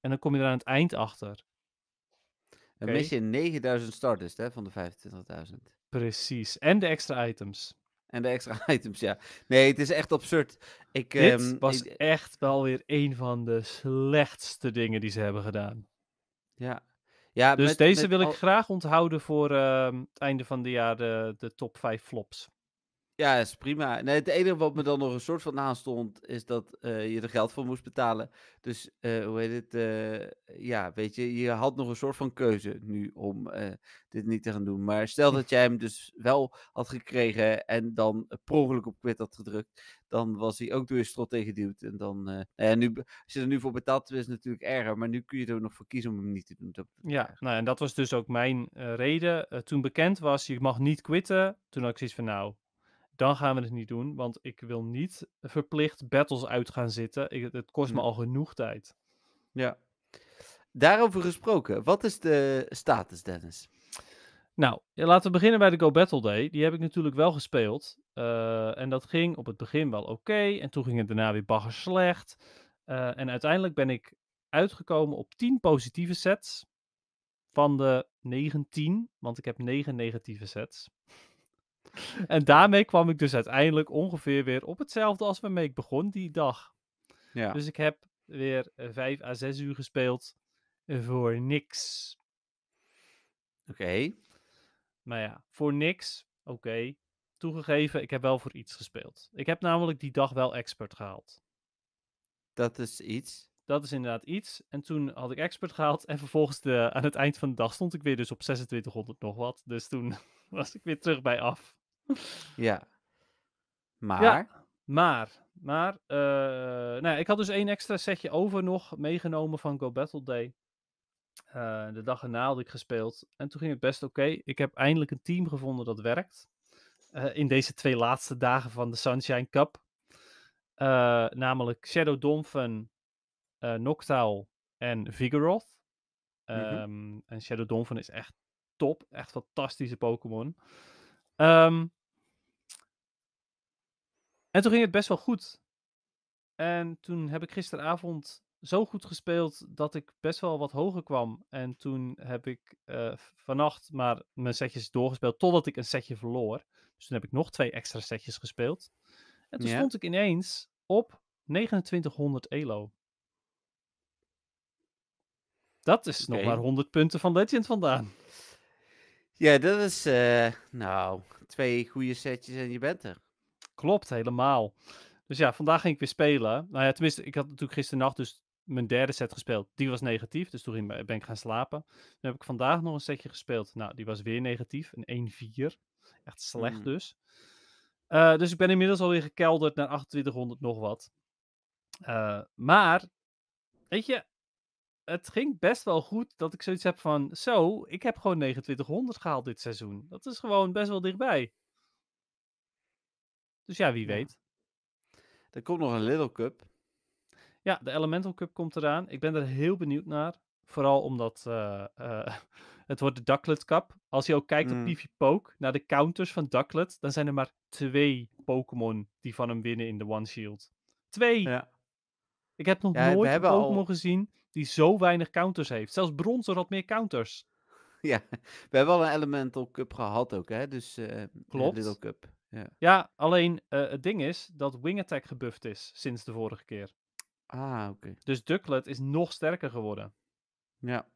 En dan kom je er aan het eind achter. Dan mis je 9000 starters hè, van de 25.000. Precies. En de extra items. En de extra items, ja. Nee, het is echt absurd. Ik, Dit ehm, was echt wel weer een van de slechtste dingen die ze hebben gedaan. Ja, ja, dus deze wil ik graag onthouden voor ehm, het einde van het jaar de, de top 5 flops. Ja, is prima. Nee, het enige wat me dan nog een soort van aanstond, is dat eh, je er geld voor moest betalen. Dus eh, hoe heet het? Eh, ja, weet je, je had nog een soort van keuze nu om dit niet te gaan doen. Maar stel dat jij hem dus wel had gekregen en dan per ongeluk op quit had gedrukt, dan was hij ook door je strot duwd. En dan, nou ja, nu, als je er nu voor betaalt, is het natuurlijk erger. Maar nu kun je er nog voor kiezen om hem niet te doen. ja, nou en dat was dus ook mijn reden. toen bekend was, je mag niet quitten, toen had ik zoiets van nou dan gaan we het niet doen. Want ik wil niet verplicht battles uit gaan zitten. Ik, het kost me hm. al genoeg tijd. Ja. Daarover gesproken, wat is de status, Dennis? Nou, laten we beginnen bij de Go Battle Day. Die heb ik natuurlijk wel gespeeld. Eh, en dat ging op het begin wel oké. en toen ging het daarna weer bagger slecht. Eh, en uiteindelijk ben ik uitgekomen op 10 positieve sets. Van de 19, want ik heb 9 negatieve sets. En daarmee kwam ik dus uiteindelijk ongeveer weer op hetzelfde als waarmee ik begon die dag. Ja. Dus ik heb weer 5 eh, à 6 uur gespeeld voor niks. Oké. Maar ja, voor niks, oké. Toegegeven, ik heb wel voor iets gespeeld. Ik heb namelijk die dag wel expert gehaald. Dat is iets. Dat is inderdaad iets. En toen had ik expert gehaald. En vervolgens aan het eind van de dag stond ik weer dus op 2600 nog wat. Dus toen was ik weer terug bij af ja. Maar. maar. Maar. Eh, nou ik had dus één extra setje over nog meegenomen van Go Battle Day. Eh, de dag erna had ik gespeeld. En toen ging het best oké. Ik heb eindelijk een team gevonden dat werkt. Eh, in deze twee laatste dagen van de Sunshine Cup. namelijk Shadow Donphan, Noctowl en Vigoroth. Mhm. Ehm, en Shadow Donphan is echt top. Echt fantastische Pokémon. Um, en toen ging het best wel goed. En toen heb ik gisteravond zo goed gespeeld dat ik best wel wat hoger kwam. En toen heb ik uh, vannacht maar mijn setjes doorgespeeld totdat ik een setje verloor. Dus toen heb ik nog twee extra setjes gespeeld. En toen stond ik ineens op 2900 elo. Dat is nog maar 100 punten van Legend vandaan. Ja, dat is, eh, nou, twee goede setjes en je bent er. Klopt, helemaal. Dus ja, vandaag ging ik weer spelen. Nou ja, tenminste, ik had natuurlijk gisternacht dus mijn derde set gespeeld. Die was negatief, dus toen ben ik gaan slapen. Dan heb ik vandaag nog een setje gespeeld. Nou, die was weer negatief, een 1-4. Echt slecht mm. dus. Eh, dus ik ben inmiddels alweer gekelderd naar 2800 nog wat. Eh, maar, weet je, het ging best wel goed dat ik zoiets heb van... Zo, ik heb gewoon 2900 gehaald dit seizoen. Dat is gewoon best wel dichtbij. Dus ja, wie weet. Er komt nog een Little Cup. Ja, de Elemental Cup komt eraan. Ik ben er heel benieuwd naar. Vooral omdat eh, eh, het wordt de Ducklet Cup. Als je ook kijkt op mm. PvP Poke, naar de counters van Ducklet, dan zijn er maar twee Pokémon die van hem winnen in de One Shield. Twee! Ja. Ik heb nog nooit een Pokémon gezien die zo weinig counters heeft. Zelfs Bronzer had meer counters. Ja, we hebben al een Elemental Cup gehad ook, hè? Dus uh, Klopt. Little Cup. Ja, ja alleen eh, het ding is dat Wing Attack gebufft is sinds de vorige keer. Ah, oké. Dus Ducklet is nog sterker geworden. Ja.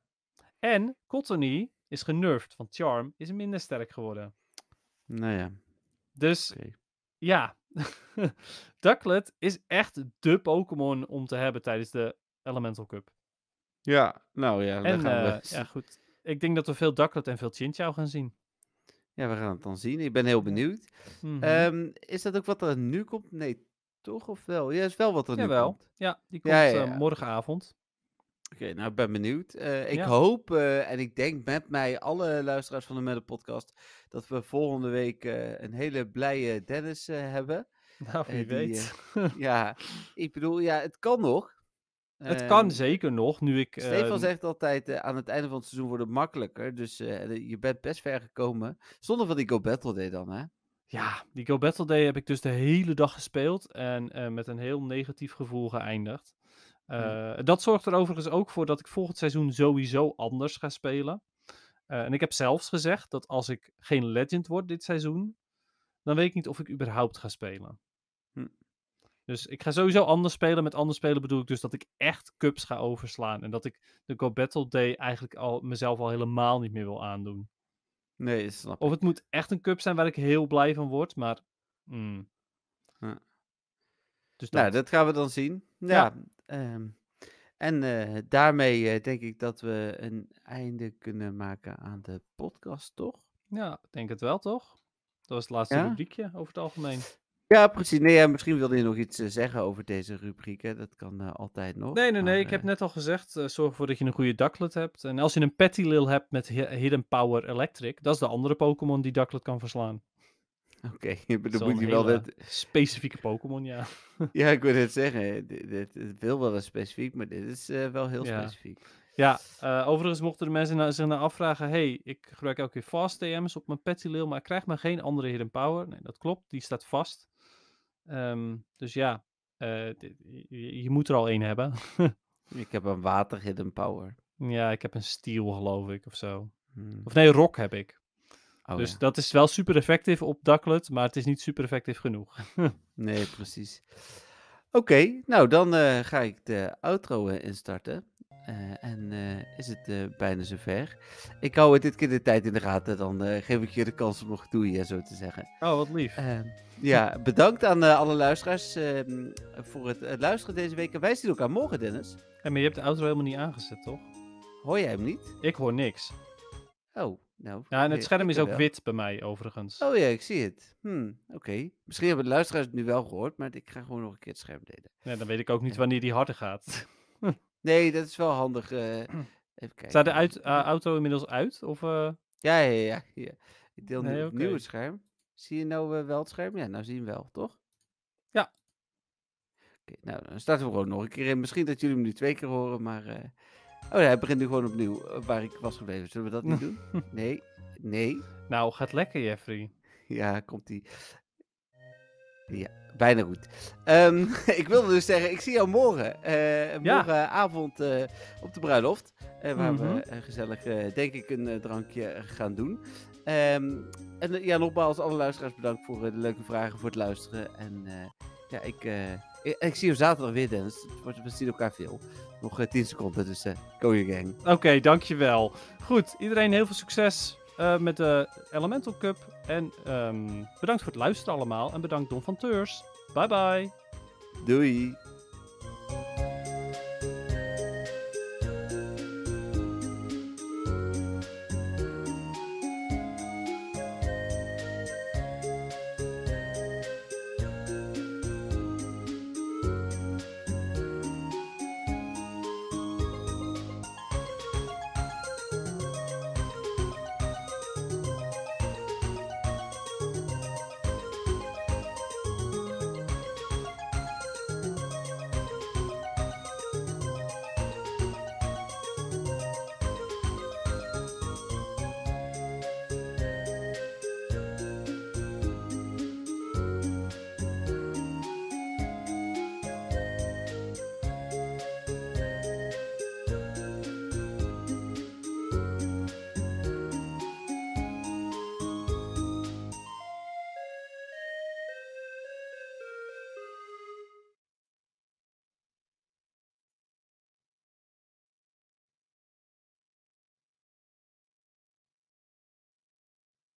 En Cottony is genervd want Charm is minder sterk geworden. Nou ja, Dus ja, Ducklet is echt de Pokémon om te hebben tijdens de Elemental Cup. Ja, nou ja, en eh, ja, goed. Ik denk dat we veel Ducklet en veel Chinchou gaan zien. Ja, we gaan het dan zien. Ik ben heel benieuwd. Mhm. Ehm, is dat ook wat er nu komt? Nee, toch? Of wel? Ja, is wel wat er nu komt. Ja, die komt eh, ja, morgenavond. Oké, nou ik ben benieuwd. Eh, ik hoop eh, en ik denk met mij, alle luisteraars van de Metal Podcast, dat we volgende week een hele blije Dennis hebben. Nou, wie weet. ja, ik bedoel, ja, het kan nog. Het kan ehm, zeker nog, nu ik... Stefan ehm, zegt altijd, eh, aan het einde van het seizoen wordt het makkelijker. Dus eh, je bent best ver gekomen. Zonder van die Go Battle Day dan, hè? Ja, die Go Battle Day heb ik dus de hele dag gespeeld en eh, met een heel negatief gevoel geëindigd. Dat zorgt er overigens ook voor dat ik volgend seizoen sowieso anders ga spelen. en ik heb zelfs gezegd dat als ik geen legend word dit seizoen, dan weet ik niet of ik überhaupt ga spelen. Dus ik ga sowieso anders spelen. Met anders spelen bedoel ik dus dat ik echt cups ga overslaan. En dat ik de Go Battle Day eigenlijk al mezelf al helemaal niet meer wil aandoen. Nee, snap Of het moet echt een cup zijn waar ik heel blij van word, maar... Mm. Ja. Dus nou, dat... Nou, dat gaan we dan zien. Ja. Ehm, en eh, daarmee eh, denk ik dat we een einde kunnen maken aan de podcast, toch? Ja, ik denk het wel, toch? Dat was het laatste rubriekje over het algemeen. Ja, precies. Nee, ja, misschien wilde je nog iets eh, zeggen over deze rubriek. Hè? Dat kan eh, altijd nog. Nee, nee, nee. ik heb eh, net al gezegd, zorg ervoor dat je een goede Ducklet hebt. En als je een Lil hebt met Hidden Power Electric, dat is de andere Pokémon die Ducklet kan verslaan. Oké, okay, dan moet je wel dat... Specifieke Pokémon, ja. ja, ik wil het zeggen. Dit, dit, wil wel eens specifiek, maar dit is wel heel specifiek. Ja, overigens mochten de mensen zich naar afvragen: hey, ik gebruik elke keer fast DM's op mijn lil, maar ik krijg maar geen andere Hidden Power. Nee, dat klopt, die staat vast. Ehm, dus ja, eh, je, moet er al één hebben. ik heb een water hidden power. Ja, ik heb een steel geloof ik of zo. Hmm. Of nee, rock heb ik. Oh, dus dat is wel super effectief op Ducklet, maar het is niet super effectief genoeg. nee, precies. Oké, nou dan eh, ga ik de outro eh, instarten. Eh, en eh, is het uh, bijna zover. Ik hou dit keer de tijd in de gaten. Dan geef ik je de kans om nog ja, zo te zeggen. Oh, wat lief. ja, bedankt aan alle luisteraars ehm, voor het luisteren deze week. wij zien elkaar morgen, Dennis. Hey, maar je hebt de auto helemaal niet aangezet, toch? Hoor jij hem niet? Ik hoor niks. Oh, nou. Ja, en het scherm is ook wit bij mij, overigens. Oh ja, ik zie het. Hmm, Oké. Misschien hebben de luisteraars het nu wel gehoord, maar ik ga gewoon nog een keer het scherm delen. Nee, dan weet ik ook niet wanneer die harder gaat. Nee, dat is wel handig. Eh, even kijken. Staat de uit, eh, auto inmiddels uit? Of, eh? ja, ja, ja, Ik deel nu opnieuw nieuw het scherm. Zie je nou wel het scherm? Ja, nou zien we wel, toch? Ja. Oké, nou, dan starten we gewoon nog een keer in. Misschien dat jullie hem nu twee keer horen, maar... Oh ja, hij begint nu gewoon opnieuw waar ik was gebleven. Zullen we dat niet doen? Nee, nee. Nou, gaat lekker, Jeffrey. Ja, komt-ie. Ja. Bijna goed. Ehm, ik wilde dus zeggen, ik zie jou morgen. Uh, morgenavond eh, op de bruiloft. Eh, waar mm -hmm. we mhm. gezellig, denk ik, een drankje gaan doen. Ehm, en ja, nogmaals, alle luisteraars bedankt voor de leuke vragen, voor het luisteren. En ja, ik, ik, ik, zie je zaterdag weer, Dennis. We zien elkaar veel. Nog 10 seconden, dus uh, go gang. Oké, dankjewel. Goed, iedereen heel veel succes eh, met de Elemental Cup. En ehm, bedankt voor het luisteren allemaal. En bedankt Don van Teurs. Bye bye. Doei.